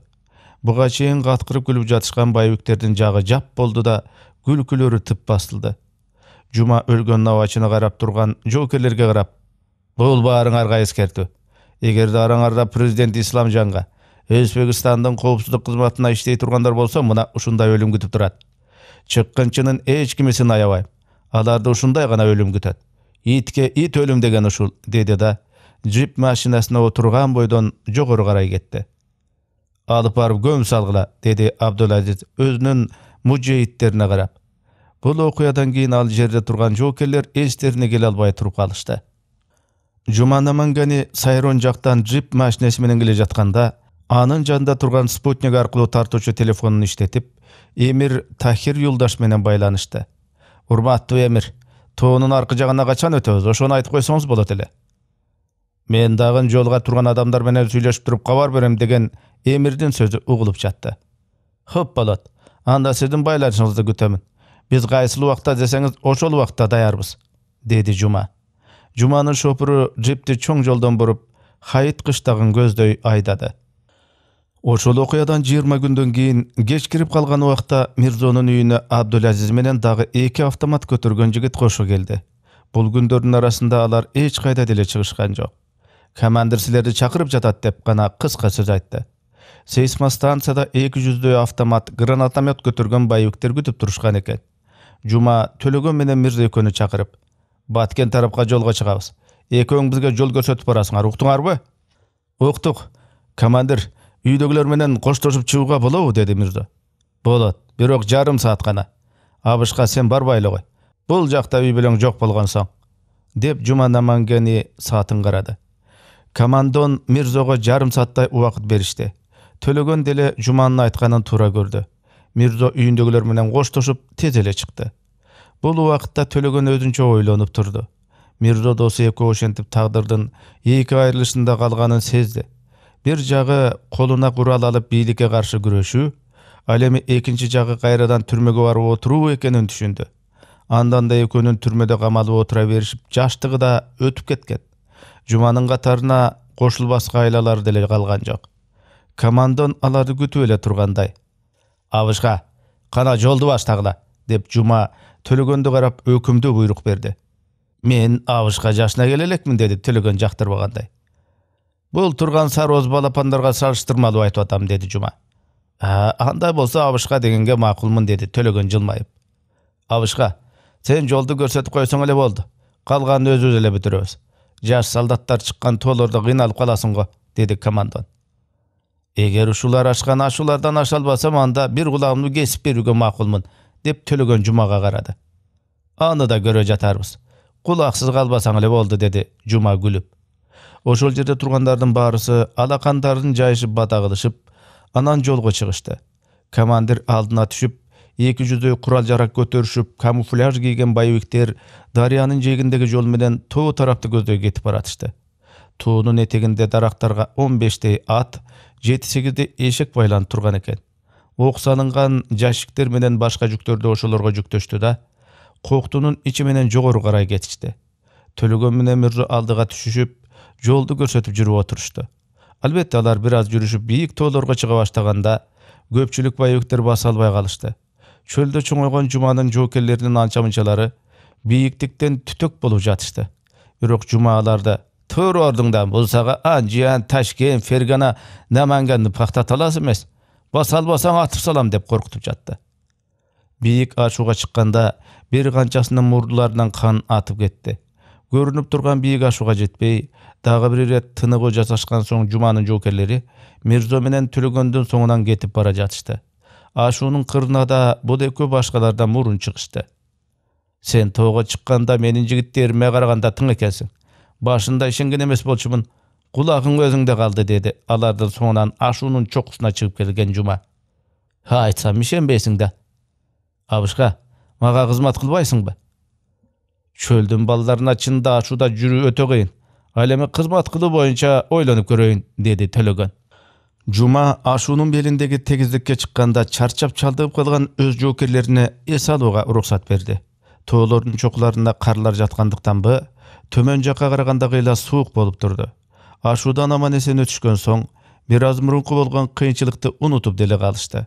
буга чейин каткырып күлүп жатышкан байбектердин жагы жап болду да күлкүлөрү тып басылды жума өлгөн қарап карап турган жокерлерге карап бул баарыңарга эскертүү эгерде араңарда президент исламжанга өзбекстандын коопсуздук кызматына иштей тургандар болсо мына ушундай өлүм күтүп турат чыккынчынын эч кимисин аябайм аларды ушундай гана өлүм күтөт итке ит өлүм деген ушул деди да джип машинасына отырған бойдан жоғары қарай кетті алып барып көм салғыла деді абдулазиз өзінің муджаидтеріне қарап бұл оқиғадан кейін ал жерде тұрған жокерлер естеріне келе албай тұрып қалышты жума намангани сайрон жақтан джип машинасыменен келе жатқанда анын жанында тұрған спутник арқылы тартушы телефонын іштетіп эмир тахир менен байланышты урматтуу эмир тоонун аркы жагына качан өтөбүз ошону айтып койсоңуз болот эле мен дагы жолға турган адамдар менен сүйлөшүп туруп кабар берем деген эмирдин сөзү угулуп жатты хоп болот анда сиздин байланышыңызды күтөмүн биз кайсыл убакта десеңиз ошол убакта даярбыз деди жума жуманын шопуру джипти чоң жолдон буруп кыштагын көздөй айдады ошол окуядан жыйырма күндөн кийин кеч кирип калган убакта мирзонун үйүнө абдулазиз менен дагы эки автомат көтөргөн жигит кошо келди бул күндөрдүн арасында алар эч кайда деле чыгышкан жок командирсилерди чакырып жатат деп гана кыска сөз айтты сейсмостанцияда эки жүздөй автомат гранатомет көтөргөн боевиктер күтүп турушкан экен жума төлөгөн менен экөөнү чакырып баткен тарапка жолго чыгабыз экөөң бизге жол көрсөтүп барасыңар уктуңарбы уктук командир үйдөгүлөр менен коштошуп чыгууга болобу деди мирзо болот бирок жарым саат гана абышка сен барбай эле кой бул жакта үй бүлөң жок болгон соң деп жума намангени саатын карады Командон Мирзоға жарым саттай уақыт беришти төлөгөн деле жуманын айтканын тура көрді. Мирзо үйүндөгүлөр менен коштошуп тез эле чыкты Бұл уақытта төлөгөн өзүнчө ойлонуп турду Мирзо экөө ошентип тагдырдын екі айрылышында қалғанын сезді. бир жағы колуна құрал алып бийликке каршы күрөшүү, ал эми экинчи жагы кайрадан түрмөгө барып отуруу экенин түшүндү андан да экөөнүн түрмөдө камалып отура беришип жаштыгы да өтүп кеткен жуманын катарына кошулбаска айлалар деле калган жок командон аларды күтүп эле тургандай абышка кана жолду баштагыла деп жума төлөгөндү карап өкүмдүү буйрук берди мен абышка жашына келе элекмин деди төлөгөн жактырбагандай бул турган сарооз балапандарга салыштырмалуу айтып атам деди жума андай болсо абышка дегенге макулмун деди төлөгөн жылмайып абышка сен жолду көрсөтүп койсоң эле болду калганын өзүбүз эле бүтүрөбүз жаш салдаттар шыққан толордо кыйналып қаласың го деді командон Егер ушулар ашқан ашулардан аша албасам анда бир кулагымды кесіп беруге макулмун деп төлеген жұмаға қарады. аны да көрө жатарбыз Құлақсыз қалбасаң эле болды деді жума күліп. ошол жерде тұрғандардың барысы алакандарын жайышып бата анан жолға чыгышты командир алдына түшіп эки жүздөй құрал жарақ көтөрүшүп камуфляж кийген боевиктер дарыянын жээгиндеги жол менен тоо тарапты көздөй кетип баратышты тоонун этегинде дарактарга он бештей ат жети сегиздей эшек байланып турган экен ок салынган жашиктер менен башка жүктөрдү ошолорго жүктөштү да коктунун ичи менен жогору карай кетишти төлөгөн менен мирзо алдыга түшүшүп жолду көрсөтүп жүрүп отурушту албетте алар бир аз жүрүшүп бийик тоолорго чыга баштаганда көпчүлүк боевиктер баса албай калышты чөлдө чоңойгон жуманын жоокерлеринин анча бийиктиктен түтік болуп жатышты бирок жумаларда төр ордуңдан булсага анжиян ташкент фергана наманганды пахта таласы эмес баса албасаң атып салам деп коркутуп жатты бийик ашууга чыкканда бир канчасынын мурдуларынан кан атып кетти көрүнүп турган бийик ашууга жетпей дагы бир ирет тыныгуу жасашкан соң жуманын жоокерлери мирзо менен төлөгөндүн соңунан кетип бара жатышты ашуунун кырына да экөө башкалардан мурун чыгышты сен тоого чыкканда менин жигиттериме караганда тың экенсиң башында ишенген эмес болчумун кулагың өзүңдө калды деди алардын соңунан ашуунун чокусуна чыгып келген жума айтсам ишенбейсиң да абышка мага кызмат кылбайсыңбы чөлдүн балдарына чынында ашууда жүрүү өтө кыйын ал эми кызмат кылуу боюнча ойлонуп көрөйүн деди төлөгөн жума ашуунун белиндеги тегиздикке чыкканда чарчап чалдыгып калган өз жоокерлерине эс алууга уруксат берди тоолордун чокуларында карлар жаткандыктанбы төмөн жакка караганда кыйла суук болуп турду ашуудан аман эсен өтүшкөн соң бир аз мурунку болгон кыйынчылыкты унутуп деле калышты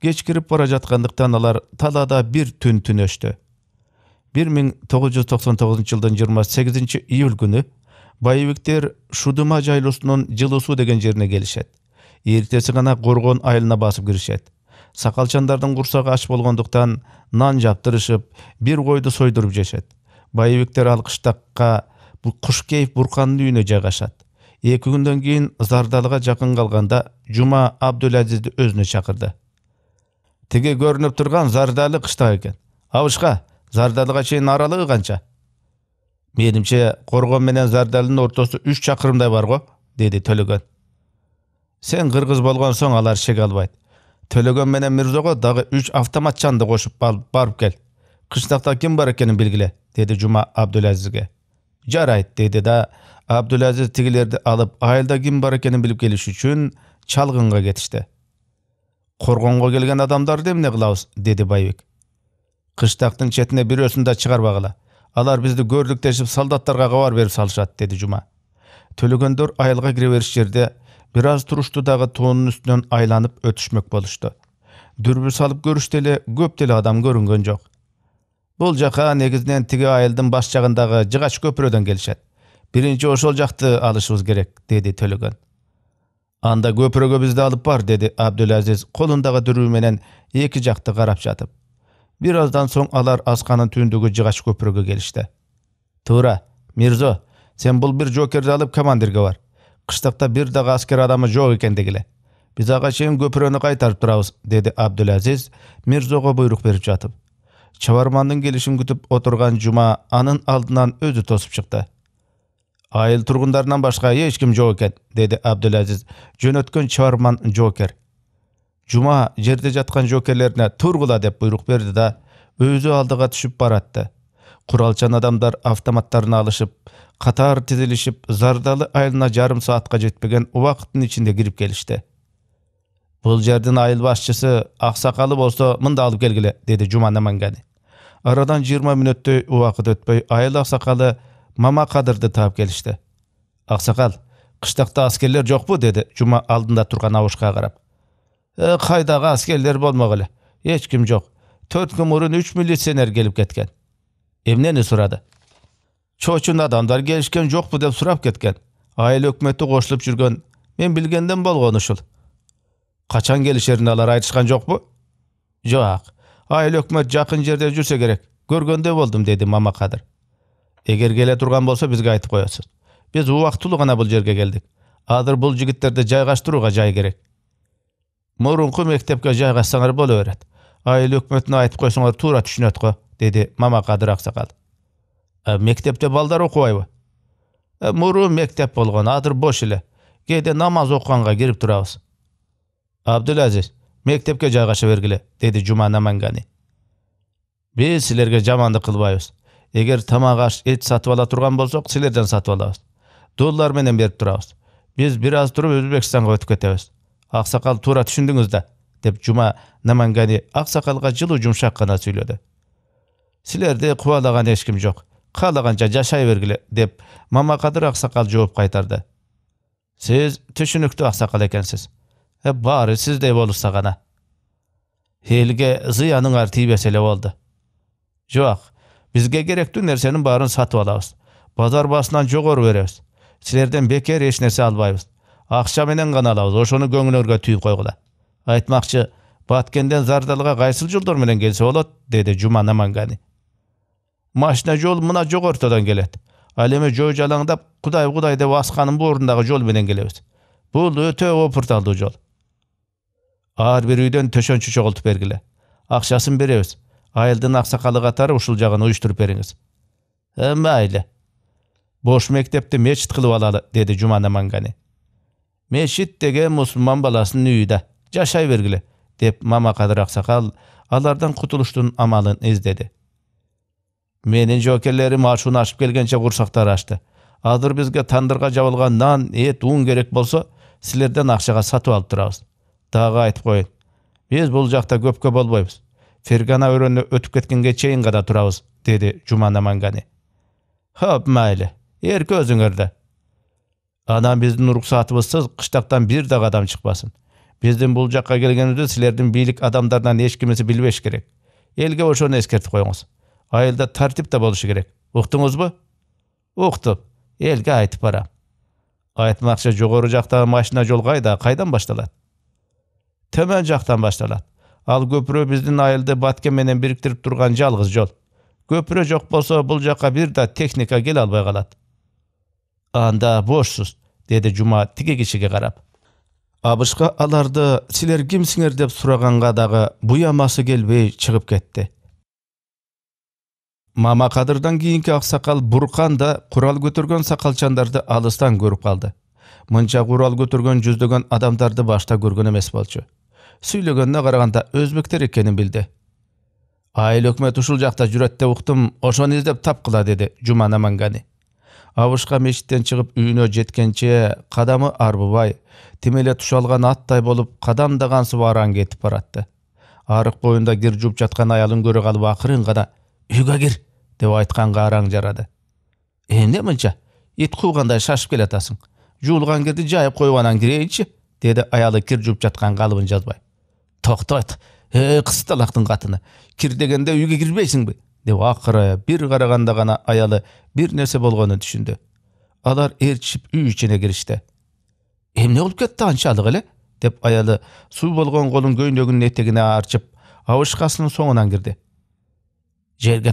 кирип бара жаткандыктан алар талаада бир түн түнөштү тогузунчу жылдын 28 июль күнү боевиктер шудыма жайлоосунун жылуусу деген жерине келишет ертесі ғана қорғон айылына басып кірішеді сақалшандардың құрсағы аш болғандықтан нан жаптырышып бір қойды сойдырып жешеді байбектер алқыштаққа құшкеев бурқанның үйіне жайғашады екі күнден кейін зардалыға жақын қалғанда жұма әбдуләзизді өзіне шақырды тіге көрініп тұрған зардалы қышта екен абышқа зардалыға шейін аралығы қанша менімше қорғон менен зардалының ортасы үш шақырымдай бар ғой деді төлеген сен қырғыз болған соң алар шек албайт төлөгөн менен мирзого дагы үч автоматчанды кошуп барып кел Қыштақта ким бар екенін білгіле, деді жума абдулазизге Жарайды, деді да абдулазиз тигилерди алып айылда ким бар екенін біліп келиш үчүн чалғынға кетишти коргонго келген адамдарды эмне кылабыз деди байбек кыштактын четине бирөөсүн да чыгарбагыла алар бизди көрдүк дешип солдаттарга кабар берип салышат деди жума төлөгөндөр айылга кире бериш жерде Біраз тұрушты дағы айланып үстінен айланып өтішмек durbir solib ko'rishdeli ko'p deli адам ko'ringan yo'q бұл жақа негізінен тігі айылдың бас жағындағы жығаш көпірөден келішеді бірінші ошол жақты алышыбыз керек деди төлөгөн анда көпірөгі бізді алып бар деді колундагы қолындағы дүрбіменен екі жақты қарап жатып аздан соң алар асқаның түндігі жығаш көпірөге келішті тура мирзо сен бұл бір жокерді алып командирге бар қыштықта бір дағы әскер адамы жоқ екен дегіле біз aga чейин көпүрөнү кайтарып турабыз деди абдулазиз мирзого буйрук беріп жатып чабармандын келишин күтіп отырған жума анын алдынан өзі тосып шықты айыл тургундарынан башка эч ким жок экен деди абдулазиз жөнөткөн чабарман жокер жума жерде жатқан жокерлеріне тургула деп буйрук берді да өзі алдыға түшүп баратты құралчан адамдар автоматтарын алышып қатар тізілішіп зардалы айылына жарым саатқа жетпеген уақыттың ішінде кіріп келишти бұл жердің айыл басшысы ақсақалы болса мында алып келгіле деді жума намангани арадан жыйырма мүнөттөй убакыт өтпөй айыл ақсақалы мама қадырды таап келишти ақсақал қыштақта аскерлер жокпу деді жума алдында тұрған ауышқа қарап аскерлер қайдағы аскерлер эч ешкім жоқ төрт күн мұрын үч милиционер келіп кеткен эмнени сұрады чоочун адамдар келишкен жокпу деп сурап кеткен айыл өкмөтү кошулуп жүргөн мен билгенден болгон ушул качан келишерин алар айтышкан жокпу жок айыл өкмөт жакын жерде жүрсө керек көргөндөй болдум деди мама кадыр эгер келе турган болсо бизге айтып коесуз биз убактылуу гана бул жерге келдик азыр бул жигиттерди жайгаштырууга жай керек мурунку мектепке жайгашсаңар боло берет айыл өкмөтүнө айтып койсоңор туура түшүнөт го деди мама кадыр аксакал Э, мектепте балдар окубайбы э, мурун мектеп болгон азыр бош эле кээде намаз окуганга кирип турабыз азиз мектепке жайгаша бергиле деди жума намангани биз силерге жамандык кылбайбыз эгер тамак аш эт сатып ала турган болсок силерден сатып алабыз доллар менен берип турабыз биз бир аз туруп өзбекстанга өтүп кетебиз аксакал туура түшүндүңүз да деп жума намангани аксакалга жылуу жумшак гана сүйлөдү силерди кубалаган эч ким жок қалағанша жашай бергіле деп мамақадыр ақсақал жауап қайтарды сіз түшүнүктүү ақсақал екенсіз баары сіздей болса ғана елге зияның тийбесе мәселе болды жок бізге керектүү нерсенин баарын сатып алабыз базар басынан жогору береміз силерден бекер нерсе албайбыз акча менен гана алабыз ошону көңүлүңөргө түйүп койгула айтмакчы баткенден зардалга кайсыл жолдор менен келсе болот деди жума намангани машина жол мына жоқ ортадан келеді ал эми жой жалаңдап кудай кудай деп асканын боорундагы жол менен келебиз бул өтө опурталдуу жол ар бир үйдөн төшөнчү чогултуп бергиле акчасын беребиз айылдын аксакалы катары ушул жагын уюштуруп бериңиз мейли бош мектепти мечит кылып алалы деди жумана мангани мечит деген мусулман баласынын үйү да жашай бергиле деп мамакадыр аксакал алардан кутулуштун амалын издеди менин жоокерлерим ашууну ашып келгенче курсактары ачты азыр бизге тандырга жабылган нан эт ун керек болсо силерден акчага сатып алып турабыз дагы айтып коеюн биз бул жакта көпкө болбойбуз фергана өрөнү өтүп кеткенге чейин гана турабыз деди жума намангани хоп майли эрки өзүңөрдө анан биздин уруксатыбызсыз кыштактан бир дагы адам чыкпасын биздин бул жакка келгенибизди силердин бийлик адамдарынан эч кимиси билбеш керек элге ошону эскертип коюңуз айылда тәртіп те болушы керек ұқтыңыз ба ұқтық елге айтып барам айтмақшы жоғары жақтағы машина жол қайда қайдан башталады төмен жақтан башталады ал көпіре біздің айылды менен біріктіріп тұрған жалғыз жол көпіре жоқ болса бұл жаққа да техника келе албай қалады анда бошсуз — деді жұма тіге кишиге қарап абышқа аларды силер кимсиңер деп сұрағанға дағы буямасы келбей шығып кетті мама қадырдан кейінгі ақсақал буркан да курал көтөргөн сакалчандарды алыстан көріп қалды. мынча құрал көтерген жүздеген адамдарды башта көрген емес болчу сүйлөгөнүнө қарағанда өзбектер екенін билди айыл өкмөт ушул жақта жүрөт деп уктум ошону издеп тапкыла деди жума намангани абышка мечиттен чыгып үйүнө жеткенче кадамы арбыбай тим эле аттай болуп кадамдагансып араң кетип баратты арык боюнда кир жууп жаткан аялын көрө калып акырын гана үйге кір деп айтқанға араң жарады эмне мынча ит қуғандай шашып келатасың жуылған кирди жайып қойып анаң кирейинчи деді аялы кір жууп жатқан қалыбын жазбай тоқтот э қысталақтың қатыны кір дегенде үйге бе деп ақыры бір қарағанда ғана аялы бір нәрсе болғанын түсінді алар ертішіп үй ішіне кірішті эмне болуп кетті анчалык эле деп аялы су болған қолын көйнегінің этегине арчып ауышқасының соңынан кірді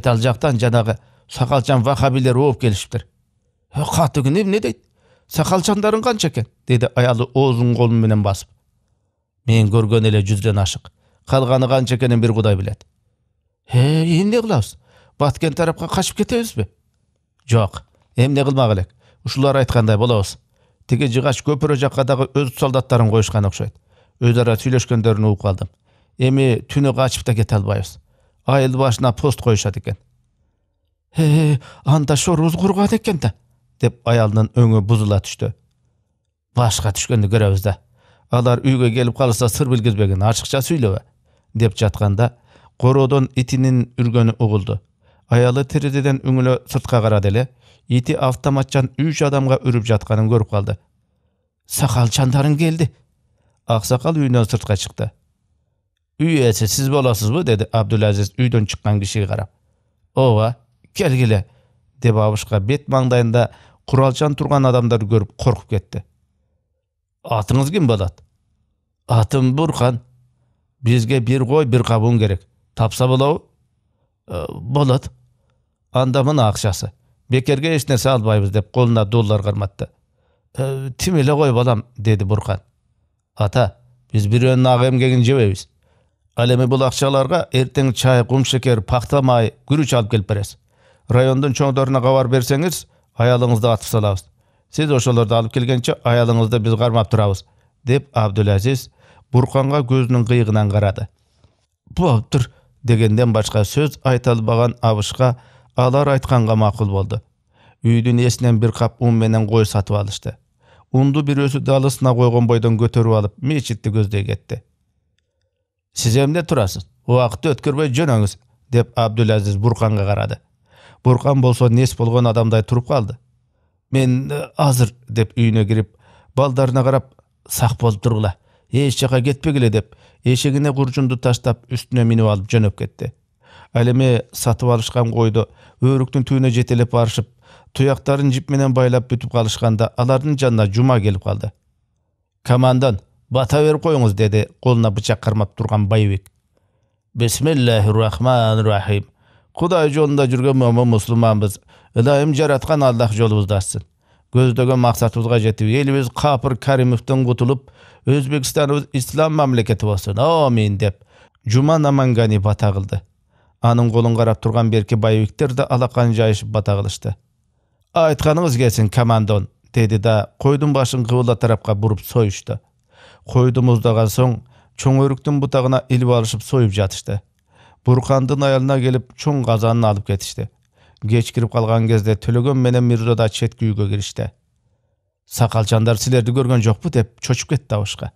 тал жақтан жаңағы сақалшан вахабилер оып келішіптір қатыгүні не дейді сақалшандарың қанша екен деді аялы озын қолыменен басып мен көрген еле жүзден ашық қалғаны қанша екенін бір құдай біледі е енді не қыламыз баткен тарапқа қашып кетеміз бе жоқ эмне кылмак элек ушулар айткандай болобуз тиги жыгач көпүрө жакка дагы өз солдаттарын коюшкан окшойт өз ара сүйлөшкөндөрүн угуп калдым эми түнү качып кете албайбыз айыл башына пост коюшат экен э анда шороз курган экен да деп аялдын өңү бузула түштү башка түшкөндү көрөбүз да алар үйгө келип калса сыр билгизбеген ачыкча сүйлөбө деп жатканда короодон итинин үргөнү угулду аялы терезеден үңүлө сыртка карады эле ити автоматтан үч адамга үрүп жатканын көрүп калды сакалчандарың келди аксакал үйүнөн сыртка чыкты үй сіз боласыз ба деді әбдулләзіз үйден шыққан кішіге қарап ова келгілі деп абышқа бет маңдайында құралшан тұрған адамдар көріп қорқып кетті атыңыз кім болады атым бұрқан бізге бір қой бір қабуын керек тапса болау болады андамын ақшасы бекерге ешнәрсе алмаймыз деп қолына доллар қармады тимеле ғой балам деді бұрқан ата біз біреуінің ақ емгегін жемейміз ал эми бул акчаларга эртең чай кум шекер пахта май күрүч алып келип бересиз. райондун чоңдоруна кабар берсеңиз аялыңызды атып салабыз сиз ошолорду алып келгенче аялыңызды биз кармап турабыз деп абдулазиз бурканга көзүнүн кыйыгынан карады болуптур дегенден башка сөз айта албаган абышка алар айтканга макул болду үйдүн ээсинен бир кап ун менен кой сатып алышты унду бирөөсү далысына койгон бойдон көтөрүп алып мечитти көздөй кетти емде тұрасыз уақытты өткөрбөй жөнөңүз деп абдулазиз бурканга қарады. буркан болсо нес болгон адамдай тұрып қалды. мен азыр деп үйіне кіріп балдарына қарап сақ болуп тургула эч жаққа кетпегиле деп эшегине куржунду таштап үстіне мініп алып жөнөп кетті ал эми сатып алышкан қойды өрүктүн түбүнө жетелеп барышып туяктарын жип менен байлап бүтіп қалышқанда алардын жанына жума келіп қалды. командан бата беріп қойыңыз деді қолына бычақ қармап тұрған байбек бисмиллахи рахмани рахим құдай жолында жүрген момын мұсылманбыз құдайым жаратқан аллах жолымызды ашсын көздеген мақсатымызға жетіп еліміз қапыр кәрімовтен құтылып өзбекстанымыз ислам мемлекеті болсын амин деп жұма намангани бата қылды аның қолын қарап тұрған берке байбектер де алақан жайышып бата қылышты айтқаныңыз келсін командон деді да қойдың башын қыбыла тарапқа бұрып сойышты қойды мұздаған соң чоң өріктің бұтағына іліп алышып сойып жатышты буркандын аялына келіп чоң қазанын алып кетішті кеч кіріп қалған кезде төлөгөн менен мирзо да четки үйгө киришти сакалчандар силерди көргөн жокпу деп чочуп кетти абышка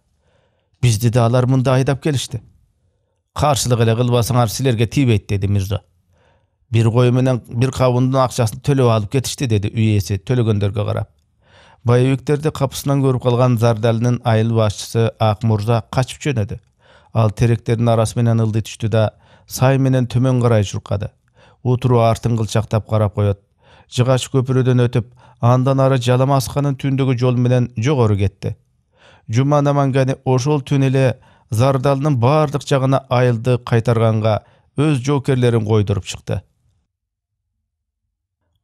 бизди да алар мында айдап келишти каршылык эле кылбасаңар силерге тийбейт деди мирзо бир кой менен бир кабындын акчасын төлөп алып кетишти деди үй ээси төлөгөндөргө карап боевиктерди қапысынан көріп қалған Зардалының айыл басшысы ақмұрза қашып жөнеді ал теректердің арасы менен ылдый түштү да сай менен төмөн қарай чуркады отыру артын қылшақтап қарап коет жығаш көпүрөдөн өтіп андан ары жалама асканын түндігі жол менен жогору кетти жума ошол түнү эле зардалдын жағына айылды қайтарғанға өз жокерлерін қойдырып шықты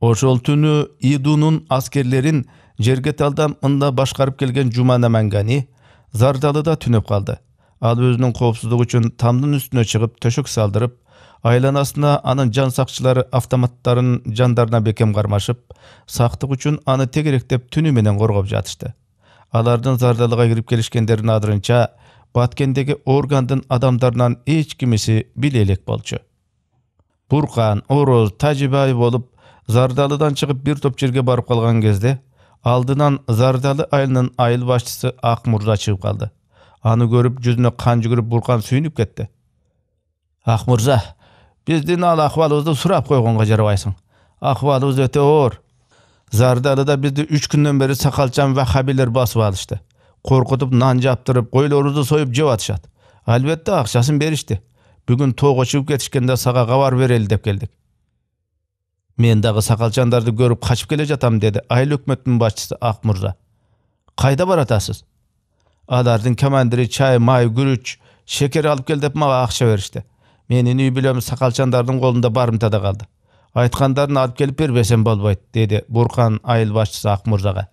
ошол түні идунун аскерлерін, талдам ында башкарып келген Жума Намангани Зардалыда түнеп қалды. Ал өзінің коопсуздугу үшін тамдын үстіне шығып төшөк салдырып, айланасына анын жан сақшылары автоматтарын жандарына бекем қармашып, сақтық үшін аны тегеректеп түні менен қорғап жатышты. Алардың зардалыға кіріп келішкендердің адырынча, баткендегі органдын адамдарынан еч кімісі билелек болчу. Бурқан, Ороз, Тажибай болып, зардалыдан чыгып бир топ жерге барып қалған кезде, алдынан зардалы айылынын айыл башчысы ак мырза чыгып калды аны көрүп жүзүнө кан жүгүрүп буркан сүйүнүп кетти ак биздин ал акыбалыбызды сурап койгонго жарабайсың акыбалыбыз өтө оор зардалыда бизди үч күндөн бери сакалчан вахабилер басып алышты коркутуп нан жаптырып койлорубузду союп жеп атышат албетте акчасын беришти бүгүн тоого чыгып кетишкенде сага кабар берели деп келдик мен дағы сақалжандарды көріп қашып келе жатам деді айыл башчысы басшысы мырза қайда баратасыз Адардың командирі чай май күрүч шекер алып кел деп маған ақша берішті менің үй бүлөм сақалжандардың қолында барымтада қалды айтқандарын алып келіп бербесем болбайды деді буркан айыл басшысы ақмырзаға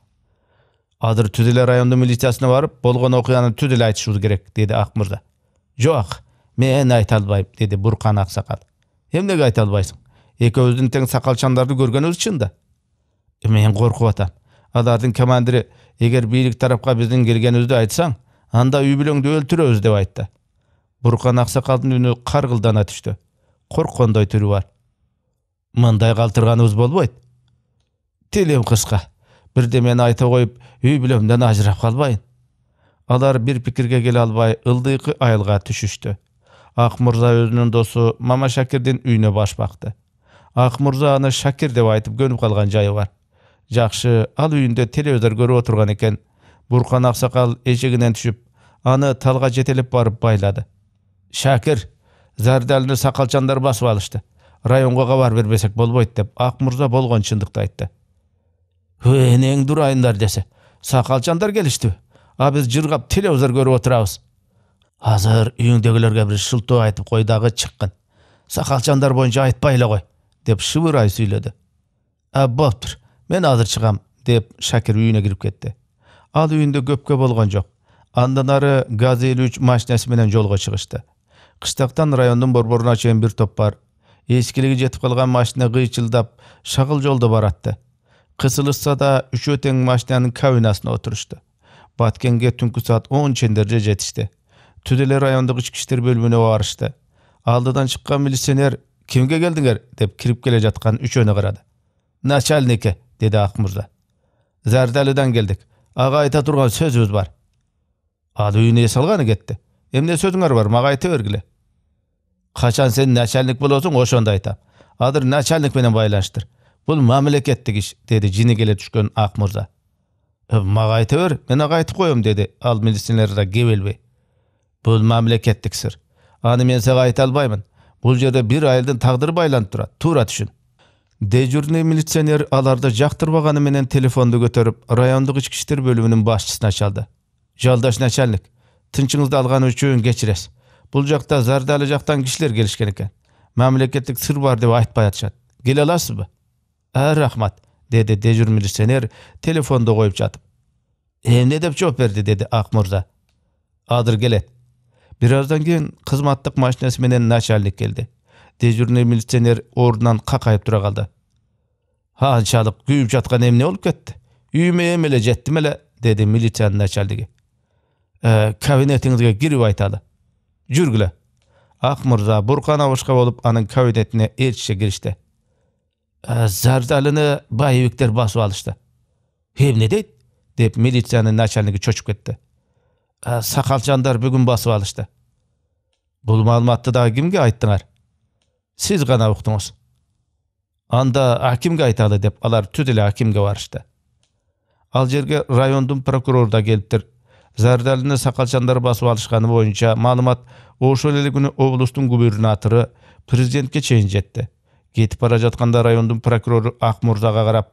азыр түзіле районды милициясына барып болған оқиғаны эле айтышыбыз керек деді мырза жоқ мен айта албайм деді буркан ақсақал эмнеге айта албайсың экөөбүздүн тең сакалчандарды көргөнүбүз чын да мен коркуп атам алардын командири эгер бийлик тарапка биздин келгенибизди айтсаң анда үй бүлөңдү өлтүрөбүз деп айтты буркан аксакалдын үнү каргылдана түштү корккондой түрү бар мындай калтырганыбыз болбойт тилим кыска бирдемени айта коюп үй бүлөмдөн ажырап калбайын алар бир пикирге келе албай ылдыйкы айылга түшүштү ак мырза өзүнүн досу мама үйүнө баш бакты акмырза аны шакир деп айтып көніп қалған жайы бар Жақшы ал үйінде телевизор көріп отырған екен буркан ақсақал эшигинен түшүп аны талға жетелеп барып байлады шәкір зәрдәліні сакалчандар басып алышты районға кабар бербесек болбойт деп ақмырза болған шындықты чындыкты айтты нең дұрайындар десе сакалчандар келиштиби а біз жырғап телевизор көріп отурабыз азыр үйүңдөгүлөргө бір шылтоо айтып қой дағы чыккын сакалчандар бойынша айтпай эле деп шыбырай сөйледі ә тұр мен азыр шығам деп шәкір үйіне кіріп кетті ал үйінде көпке болған жоқ андан ары газ элүү үч машинасы менен жолго чыгышты кыштактан райондун борборуна чейин бир топ бар эскилиги жетип калган машина кыйчылдап шагыл жолдо баратты кысылышса да үчөө тең машинанын кабинасына отурушту баткенге түнкү саат он чендерде жетишти түделе райондук ички иштер бөлүмүнө барышты алдыдан чыккан милиционер кімге келдіңдер деп кіріп келе жатқан үшеуіне қарады начальнике деді ак мырза келдік. аға айта тұрған сөзүбүз бар ал үйүнө салғаны кетті, кетти эмне бар мага айта бергіле качан сен начальник болосуң ошондо айтам азыр начальник менен байланыштыр бұл мамлекеттик іш деди жини келе түшкөн ак мырза айта бер мен ага айтып коем деди ал да кебелбей Бұл мамлекеттик сыр аны мен саған айта албаймын бұл жерде бір айылдың тағдыры байланып тұрады тура түшін дежурный милиционер аларды жақтырбағаны менен телефонды көтеріп райондық ішкі істер бөлімінің басшысына шалды жолдаш начальник тынчыңызды алғаны үшін кешіресіз. бұл жақта зардалы жақтан кишилер келишкен экен мамлекеттик сыр бар деп айтпай атышат келе аласызбы ә рахмат деді дежур милиционер телефонды қойып жатып эмне деп жооп берді, деді ак адыр келеді. Birazdan keyin xizmatlik mashinasi bilan nachalnik geldi. Dejurniy militsioner o'rnidan qaqayib tura qoldi. Ha, inshaalloh kuyib жатқан emne bo'lib ketdi. Uyime emele jettimele dedi militsiya nachalniki. E, ee, kabinetingizga girib aytadi. Jurgula. Aq Mirza Burqan avushqa bo'lib, aning kabinetine elchiga girishdi. E, ee, Zardalini Bayeviklar basib olishdi. Hem ne deydi? deb militsiyaning nachalniki çocuk ketdi. ә, бүгін басып алышты бұл маалыматты дағы кімге айттыңар сіз ғана ұқтыңыз анда акимге айталы деп алар эле акимге барышты ал жерге райондун прокурору да келиптир зардалини сакалчандар басып алышканы боюнча маалымат ошол эле күнү облустун губернатору президентке чейин жетти кетип бара жатканда райондун прокурору акмурзага карап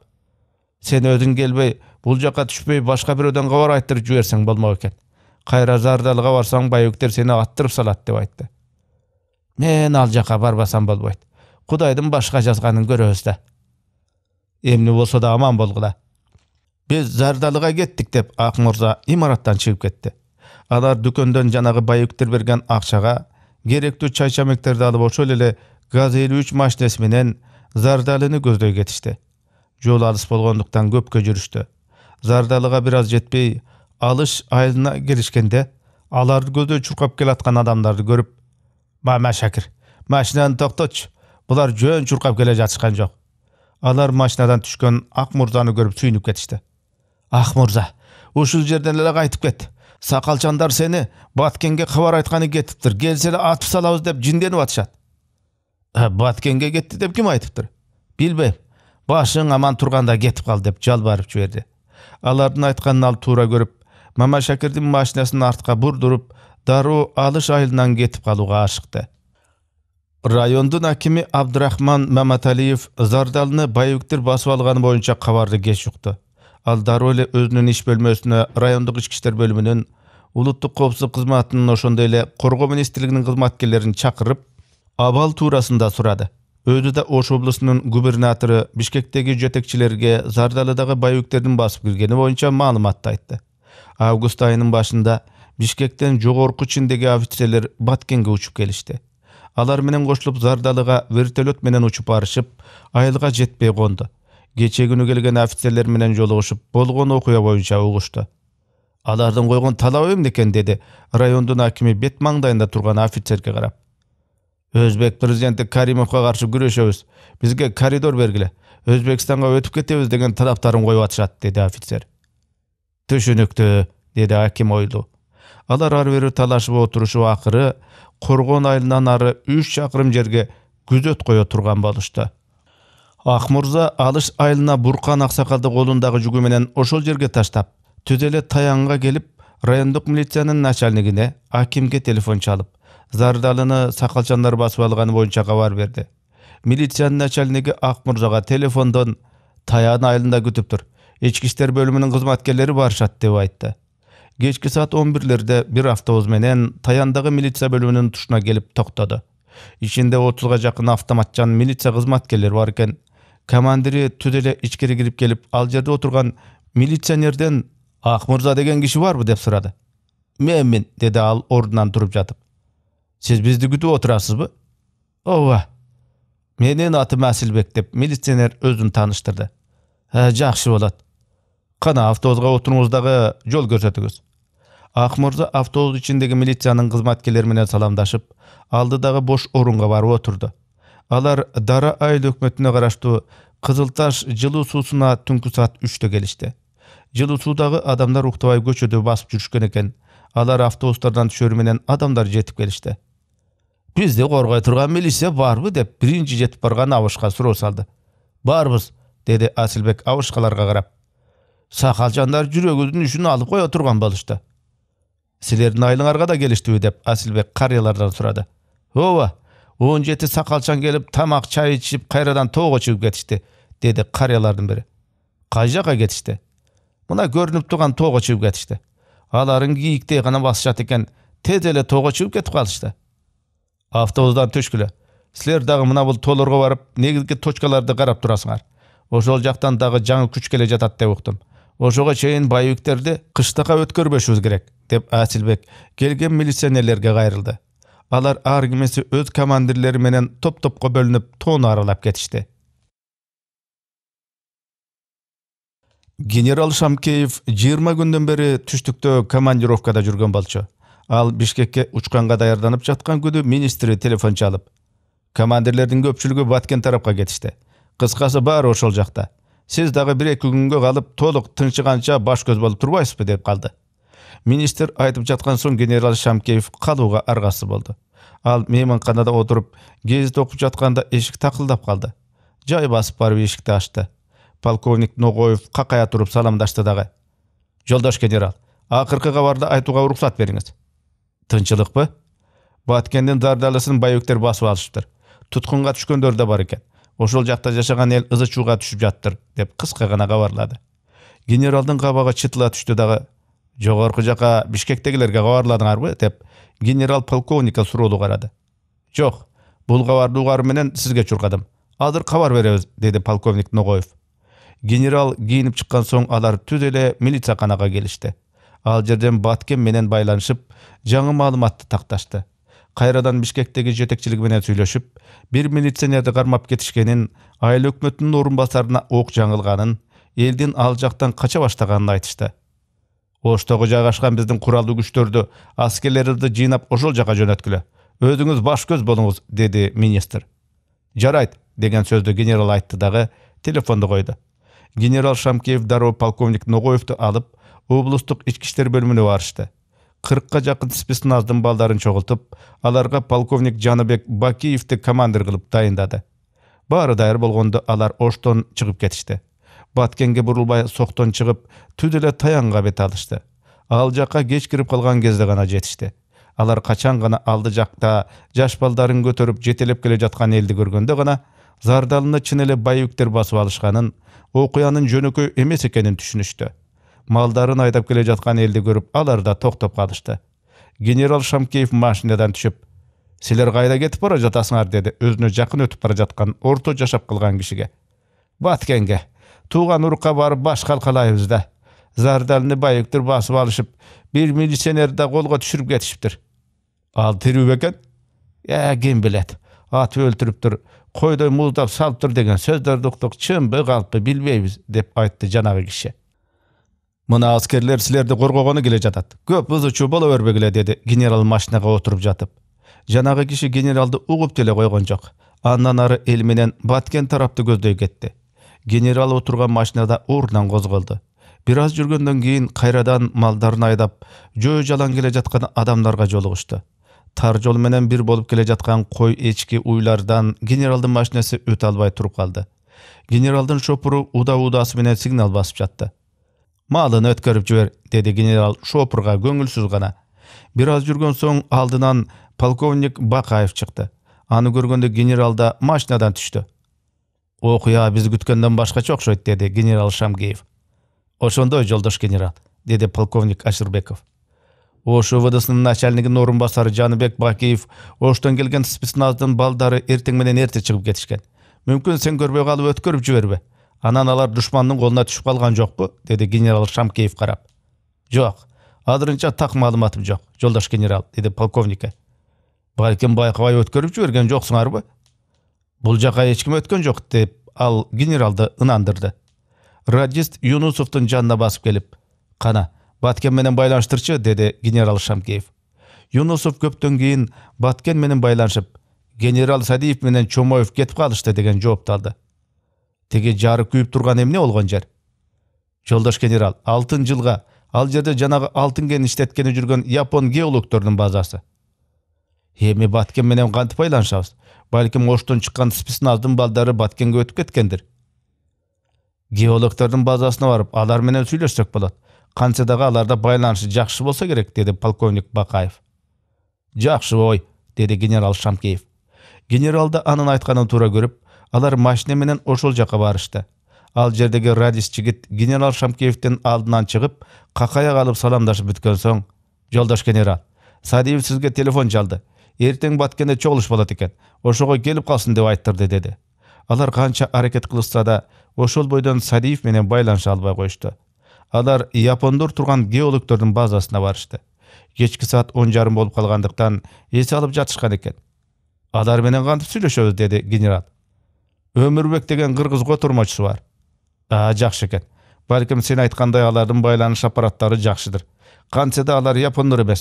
сен өзүң келбей бул жака түшпөй башка бирөөдөн кабар айттырып жиберсең болмок экен Қайра қайразардалға барсаң байөктер сені аттырып салады деп айтты мен ал жаққа барбасам болбойт құдайдың башқа жазғанын көрөбүз да эмне болса да аман болғыла. Біз зардалыға кеттік деп Ақмурза имараттан шығып кетті. алар дүкенден жанагы байөктөр берген акчага керектүү чай чамектерди алып ошол эле газ элүү үч машинеси менен зардалыны көздөй кетишти жол алыс болгондуктан көпкө жүрүштү зардалыга бир аз жетпей алыш айылына келишкенде алар көздөй чуркап келаткан адамдарды көрүп мама шакир машинаны токтотчу булар жөн чуркап келе жатышкан жок алар машинадан түшкөн ак мурзаны көрүп сүйүнүп кетишти ак мурза ушул жерден эле кайтып кет сакалчандар сени баткенге кабар айтканы кетиптир келсе эле атып салабыз деп жинденип атышат «Э, баткенге кетти деп ким айтыптыр билбейм башың аман турганда кетип кал деп жалбарып жиберди алардын айтканын ал туура көрүп мама шәкірдің машинасын артқа бұрдырып дару алыш айылынан кетіп қалуға ашықты райондун акими абдрахман маматалиев зардалыны байөктер басып алғаны боюнча хабарды кеш ұқты ал дароо эле өзүнүн иш бөлмөсүнө райондук ички иштер бөлүмүнүн улуттук коопсуздук кызматынын ошондой эле коргоо министрлигинин кызматкерлерин чакырып абал туурасында сурады өзү да ош облусунун губернатору бишкектеги жетекчилерге зардалыдагы байөктердин басып киргени боюнча маалыматты айтты август айынын башында бишкектен жогорку чиндеги офицерлер баткенге учуп келишти алар менен кошулуп зардалыга вертолет менен учуп барышып айылга жетпей конду кече күнү келген офицерлер менен жолугушуп болгон окуя боюнча угушту алардын койгон талабы эмне экен деди райондун акими бет маңдайында турган офицерге карап өзбек президенти каримовго каршы күрөшөбүз бизге коридор бергиле өзбекстанга өтүп кетебиз деген талаптарын коюп атышат деди офицер түшүнүктүү деди аким ойлуу алар ары бери талашып отурушуп акыры коргон айылынан ары үч чакырым жерге күзөт кое турган болушту акмырза алыш айылына буркан аксакалды колундагы жүгү менен ошол жерге таштап түз эле таянга келип райондук милициянын начальнигине акимге телефон чалып зардалыны сакалчандар басып алганы боюнча кабар берди милициянын начальниги акмырзага телефондон таян айылында күтүп тур ички иштер бөлүмүнүн кызматкерлери барышат деп айтты кечки саат он бирлерде бир автобус менен таяндагы милиция бөлүмүнүн тушуна келип токтоду ичинде отузга жакын автоматчан милиция кызматкерлери бар экен командири түз эле ичкери кирип келип ал жерде отурган милиционерден ак деген киши барбы деп сурады менмин деди ал ордунан туруп жатып сиз бизди күтүп отурасызбы ооба менин атым асилбек деп милиционер өзүн тааныштырды жакшы болот кана автобуска отуруңуз дагы жол көрсөтүңүз акмырза автобус ичиндеги милициянын кызматкерлери менен саламдашып алдыдагы бош орунга барып отурду алар дара айыл өкмөтүнө караштуу кызыл таш жылуу суусуна түнкү саат үчтө келишти жылуу суудагы адамдар уктабай көчөдө басып жүрүшкөн экен алар автобустардан түшөрү менен адамдар жетип келишти бизди коргой турган милиция барбы деп биринчи жетип барган абышка суроо салды барбыз деди асилбек абышкаларга карап сакалжандар жүрөгүнүн үшүн алып кое турган болушту силердин айылыңарга да келиштиби деп асылбек карыялардан сурады ооба он жети сакалчан келип тамак чай ішіп кайрадан тоого чыгып кетишти деди карыялардын бири кай жака кетишти мына көрүнүп турган тоого чыгып кетишти аларын кийиктей гана басышат экен тез эле тоого чыгып кетип калышты автобустан түшкүлө силер дагы мына бул тоолорго барып негизги точкаларды қарап турасыңар ошол жақтан дағы жаңы күч келе жатат деп уктум ошого чейин боевиктерди кыштакка өткөрбөшүбүз керек деп асилбек келген милиционерлерге кайрылды алар ар кимиси өз командирлери менен топ топко бөлүнүп тоону аралап кетишти генерал шамкеев жыйырма күндөн бери түштүктө командировкада жүргөн болчу ал бишкекке учканга даярданып жаткан күнү министри телефон чалып командирлердин көпчүлүгү баткен тарапка кетишти кыскасы баары ошол жакта сіз дағы бір екі күнгө қалып толық тыншығанша баш көз болып тұрбайсыз деп қалды министр айтып жатқан соң генерал шамкеев қалуға арғасы болды ал қанада отырып гезит оқып жатқанда есік тақылдап қалды жай басып барып есікті ашты полковник ногоев қақая тұрып саламдашты дағы жолдаш генерал ақырқыға хабарды айтуға рұқсат беріңіз тыншылық па баткенден зардалысын боевиктер басып алышыптыр тұтқынға түшкөндөр де бар екен ошол жакта жашаган эл ызы чууга түшүп жаттыр деп кыска гана кабарлады генералдын кабагы чытыла түштү дагы жогорку жака бишкектегилерге кабарладыңарбы деп генерал полковникке суроолуу карады жок бул кабарды менен сизге чуркадым азыр кабар беребиз деди полковник ногоев генерал кийинип чыккан соң алар түз эле милицияканага келишти ал жерден баткен менен байланышып жаңы маалыматты такташты кайрадан бишкектеги жетекчилиги менен сүйлөшүп бир милиционерди кармап кетишкенин айыл өкмөтүнүн орун басарына ок жаңылганын элдин ал жактан кача баштаганын айтышты оштого жайгашкан биздин куралдуу күчтөрдү аскерлерибизди жыйнап ошол жака жөнөткүлө өзүңүз баш көз болуңуз деди министр жарайт деген сөздү генерал айтты дагы телефонду койду генерал шамкеев дароо полковник ногоевду алып облустук ички иштер бөлүмүнө барышты кыркка жакын спецназдын балдарын чогултуп аларга полковник жаныбек бакиевди командир кылып дайындады баары даяр болгондо алар оштон чыгып кетишти баткенге бурулбай соктон чыгып түз эле таянга бет алышты ал жакка кеч кирип калган кезде гана жетишти алар качан гана алды жакта жаш балдарын көтөрүп жетелеп келе жаткан элди көргөндө гана зардалыны чын эле боевиктер басып алышканын окуянын жөнөкөй эмес экенин түшүнүштү малдарын айдап келе жатқан елді көріп алар да тоқтап қалышты генерал шамкеев машинадан түшіп сілер қайда кетип бара жатасыңар деді өзіне жақын өтіп бара жатқан орто жашап қалған кішіге баткенге туған урукка барып баш калкалайбыз да зардалыны байектер басып алышып бір милиционерді да қолға түшіріп кетішіптір ал тірі екен ә кім білет атып өлтіріп тұр қойдай мұздап салып деген сөздерді ұқтық шын калпы қалып деп айтты жаңағы кіші мына аскерлер силерди коргогону келе жатат көп ызы чуу боло бербегиле деди генерал машинага отуруп жатып жанагы киши генералды угуп деле койгон жок андан ары эл менен баткен тарапты көздөй кетти генерал отурган машинада ордунан козголду бир аз жүргөндөн кийин кайрадан малдарын айдап жөө жалаң келе жаткан адамдарга жолугушту тар жол менен бир болуп келе жаткан кой эчки уйлардан генералдын машинасы өтө албай туруп калды генералдын шопуру уда удасы менен сигнал басып жатты малын өткөрүп жибер деди генерал шопурга көңүлсүз гана бир аз жүргөн соң алдынан полковник Бақаев чыкты аны көргөндө генерал да машинадан түштү окуя биз күткөндөн башкача окшойт деди генерал Шамгеев. ошондой жолдош генерал деди полковник ашырбеков ошвдсынын начальнигинин орун басары жаныбек бакиев оштон келген спецназдын балдары эртең менен эрте чыгып кетишкен мүмкүн сен көрбөй калып өткөрүп жибербе анан алар душмандын колуна түшүп калган жокпу деди генерал шамкеев карап жок азырынча так маалыматым жок жолдош генерал деди полковникке балким байкабай өткөрүп жиберген жоксуңарбы бул жака эч ким өткөн жок деп ал генералды ынандырды радист юнусовдун жанына басып келип кана баткен менен байланыштырчы деди генерал шамкеев юнусов көптөн кийин баткен менен байланышып генерал садиев менен чомоев кетип калышты деген жоопту алды теге жары күйіп турган эмне болгон жер жолдош генерал алтын жылга ал жерде жанагы алтын кен иштеткени жүргөн япон геологдордун базасы эми баткен менен кантип байланышабыз балким оштон чыккан спецназдын балдары баткенге өтүп кеткендир геологтордун базасына барып алар менен сүйлөшсөк болот кантсе дагы аларда байланышы жакшы болсо керек деди полковник бакаев жакшы ой деди генерал шамкеев генерал да анын айтканын туура көрүп алар машина менен ошол жака барышты ал жердеги радист жигит генерал шамкеевдин алдынан чыгып какая калып саламдашып бүткөн соң жолдош генерал садиев сизге телефон чалды эртең баткенде чогулуш болот экен ошого келип калсын деп айттырды деди алар канча аракет кылышса да ошол бойдон садиев менен байланыша албай коюшту алар япондор турган геологдордун базасына барышты кечки саат он жарым болуп калгандыктан эс алып жатышкан экен алар менен кантип сүйлөшөбүз деди генерал өмірбек деген қырғыз көтермешісі бар а жақсы екен бәлкім сен айтқандай алардың байланыс аппараттары жақсыдыр қанса да алар япондар пе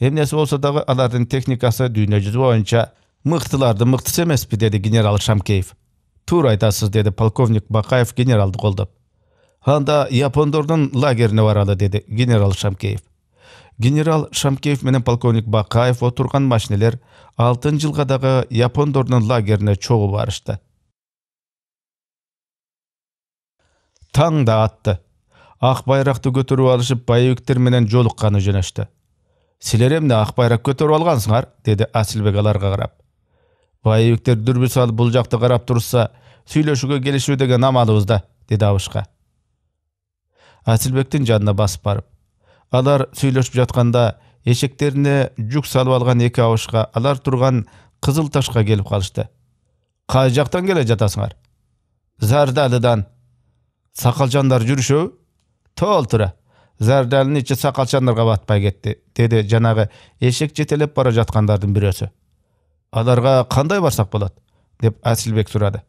емнесі болса дагы алардын техникасы дүйнө бойынша боюнча мыктылардын емес пе деди генерал шамкеев туура айтасыз деди полковник бакаев генералды қолдап анда япондордун лагеріне баралы деді генерал шамкеев генерал шамкеев менен полковник бақаев отырған машинелер алтын жылғадағы япондардың япондордун лагерине чогуу барышты таңда атты ақ байрақты көтеріп алышып боевиктер менен жолыққаны жөнөштү силер эмне ак байрак көтөрүп алгансыңар деди асылбек аларга карап боевиктер дүрбү салып бул жакты карап турушса сүйлөшүүгө келишүү деген амалыбызда деди абышка асилбектин жанына басып барып алар сүйлөшүп жатканда эшектерине жүк салып алган эки абышка алар турган кызыл ташка келип калышты кай жактан келе жатасыңар зардалыдан сақалжандар жүрүшөбү толтыра зардалінің іші сақалжандарға батпай кетті деді жаңағы ешек жетелеп бара жатқандардың біреусі аларға қандай барсақ болады деп әсілбек сұрады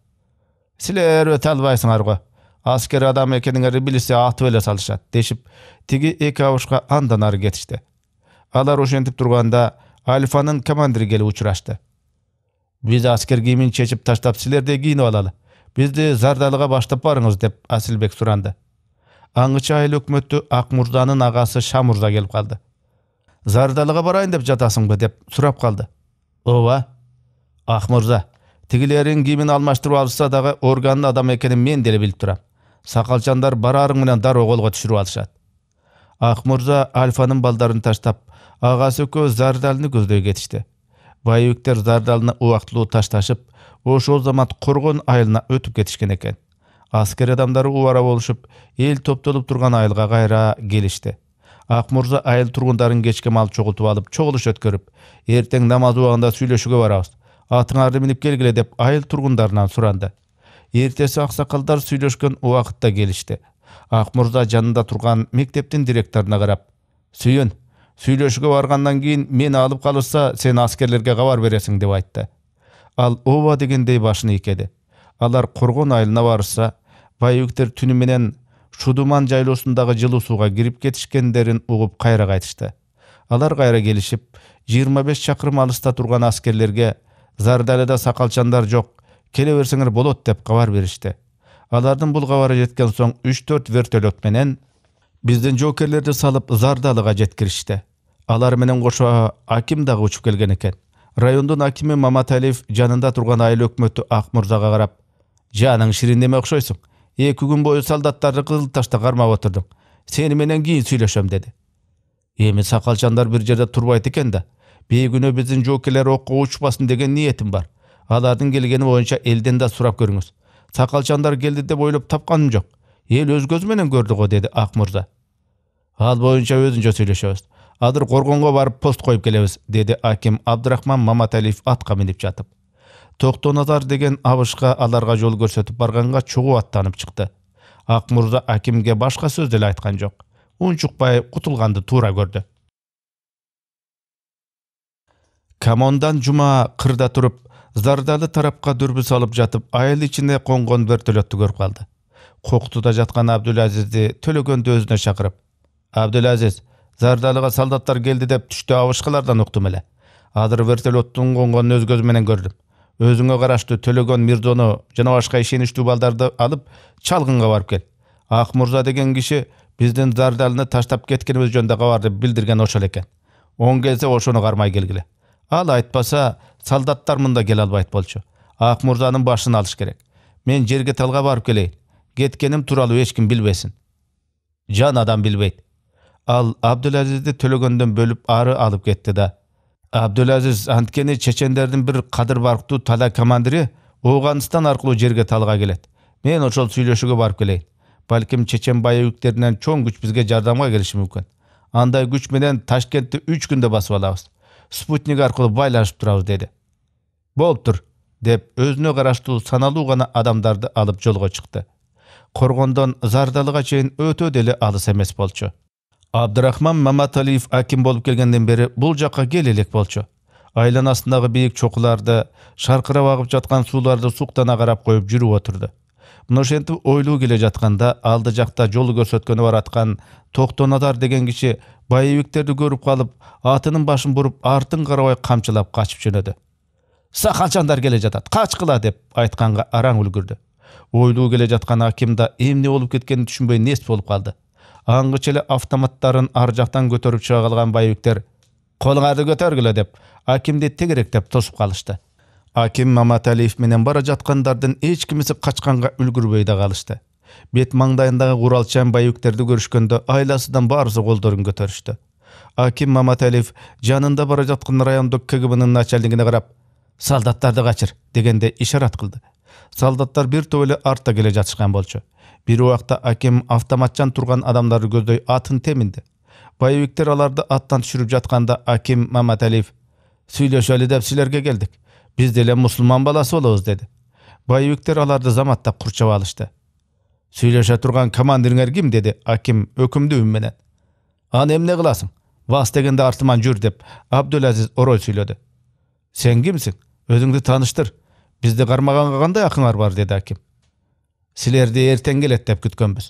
сілер өте албайсыңар ғой аскер адам екеніңерді білсе атып өле салышады дешіп теге екі ауышқа андан ары кетішті алар ошентип тұрғанда альфаның командирі келіп ұшырашты біз аскер киімін шешіп таштап сілер де киініп алалы бизди зардалыга баштап барыңыз деп асилбек суранды аңгыча айыл өкмөттү ак ағасы агасы шамурза келип калды зардалыга барайын деп жатасыңбы деп сұрап қалды. ооба Ақмурза, тігілерің тигилердин кийимин алмаштырып алышса дагы органдын адам экенин мен деле билип турам сакалчандар барарың менен дароо колго түшүрүп алышат ак альфаның альфанын балдарын таштап агасы экөө зардалыны көздөй кетишти байыбектер зардалыны убактылуу ташташып ошол замат коргон айылына өтүп кетишкен экен аскер адамдары убара болушуп эл топтолуп турган айылга кайра келишти ак айыл тургундарын кечке мал чогултуп алып чогулуш өткөрүп эртең намаз убагында сүйлөшүүгө барабыз атыңарды минип келгиле деп айыл тургундарынан суранды эртеси аксакалдар сүйлөшкөн убакытта келишти ак жанында турган мектептин директоруна карап сүйүн сүйлөшүүгө баргандан кийин мени алып калышса сен аскерлерге кабар бересиң деп айтты ал ова дегендей башын ийкеди алар коргон айылына барышса байүктер түнү менен шудуман жайлоосундагы жылуу сууга кирип кетишкендерин угуп кайра кайтышты алар кайра келишип 25 чакырым алыста турган аскерлерге зардалыда сакалчандар жок келе берсеңер болот деп кабар беришти алардын бул кабары жеткен соң 3-4 вертолет менен биздин жоокерлерди салып зардалыга жеткиришти алар менен кошо аким дагы учуп келген экен райондун акими маматалиев жанында турган айыл өкмөтү ак қарап. карап жаның ширин деме окшойсуң эки күн бою солдаттарды ташта кармап отурдуң сени менен кийин сүйлөшөм деди эми сакалчандар бир жерде турбайт экен да бейкүнө биздин жоокерлер окко учпасын деген ниетим бар алардын келгени боюнча элден да сурап көрүңүз сакалчандар келди деп ойлоп тапканым жок эл өз көзү менен көрдү го деди ак ал боюнча өзүнчө сүйлөшөбүз азыр коргонго барып пост қойып келебиз деді аким абдрахман маматалиев атқа минип жатып токтоназар деген абышка аларга жол көрсөтүп барганга чогуу аттанып чыкты ак акимге башка сөз деле айткан жок унчукпай кутулганды туура көрдү камондан жума қырда туруп зардалы тарапқа дүрбү салып жатып айыл ичине конгон вертолетту көрүп калды коктуда жаткан абдулазизди төлөгөндү өзүнө чакырып абдулазиз зардалыга солдаттар келди деп түштө абышкалардан уктум эле азыр вертолеттун конгонун өз көзүм менен көрдүм өзүңө караштуу төлөгөн мирзону жана башка ишеничтүү балдарды алып чалгынга барып кел ак деген киши биздин зардалыны таштап кеткенибиз жөнүндө кабарды билдирген ошол экен оң келсе ошону кармай келгиле ал айтпаса солдаттар мында келе албайт болчу ак мырзанын башын алыш керек мен жерге талга барып келейин кеткеним тууралуу эч ким билбесин жан адам билбейт ал абдулазизди төлөгөндөн бөлүп ары алып кетти да абдулазиз анткени чечендердин бир кадыр барктуу тала командири ооганстан аркылуу жерге талга келет мен ошол сүйлөшүүгө барып келейин балким чечен боевиктеринен чоң күч бизге жардамга келиши мүмкүн андай күч менен ташкентти үч күндө басып алабыз спутник аркылуу байланышып турабыз деди болуптур деп өзүнө караштуу саналуу гана адамдарды алып жолго чыкты коргондон зардалыга чейин өтө деле алыс эмес болчу Абдырахман Маматалиев аким болып келгенден бері бұл жаққа келелек болчу. айланасындағы бийик биік чоқыларды, шарқырап ағып жатқан суларды суқтана қарап қойып жүріп отырды. ошентип ойлу келе жатқанда алды жақта жол көрсөткөнү баратқан Тоқтонадар деген киши байыбектерді көріп қалып, атының башын бұрып, артын қарабай қамчылап қашып жөнөдү Сақалчандар келе жатат, қачқыла деп айтқанға араң үлгірді. Ойлу келе жатқан аким да эмне болуп кеткенин түшүнбөй нес болуп калды аңгычы эле автоматтарын ар жактан көтөрүп чыга калган байбектер колуңарды көтөргүлө деп акимди тегеректеп тосуп калышты аким маматалиев менен бара жаткандардын эч кимиси качканга үлгүрбөй да калышты бет маңдайындагы куралчан байбектерди көрүшкөндө айласыдан баарысы колдорун көтөрүштү аким маматалиев жанында бара жаткан райондук кгбнын начальнигине карап солдаттарды качыр дегенде ишарат кылды солдаттар бир топ эле артта келе жатышкан болчу бир убакта акем автоматчан турган адамдарды көздөй атын теминди боевиктер аларды аттан түшүрүп жатканда аким маматалиев сүйлөшөлү деп силерге келдик биз деле мусулман баласы болобуз деди боевиктер аларды заматтап курчап алышты сүйлөшө турган командириңер ким деди аким өкүмдүү үн менен аны эмне кыласың вас дегенде артыман жүр деп абдулазиз орой сүйлөдү сен кимсиң өзүңдү тааныштыр бизди кармаганга кандай акыңар бар деди аким силерди эртең келет деп күткөнбүз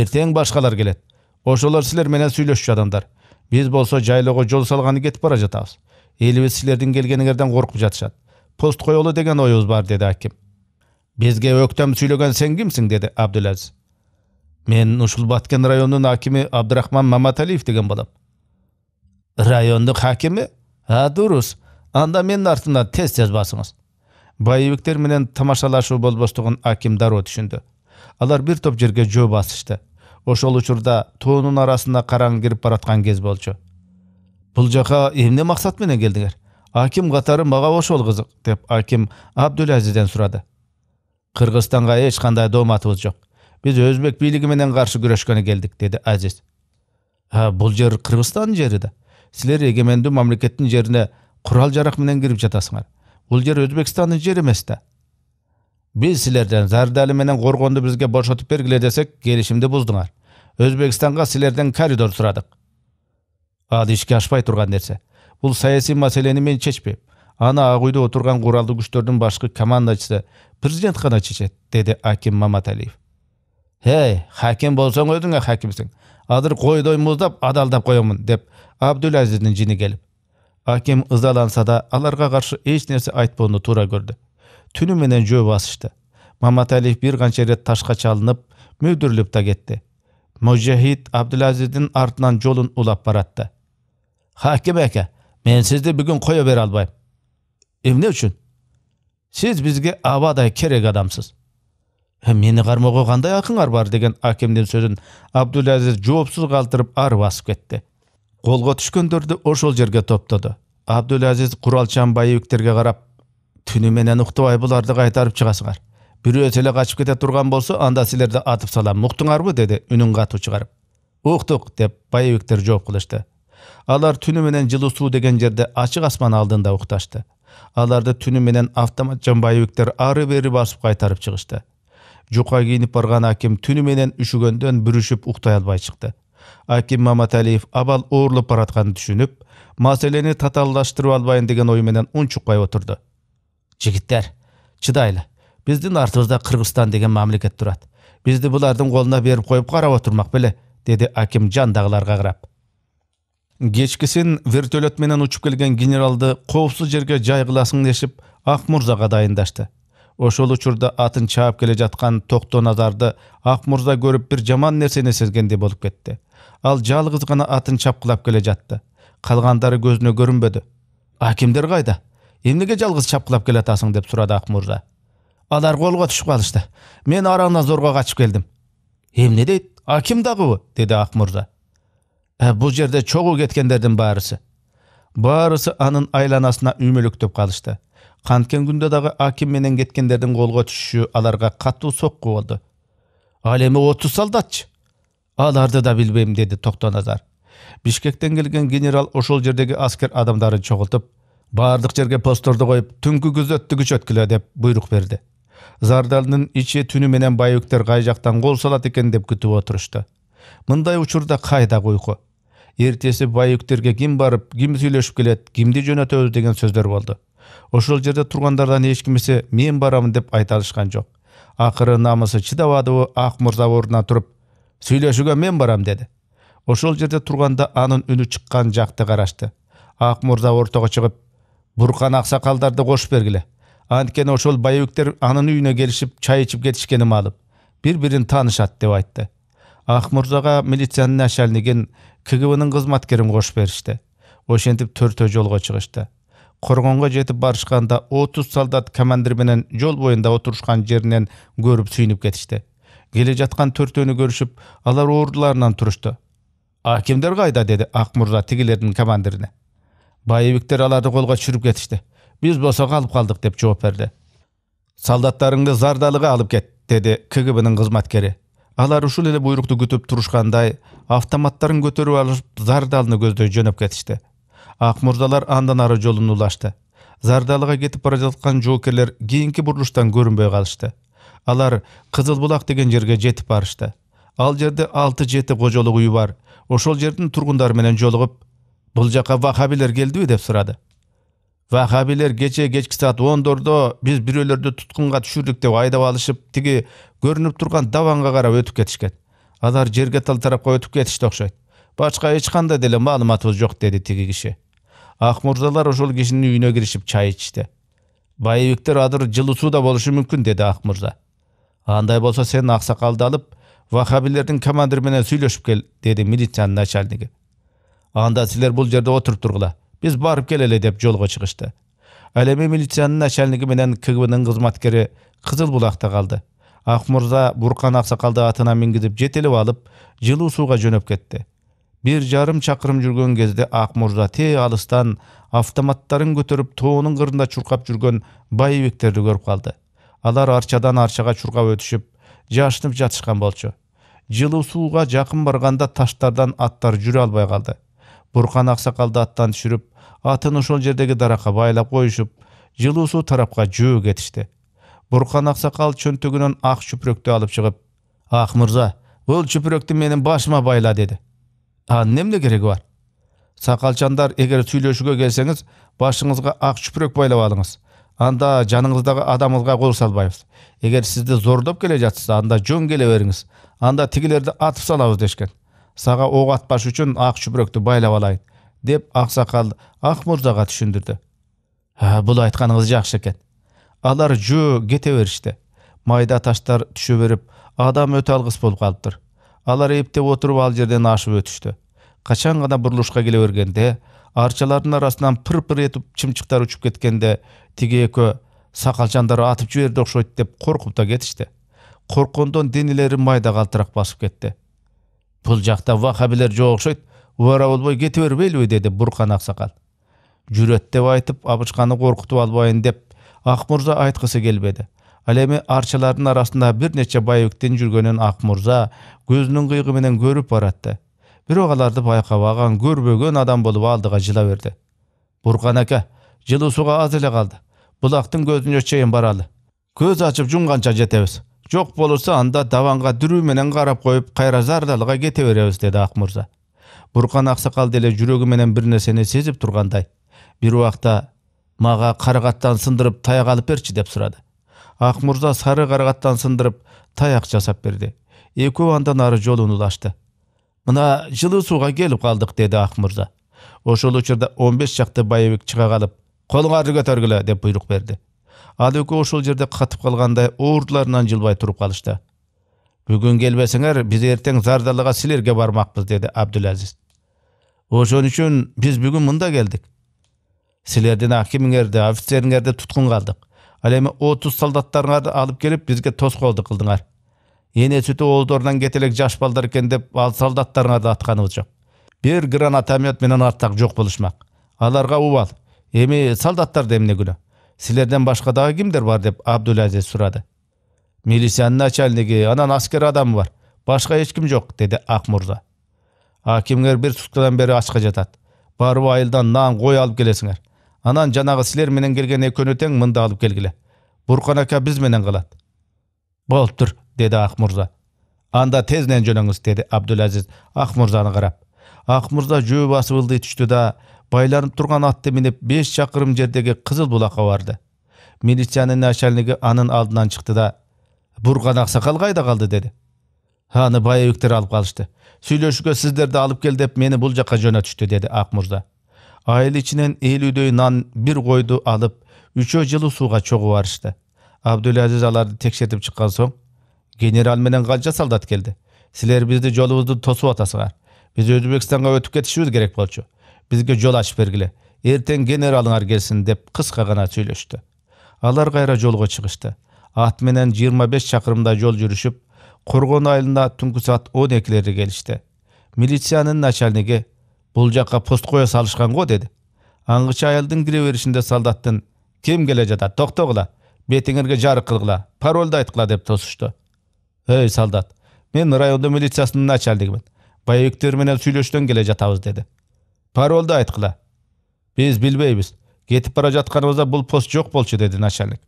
эртең башкалар келет ошолор силер менен сүйлөшчү адамдар биз болсо жайлоого жол салганы кетип бара жатабыз элибиз силердин келгениңерден коркуп жатышат пост коелу деген оюбуз бар деди аким бизге өктөм сүйлөгөн сен кимсиң деди абдулазиз мен ушул баткен районунун акими абдырахман маматалиев деген балам райондук акими а дурус анда менин артымдан тез тез басыңыз байыбектер менен тамашалашуу болбостугун аким дароо түшүндү алар бир топ жерге жөө басышты ошол учурда тоонун арасына караң кирип бараткан кез болчу бул жака эмне максат менен келдиңер аким катары мага ошол кызык деп аким абдулазизден сурады кыргызстанга эч кандай дооматыбыз жок биз өзбек бийлиги менен каршы күрөшкөнү келдик деди азиз бул жер кыргызстандын жери да силер эгемендүү мамлекеттин жерине курал жарак менен кирип жатасыңар бұл жер өзбекстанның жері емес та біз сілерден зардали менен Қорғонды бізге бошотуп бергіле десек келісімді буздуңар Өзбекстанға сілерден коридор сұрадық. ал ішке ашпай тұрған нәрсе. бұл саяси мәселені мен шешпеп, ана ак үйдө отурган куралдуу күчтөрдүн башкы командачысы президент гана чечет деди аким маматалиев эй хаким болсоң өзүңө хакимсің. Адыр койдой муздап адалдап қоямын деп абдулазиздин жини келіп аким ызаланса да аларга каршы эч нерсе айтпоону туура көрдү түнү менен жөө басышты маматалиев бир канча ирет ташка чалынып мүдүрүлүп да кетти мужахид абдулазиздин артынан жолун улап баратты хаким аке мен сизди бүгүн кое бере албайм эмне үчүн сиз бизге абадай керек адамсыз мени кармоого кандай акыңар бар деген акимдин сөзүн абдулазиз жоопсуз калтырып ары басып кетти колго түшкөндөрдү ошол жерге топтоду абдулазиз куралчан боевиктерге карап түнү менен уктабай буларды кайтарып чыгасыңар бирөөсү эле качып кете турган болсо анда силерди атып салам уктуңарбы деди үнүн катуу чыгарып уктук деп боевиктер жооп кылышты алар түнү менен жылуу суу деген жерде ачык асман алдында укташты аларды түнү менен автоматчан боевиктер ары бери басып кайтарып чыгышты жука кийинип барган аким түнү менен үшүгөндөн бүрүшүп уктай албай чыкты аким маматалиев абал оорулуп баратканын түшүнүп маселени татаалдаштырып албайын деген ой менен унчукпай отурду жигиттер чыдайлы биздин артыбызда кыргызстан деген мамлекет турат бизди булардын колуна берип коюп карап отурмак беле деди аким жандагыларга карап кечкисин вертолет менен учуп келген генералды коопсуз жерге жайғыласың дешип ак дайындашты ошол учурда атын чаап келе жаткан токтоназарды ак мурза көрүп бир жаман нерсени сезгендей болуп кетти ал жалғыз ғана атын чапқылап келе жатты қалғандары көзіне көрінбеді әкімдер қайда емнеге жалғыз шапқылап келе жатасың деп сұрады ақмурза алар қолға түсіп қалышты мен араңнан зорға қашып келдім емне дейді аким дагыбы деді ақмұрза ә, бұл жерде чогуу кеткендердің барысы баарысы анын айланасына үймөлөктөп қалышты. қанткен күнде дағы аким менен кеткендердин колго түшүшү аларга қатты соққы болды ал эми отуз солдатчы аларды да билбейм деди токтоназар бишкектен келген генерал ошол жердеги аскер адамдарын чогултуп баардык жерге постторду коюп түнкү күзөттү күчөткүлө деп буйрук берди зардалдын ичи түнү менен байбектер кай жактан кол салат экен деп күтүп отурушту мындай учурда кайдагы уйку эртеси байбектерге ким барып ким сүйлөшүп келет кимди жөнөтөбүз деген сөздөр болду ошол жерде тургандардан эч кимиси мен барамын деп айта алышкан жок акыры намысы чыдабадыбы ак мырза ордунан туруп сүйлөшүүгө мен барам деді ошол жерде турганда анын үнү чыккан жакты карашты ак мырза ортого чыгып буркан аксакалдарды кошуп бергиле анткени ошол боевиктер анын үйүнө келишип чай ичип кетишкени маалым бири бирин таанышат деп айтты ак мурзага милициянын начальнигин кгбнын кызматкерин кошуп беришти ошентип төртөө жолго чыгышты коргонго жетип барышканда отуз солдат командир менен жол боюнда отурушкан жеринен көрүп сүйүнүп кетишти келе жатқан төртөөнү көрүшүп алар ордуларынан турушту акимдер деди деді мурза тигилердин командирине боевиктер аларды қолға түшүрүп кетишти биз болсо калып қалдық деп жооп берди солдаттарыңды зардалыға алып кет деді кгбнын кызматкери алар ушул эле буйрукту күтүп турушкандай автоматтарын көтөрүп алышып зардалыны көздөй жөнөп кетишти ак мурзалар андан ары жолун улашты зардалыга кетип бара жаткан жоокерлер кийинки бурулуштан көрүнбөй калышты алар кызыл булак деген жерге жетип барышты ал жерде алты жети кожолук үй бар ошол жердин тургундары менен жолугуп бул жака вахабилер келдиби деп сурады вахабилер кече кечки саат ондордо биз бирөөлөрдү туткунга түшүрдүк деп айдап алышып тиги көрүнүп турган даванға карап өтүп кетишкен алар жерге тал тарапка өтүп кетишти окшойт башка эч кандай деле маалыматыбыз жок деди тиги киши акмурзалар ошол кишинин үйүнө киришип чай ичишти баевиктер адыр жылуу да болушу мүмкүн деди акмурза андай болса сен ақсақалды алып вахабилердің менен сөйлесіп кел деді милицияның начальнигі анда сілер бұл жерде отырып тұрғыла біз барып келели деп жолға шығышты эми милицияның начальнигі менен КГБ-ның қызматкері қызыл бұлақта қалды ақмырза бурқан ақсақалды атына мінгізіп жетелеп алып жылу суға жөнеп кетті Бир жарым шақырым жүрген кезде Ақмурза те алыстан автоматтарын көтеріп тоонун қырында шұрқап жүрген байбектерді көріп қалды алар арчадан арчага чуркап өтүшүп жашынып жатышкан болчу жылуу сууга жакын барганда таштардан аттар жүрө албай калды буркан аксакалды аттан түшүрүп атын ошол жердеги даракка байлап коюшуп жылуу суу тарапка жөө кетишти буркан аксакал чөнтөгүнөн ак чүпүрөктү алып чыгып ак мырза бул чүпүрөктү менин башыма байла деди анын эмне кереги бар сакалчандар эгер сүйлөшүүгө келсеңиз башыңызга ак чүпүрөк байлап алыңыз анда жаныңыздағы адамыңызға қол салбайбыз егер сізді зордоп келе жатса анда жөн келе беріңіз анда тигилерди атып салабыз дешкен сага ок атпаш үчүн ак чүбүрөктү байлап алайын деп аксакал ак түсіндірді түшүндүрдү «Ә, бул айтканыңыз жакшы экен алар жөө кете беришти майда таштар түшө берип адам өтө алгыс болуп калыптыр алар эптеп отуруп ал жерден ашып өтүштү качан гана бурулушка келе бергенде арчалардын арасынан пыр пыр этип чымчыктар учуп кеткенде тиги экөө сакалчандар атып жиберди окшойт деп коркуп да кетишти корккондон денелери майда қалтырақ басып кетти бул жакта вахабилер жок окшойт убара болбой кете бербейлиби деди буркан аксакал жүрөт деп айтып абышканы коркутуп албайын деп Ақмурза айтқысы айткысы келбеди ал эми арчалардын арасында бир нече байбектин жүргөнүн ак көзүнүн кыйыгы менен көрүп баратты бирок аларды байкабаган көрбөгөн адам болуп алдыга жыла берди буркан ака жылуу сууга аз эле калды булактын көзүнө чейин баралы көз ачып жумганча жетебиз жок болуусу анда даванга дүрүү менен карап коюп кайра зардалыга кете беребиз деди ак мырза буркан аксакал деле жүрөгү менен бир нерсени сезип тургандай бир убакта мага карагаттан сындырып таяк алып берчи деп сурады ак мырза сары карагаттан сындырып таяк жасап берди экөө андан ары жолун улашты мына жылы суға келіп қалдық — деді ақмырза ошол учурда он беш чакты боевик чыга калып колуңарды көтөргүлө деп буйрук берди ал экөө ошол жерде катып калгандай оордуларынан жылбай туруп калышты бүгүн келбесеңер биз эртең зардалага силерге бармакпыз деди абдулазиз. ошон үчүн биз бүгүн мында келдик силердин акимиңерди офицериңерди туткун калдык ал эми отуз солдаттарыңарды алып келип бизге тоскоолдук кылдыңар эне сүтү оолдорунан кете элек жаш балдар экен деп ал солдаттарыңа да атканыбыз жок бир гранатомет менен арттак жок болушмак аларга убал эми солдаттарда эмне күнөө силерден башка дагы кимдер бар деп абдулазиз сурады милициянын начальниги анан аскер адамы бар башка эч ким жок деди ак мурза акимдер бир суткадан бери ачка жатат барып айылдан нан кой алып келесиңер анан жанагы силер менен келген экөөнү тең мында алып келгиле буркан ака биз менен калат болуптур деді акмурза анда тезінен жөніңіз деді абдулазиз акмурзаны қарап акмурза жөө басып ылди түштү да байланып турган атты минип беш чакырым жердеги кызыл булакка барды милициянын начальниги анын алдынан чыкты да бурган аксакал кайда калды деди аны боевиктер алып калышты сүйлөшүүгө сиздерди алып кел деп мени бул жака жөнөтүштү деди акмурза айыл ичинен элүүдөй нан бир койду алып үчөө жылуу сууга чогуу барышты абдулазиз аларды текшертип чыккан соң генерал менен канча солдат келди силер бизди жолубузду тосуп атасыңар биз өзбекстанга өтүп кетишибиз керек болчу бизге жол ачып бергиле эртең генералыңар келсин деп кыска гана сүйлөштү алар кайра жолго чыгышты ат менен жыйырма беш чакырымдай жол жүрүшүп коргон айылына түнкү саат он экилерде келишти милициянын начальниги бул жакка пост кое салышкан го деди аңгыча айылдын кире беришинде солдаттын ким келе жатат токтогула бетиңерге жарык кылгыла паролду айткыла деп тосушту ей солдат мен районда милициясынын начальнигимин боевиктер менен сүйлөшүүдөн келе жатабыз деди паролду айткыла биз билбейбиз кетип бара жатканыбызда бул пост жок болчу деди начальник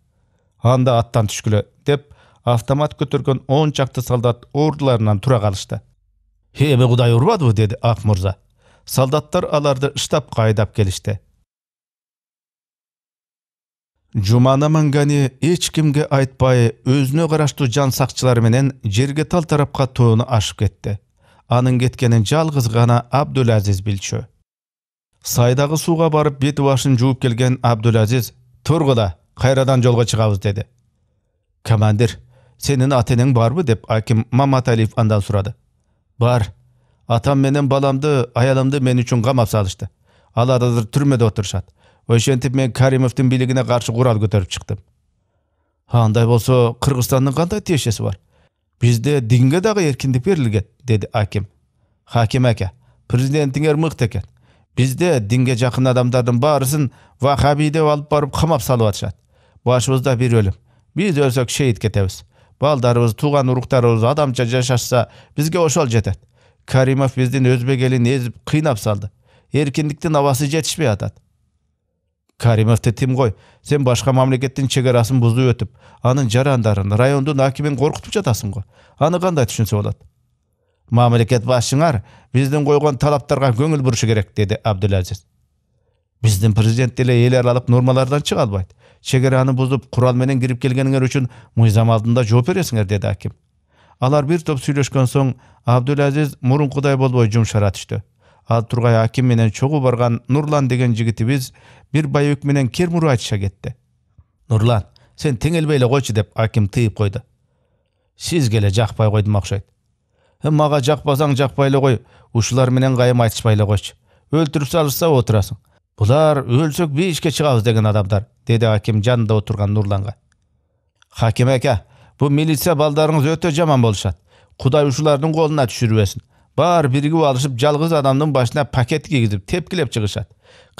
анда аттан түшкүлө деп автомат көтөргөн он чакты солдат ордуларынан тура калышты эми кудай урбадыбы деди ак мырза солдаттар аларды штабка айдап келишти Жумана жуманы эч кімге айтпай өзіне қарашты жан жерге тал тарапқа тоону ашып кетті Аның кеткенин жалғыз ғана абдулазиз билчү сайдағы суға барып бет башын жууп келген абдулазиз тұрғыла, қайрадан жолға шығабыз деді командир сенің ата барбы деп аким маматалиев андан сұрады бар атам менен баламды аялымды мен үшін қамап салышты алар азыр түрмеде отурушат ошентип мен каримовдун бийлигине каршы курал көтөрүп чыктым андай болсо кыргызстандын кандай тиешеси бар бизде динге дагы эркиндик берилген деди аким хаким аке президентиңер мыкты экен бизде динге жакын адамдардын баарысын вахаби деп алып барып камап салып атышат башыбызда бир өлүм биз өлсөк шейит кетебиз балдарыбыз тууган уруктарыбыз адамча жашашса бизге ошол жетет каримов биздин өзбек элин эзип кыйнап салды эркиндиктин абасы жетишпей атат каримовди тим ғой сен башка мамлекеттин чек арасын өтіп, анын жарандарын райондун акимин коркутуп жатасың ғой, аны кандай түшүнсө болот мамлекет башчыңар биздин койгон талаптарга көңүл бурушу керек деди абдулазиз биздин президент деле эл аралык нормалардан чыга албайт чек араны бузуп курал менен кирип келгениңер үчүн мыйзам алдында жооп бересиңер деди аким алар бир топ сүйлөшкөн соң абдулазиз мурункудай болбой жумшара түштү ал тургай аким менен чогуу барган нурлан деген жигитибиз бир байбек менен кир муру айтыша кетти нурлан сен теңелбей эле койчу деп аким тыйып койду сизге эле жакпай койдум окшойт мага жакпасаң жакпай эле кой ушулар менен кайым айтышпай эле койчу өлтүрүп салышса отурасың булар өлсөк бейишке чыгабыз деген адамдар деди аким жанында отурган нурланга хаким аке бул милиция балдарыңыз өтө жаман болушат кудай ушулардын колуна түшүрбөсүн бар биригип алышып жалгыз адамның башына пакет кийгизип тепкилеп чыгышат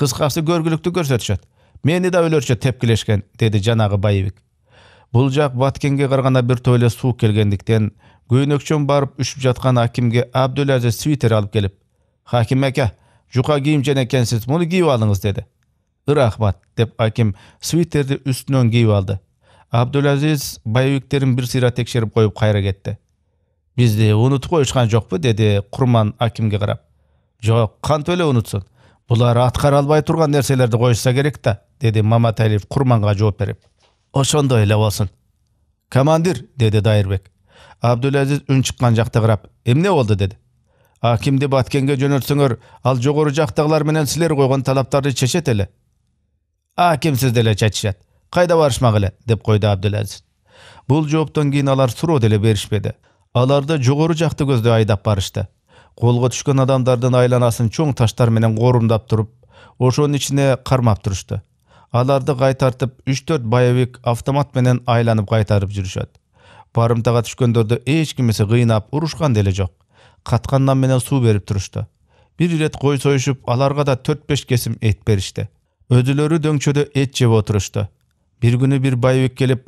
кыскасы көргүлүктү көрсөтүшөт мени да өлөрчө тепкилешкен деді жанагы байбек бұл жақ баткенге қарғана бір тойлы су келгендіктен көйнөкчөм барып үшіп жаткан акимге абдулазиз свитер алып келіп хаким аке жука киім жен екенсіз мұны киіп алыңыз деді рахмат деп аким свитерді үстүнөн кийип алды абдулазиз байбектерін бір сыйра текшерип қойып қайра кетті бізде ұмытқойшыған жоқ па деді құрман акимге қарап жоқ өле ұнытсын бұлар албай тұрған нәрселерді қойса керек та деді маматалиев құрманға жауап беріп ошондой эле болсун командир деді дайырбек абдулазиз үн шыққан жақты қарап эмне болды деді акимди баткенге жөнөтсөңөр ал жогору жактагылар менен силер койгон талаптарды чечет эле акимсиз деле чечишет кайда барышмак эле деп койду абдулазиз бул жооптон кийин алар суроо деле беришпеди аларды жогору жакты көздөй айдап барышты колго түшкөн адамдардын айланасын чоң таштар менен корумдап туруп ошонун ичине кармап турушту аларды кайтартып үч төрт боевик автомат менен айланып кайтарып жүрүшөт барымтага түшкөндөрдү эч кимиси кыйнап урушкан деле жок каткан нан менен суу берип турушту бир ирет кой союшуп аларга да төрт беш кесим эт беришти өзүлөрү дөңчөдө эт жеп отурушту бир күнү бир боевик келип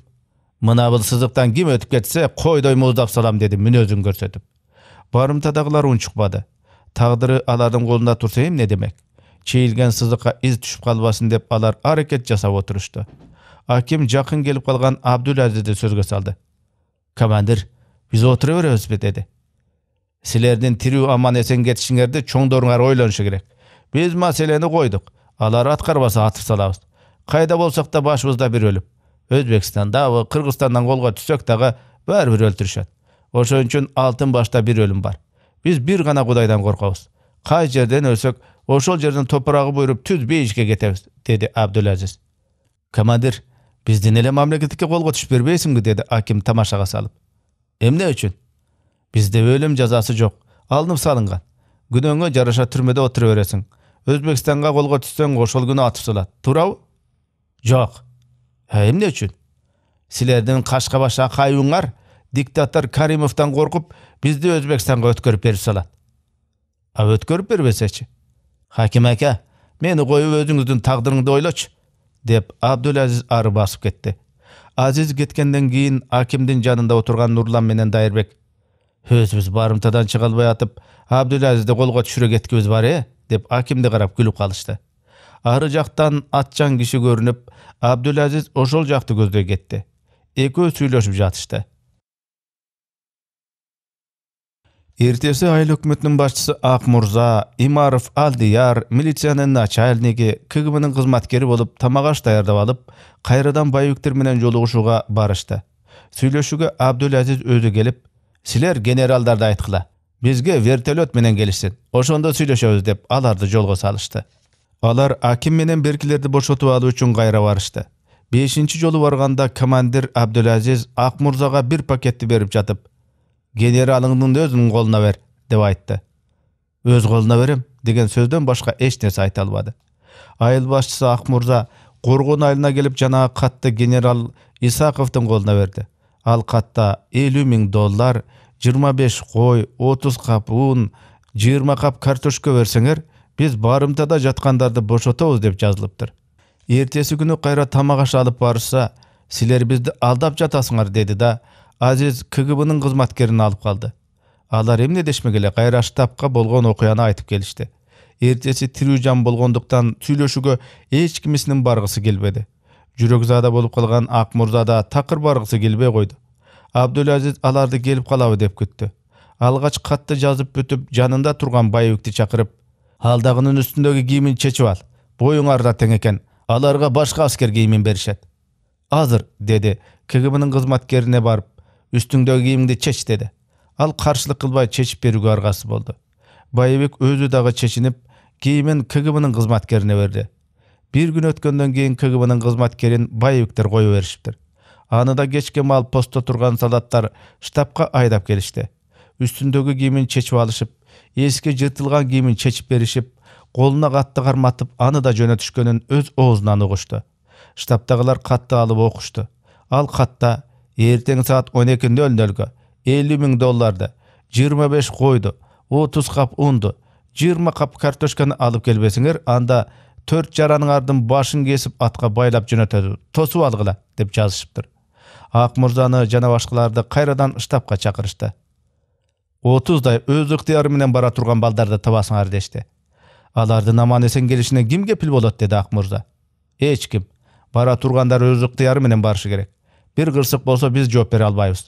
мына бұл сызықтан ким өтіп кетсе қойдай мұздап салам деді мүнөзүн көрсетіп барымтадағылар унчукпады тагдыры тағдыры алардың қолында тұрса не демек чейілген сызыққа із түшүп қалбасын деп алар әрекет жасап отырышты аким жақын келіп қалған әзізді сөзге салды командир біз отыра береміз бе деді сілердің тірүү аман есен кетишиңерди чоңдоруңар ойлонушу керек биз маселени койдук алар аткарбаса атып салабыз кайда болсок да башыбызда бир өлүп өзбекстандабы кыргызстандан колго түшсөк дагы бир өлтүрүшөт ошон үчүн алтын башта бир өлүм бар биз бир гана кудайдан коркобуз кай жерден өлсөк ошол жердин топурагы буйруп түз бейишке кетебиз деди абдулазиз командир биздин эле мамлекетке колго түшүп бербейсиңби деди аким тамашага салып эмне үчүн бизде өлүм жазасы жок алынып салынган күнөөңө жараша түрмөдө отура бересиң өзбекстанга колго түшсөң ошол күнү атып салат туурабы жок Э, эмне үчүн силердин кашкабаш қайуыңар диктатор каримовтан қорқып бізді өзбекстанға өткөрүп беріп салат а өткөрүп бербесечи хаким ака мени коюп өзүңүздүн тагдырыңды ойлочу деп абдулазиз ары басып кетті. азиз кеткенден кейін акимдин жанында отырған нұрлан менен дайырбек өзүбүз барымтадан чыга албай атып абдулазизди қолға түшүрө кеткибиз бар е э?» деп акимді қарап күліп қалышты ары жақтан атчан киши көрүнүп абдулазиз ошол жакты көздөй кетти экөө сүйлөшүп жатышты Ертесі айыл өкмөтүнүн башчысы Ак Мурза, Имаров Алдияр, милициянын начальниги, КГБнын кызматкери болуп, тамак аш даярдап алып, кайрадан байбектер менен жолугушууга барышты. Сүйлөшүүгө Абдулазиз өзү келип, "Силер генералдарды айткыла, бизге вертолет менен келишсин. Ошондо сүйлөшөбүз" деп аларды жолго салышты алар аким менен беркилерди бошотуп алуу үчүн кайра барышты бешинчи жолу барганда командир абдулазиз Акмурзага бир пакетти берип жатып генералыңдын өзүнүн колуна бер деп айтты өз колуна берем деген сөздөн башка эч нерсе айта албады айыл башчысы Акмурза Коргон айылына келип жанагы катты генерал исаковдун колуна берди ал катта элүү миң доллар 25 беш кой отуз кап ун жыйырма кап картошка берсеңер биз барымтада жаткандарды бошотобуз деп жазылыптыр эртеси күнү кайра тамак аш алып барышса силер бизди алдап жатасыңар деди да азиз кгбнын кызматкерин алып калды алар эмне дешмек эле кайра штабка болгон окуяны айтып келишти эртеси тирүү жан болгондуктан сүйлөшүүгө эч кимисинин баргысы келбеди жүрөкзада болуп калган ак мурза да такыр баргысы келбей койду абдулазиз аларды келип калабы деп күттү алгач катты жазып бүтүп жанында турган байбекти чакырып алдагынын үстүндөгү кийимин чечип ал боюңар да тең экен аларга башка аскер кийимин беришет азыр деди кгбнын кызматкерине барып үстүңдөгү кийимиңди чеч деди ал каршылык кылбай чечип берүүгө арғасы болду боевик өзү дагы чечинип кийимин кгбнын кызматкерине берди бир күн өткөндөн кийин кгбнын кызматкерин боевиктер кое беришиптир аны да кечке маал постто турган солдаттар штабка айдап келишти үстүндөгү кийимин чечип алышып Еске жыртылған киімін чечип берішіп қолына қатты қарматып аны да жөнөтүшкөнүн өз оозунан угушту штабтағылар қатты алып оқышты ал қатта ертең саат 12.00-ге 50 миң долларды 25 қойды 30 қап ұнды 20 қап картошканы алып келбесіңер анда төрт жараның ардын башын кесіп атқа байлап жөнөтөдү тосуп алгыла деп жазышыптыр ак мырзаны жана башкаларды кайрадан штабка чакырышты отуздай өз ыктыяры менен бара турган балдарды табасыңар дешти алардын аман эсен келишине ким кепил болот деди ак мырза эч ким бара тургандар өз ыктыяры менен барышы керек бир кырсык болсо биз жооп бере албайбыз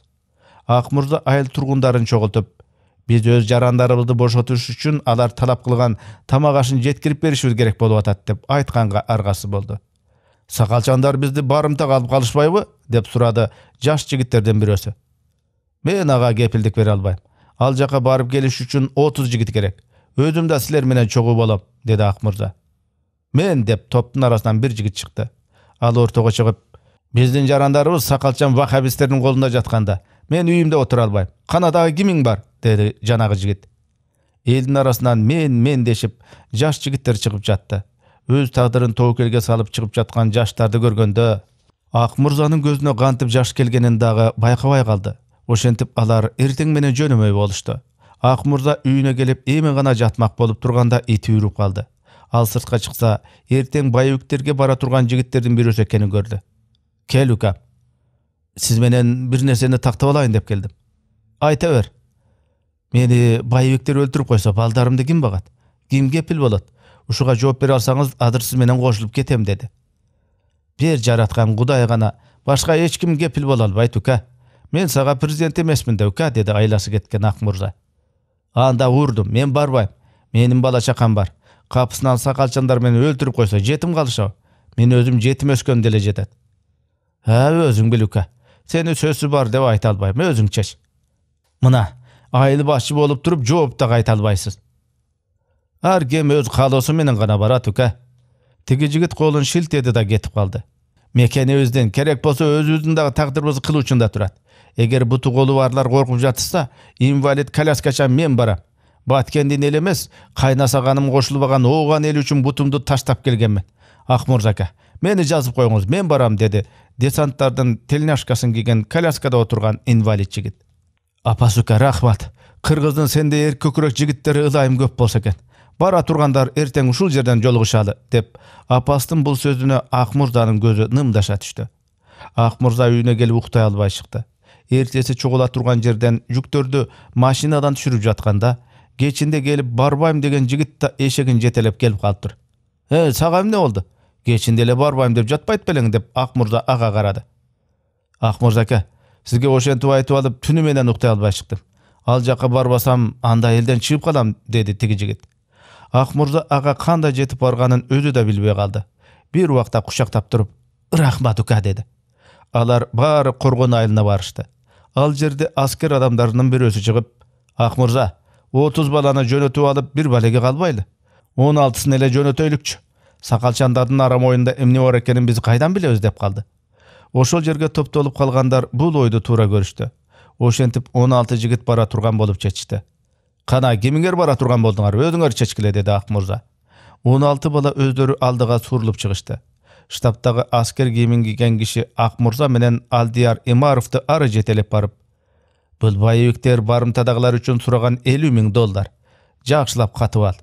ак мырза айыл тургундарын чогултуп биз өз жарандарыбызды бошотуш үчүн алар талап кылган тамак ашын жеткирип беришибиз керек болуп атат деп айтканга аргасы болду сакалчандар бизди барымтага алып калышпайбы деп сурады жаш жигиттердин бирөөсү мен ага кепилдик бере албайм ал жаққа барып келіш үшін 30 жігіт керек өзім да сілер менен чогуу болом деді акмырза мен деп топтун арасынан бир жігіт шықты ал ортого чыгып биздин жарандарыбыз сакалчан вахабистердин колунда жатканда мен үйүмдө отура албайм қанадағы кимиң бар деді жанагы жигит элдин арасынан мен мен дешип жаш жигиттер шығып жатты өз тагдырын тобокелге салып чыгып жатқан жаштарды көргенде акмырзанын көзүнө кантип жаш келгенин дагы байкабай қалды ошентип алар эртең менен жөнөмөй болушту ак үйіне үйүнө келип эми гана жатмак болуп турганда ити үрүп калды ал сыртка чыкса эртең байыбектерге бара турган жигиттердин бирөөсү экенин көрдү кел укам сиз менен бир нерсени тактап алайын деп келдим айта бер мени байыбектер өлтүрүп койсо балдарымды ким багат ким кепил болот ушуга жооп бере алсаңыз азыр сиз менен кошулуп кетем деди бир жараткан кудай гана башка эч ким кепил боло албайт ука мен саға президент емеспін дәуке деді айласы кеткен ақмырза анда урдым мен барбайм менің бала шақам бар қапысынан сақалшандар мені өлтіріп қойса жетім қалышы мен өзім жетім өскен деле жетеді ә өзің біл ука сені сөзі бар деп айта албаймын өзің шеш мына айыл басшы болып тұрып жооп та айта албайсыз әр кем өз қалаусы менен ғана барат үка Тігі жігіт қолын шілтеді да кетіп қалды мекене өзден керек болса өз өзүн дагы қылу үшін да турат Егер буту колу барлар коркуп жатышса инвалид коляскача мен бара. баткендин елемес, эмес кайнасаганым кошулбаган ооган ел үчүн бутумду таштап келгенмин мен. мырзака мені жазып коюңуз мен барам деді. десанттардың тельняшкасын кийген коляскада отырған инвалид жігіт. Апасука рахмат қырғыздың сенде ер көкүрөк жигиттери ылайым көп болса экен бара тұрғандар эртең ушул жерден жолугушалы деп Апастың бұл сөзүнө ак көзі көзү нымдаша түштү ак үйіне үйүнө келип уктай албай чыкты эртеси чогула турган жерден жүктөрдү машинадан түшүрүп жатканда кечинде келип барбайм деген жигит да эшегин жетелеп келип калыптыр э сага эмне болду кечинде эле барбайм деп жатпайт белең деп ак аға ага карады ак аке сизге ошентип айтып алып түнү менен уктай албай чыктым ал жака барбасам анда элден чыгып калам деди тиги жигит ак ага кандай жетип барганын өзү да билбей калды бир убакта кучактап туруп рахмат ука деди алар баары коргон айылына барышты ал жерде аскер адамдарының бирөөсү чыгып ақмырза отуз баланы жөнөтүп алып бир балеге калбайлы он алтысын эле жөнөтөйлүкчү сакалчандардын арам оюнда эмне бар экенин биз кайдан билебиз деп калды ошол жерге топтолуп калгандар бул ойду туура көрүштү ошентип он алты жигит бара турган болуп чечишти кана кимиңер бара турган болдуңар өзүңөр чечкиле деди акмырза он алты бала өздөрү алдыга суурулуп чыгышты штабдагы аскер кийимин кийген киши акмурза менен алдияр имаровду ары жетелеп барып бул боевиктер барымтадагылар үчүн сураган элүү миң доллар жакшылап катып ал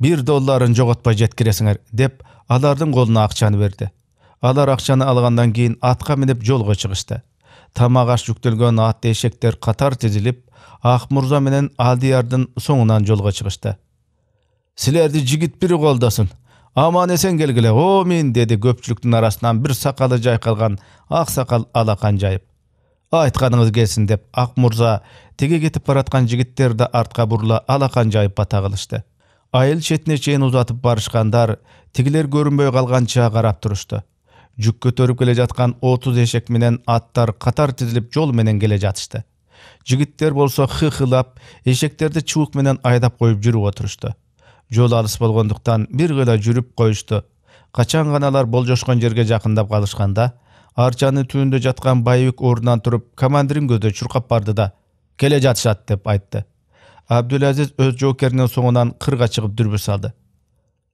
бир долларын жоготпой жеткиресиңер деп алардын колуна акчаны берди алар акчаны алгандан кийин атка минип жолго чыгышты тамак аш жүктөлгөн ат эшектер катар тизилип акмурза менен алдиярдын соңунан жолго чыгышты силерди жигит бири колдосун аман есен келгіле мен деді көпшіліктің арасынан бір сақалы жайқалған ақ сақал алақан жайып айтқаныңыз келсін деп Ақмурза тиге теге кетіп баратқан жігіттерді артқа бұрыла алақан жайып бата қылышты айыл шетіне шейін ұзатып барышқандар тегілер көрінбей қалғанша қарап тұрышты жүк көтеріп келе жатқан отыз эшек менен аттар қатар тізіліп жол менен келе жатышты жігіттер болса хыхылап эшектерди чыбык менен айдап қойып жүріп отырышты жол алыс болгондуктан бир гана жүрүп коюшту качан гана алар болжошкон жерге жакындап калышканда арчанын түбүндө жаткан байбек ордунан туруп командирин көздөй чуркап барды да келе жатышат деп айтты абдулазиз өз жоокеринин соңунан кырга чыгып дүрбүр салды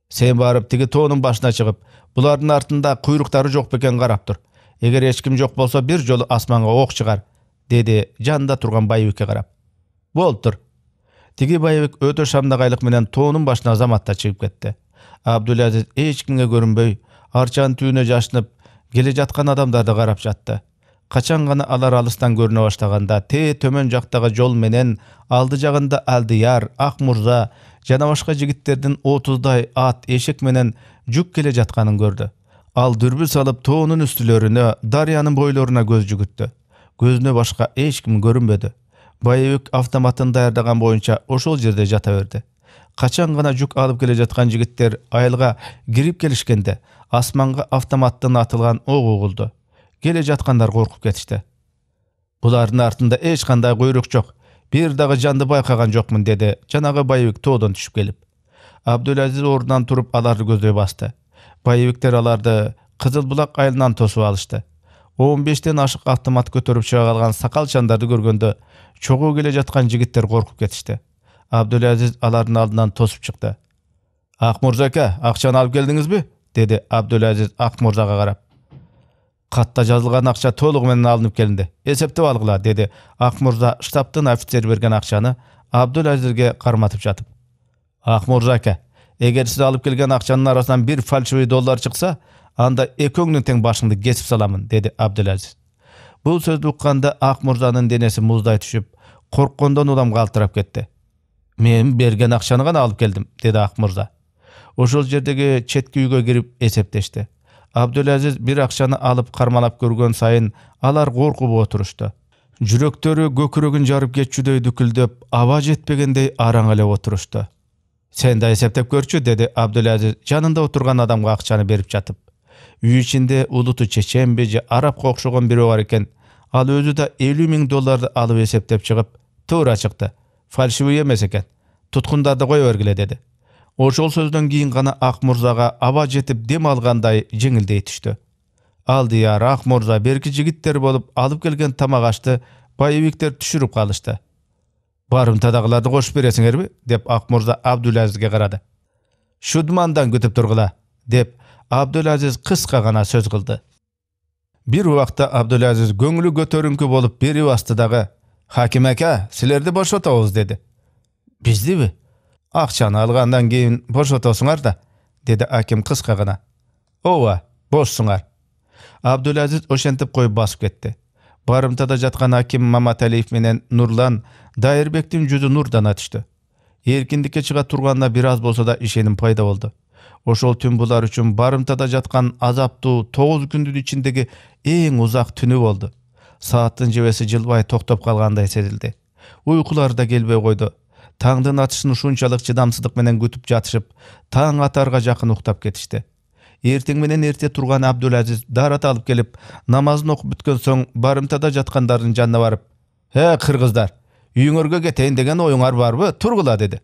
сен барып тиги тоонун башына чыгып булардын артында куйруктары жок бекен карап тур эгер эч ким жок болсо бир жолу асманга ок чыгар деди жанында турган байбекке карап болуптур тиги боевик өтө шамдагайлык менен тоонун башына заматта чыгып кетти абдулазиз эч кимге көрүнбөй арчанын түбүнө жашынып келе жаткан адамдарды карап жатты качан гана алар алыстан көрүнө баштаганда те төмөн жактагы жол менен алды жагында алдияр акмурза жана башка жигиттердин отуздай ат эшек менен жүк келе жатканын көрдү ал дүрбүл салып тоонун үстүлөрүнө дарыянын бойлоруна көз жүгүрттү көзүнө башка эч ким көрүнбөдү боевик автоматын даярдаган боюнча ошол жерде жата берди качан гана жүк алып келе жаткан жигиттер айылга кирип келишкенде асманга автоматтан атылган ок угулду келе жаткандар коркуп кетишти булардын артында эч кандай куйрук жок бир дагы жанды байкаган жокмун деди жанагы байыбек тоодон түшүп келип абдулазиз ордунан туруп аларды көздөй басты байыбектер аларды кызыл булак айылынан тосуп алышты он бештен ашык автомат көтөрүп чыга калган сакал чандарды көргөндө чогуу келе жаткан жигиттер коркуп кетишти абдулазиз алардын алдынан тосуп чыкты акмурза ака акчаны алып келдиңизби деди абдулазиз ак карап катта жазылган акча толугу менен алынып келинди эсептеп алгыла деди акмурза штабтын офицери берген акчаны абдулазизге карматып жатып акмурза аке эгер сиз алып келген акчанын арасынан бир фальшивый доллар чыкса анда екеуіңнің «Э, тең башыңды кесіп саламын деді әбділәзіз бұл сөзді ұққанда ақ мырзаның денесі мұздай түшіп қорыққандан улам қалтырап кетті мен берген ақшаны ғана алып келдім деді ақ мырза ошол жердегі четки үйге кіріп есептешті әбділәзіз бір ақшаны алып қармалап көрген сайын алар қорқып отырышты жүректері көкірегін жарып кетчүдөй дүкілдеп аба жетпегендей араң эле отырышты сен да эсептеп көрчү деді әбділәзіз жанында отырған адамға ақшаны беріп жатып үй ичинде улуту чечен же араб окшогон бирөө бар экен ал өзү да элүү миң долларды алып эсептеп чыгып туура чыкты фальшивый эмес экен туткундарды кое бергиле деди ошол сөздөн кийин гана ак мурзага аба жетип дем алгандай жеңилдей түштү алдияр ак мурза берки жигиттер болуп алып келген тамак ашты боевиктер түшүрүп калышты барымтадагыларды кошуп бересиңерби деп ак мурза абдулазизге карады шудмандан күтүп тургула деп абдулазиз кыска гана сөз кылды бир убакта абдулазиз көңүлү көтөрүңкү болуп басты дагы хаким ака силерди бошотобуз деди биздиби акчаны алгандан кийин бошотосуңар да деди аким кыска гана ооба бошсуңар абдулазиз ошентип коюп басып кетти барымтада жаткан аким маматалиев менен нурлан дайырбектин жүзү нурдана түштү эркиндикке чыга турганына бир аз болсо да ишеним пайда болду ошол түн булар үчүн барымтада жаткан азаптуу тогуз күндүн ичиндеги эң узак түнү болду сааттын жебеси жылбай токтоп калгандай сезилди уйкулары да келбей койду таңдын атышын ушунчалык чыдамсыздык менен күтүп жатышып таң атарга жакын уктап кетишти эртең менен эрте турган абдулазиз дарат алып келип намазын окуп бүткөн соң барымтада жаткандардын жанына барып э кыргыздар үйүңөргө кетейин деген оюңар барбы тургула деди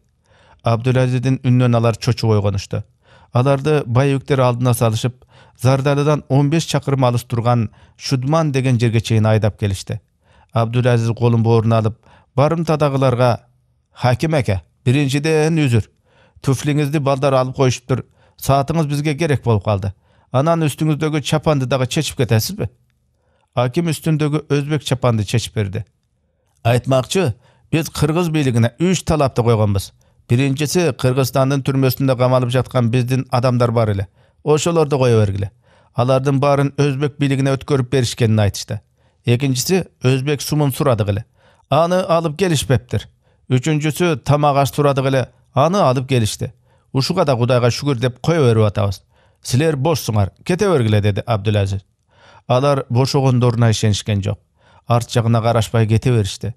абдулазиздин үнүнөн алар чочуп ойгонушту аларды бай алдына салышып зардалыдан 15 чакырым алыс турган шудман деген жерге чейин айдап келишти абдулазиз колун бооруна алып барымтадагыларга хаким аке биринчиден үзүр туфлиңизди балдар алып коюшуптур саатыңыз бизге керек болуп калды анан үстүңүздөгү чапанды дагы чечип кетесизби аким үстүндөгү өзбек чапанды чечип берди айтмакчы биз кыргыз бийлигине үч талапты койгонбуз биринчиси кыргызстандын түрмөсүндө камалып жаткан биздин адамдар бар эле ошолорду кое бергиле алардын баарын өзбек бийлигине өткөрүп беришкенин айтышты экинчиси өзбек сумун сурадык эле аны алып келишпептир үчүнчүсү тамак аш сурадык эле аны алып келишти ушуга да кудайга шүгүр деп кое берип атабыз силер бошсуңар кете бергиле деди Абдулазиз. алар бошогондоруна ишенишкен жок арт жагына карашпай кете беришти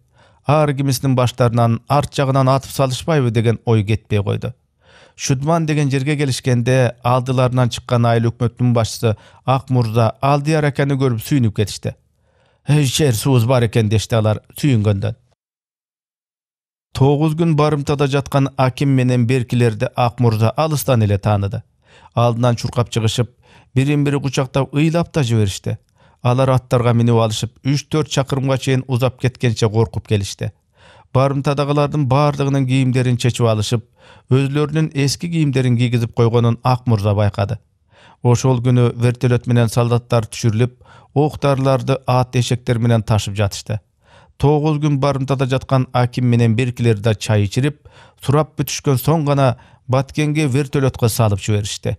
кимисинин баштарынан арт жағынан атып салышпайбы деген ой кетпей қойды шудман деген жерге келишкенде алдыларынан шыққан айыл өкмөттүн башчысы ак мурза алдияр акени көрүп сүйүнүп кетишти эй жер сууз бар экен дешти алар сүйүнгөндөн тогуз күн барымтада жаткан аким менен беркилерди ак мурза алыстан эле тааныды алдынан чуркап чыгышып бирин бири кучактап ыйлап да жиберишти алар аттарға минип алышып үш төрт шақырымға чейін ұзап кеткенше қорқып келишти Барымтадағылардың бардығының кейімдерін чечип алышып өзлерінің ескі кейімдерін кийгизип қойғанын ак байқады. ошол күнү вертолет менен солдаттар түшүрүлүп ок дарыларды ат эшектер ташып жатышты тогуз күн барымтада жатқан аким менен беркілерді да чай ичирип сурап бүтүшкөн соң гана баткенге вертолетко салып жиберишти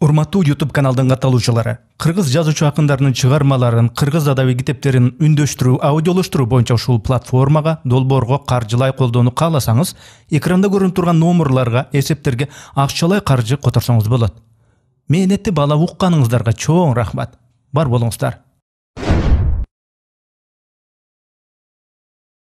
урматтуу youtube каналдын катталуучулары кыргыз жазуучу акындарынын чыгармаларын кыргыз адабий китептерин үндөштүрүү аудиолоштуруу боюнча ушул платформага долбоорго каржылай колдоону кааласаңыз экранда көрүнүп турган номурларга эсептерге акчалай каржы которсоңуз болот мээнетти бала укканыңыздарга чоң рахмат бар болуңуздар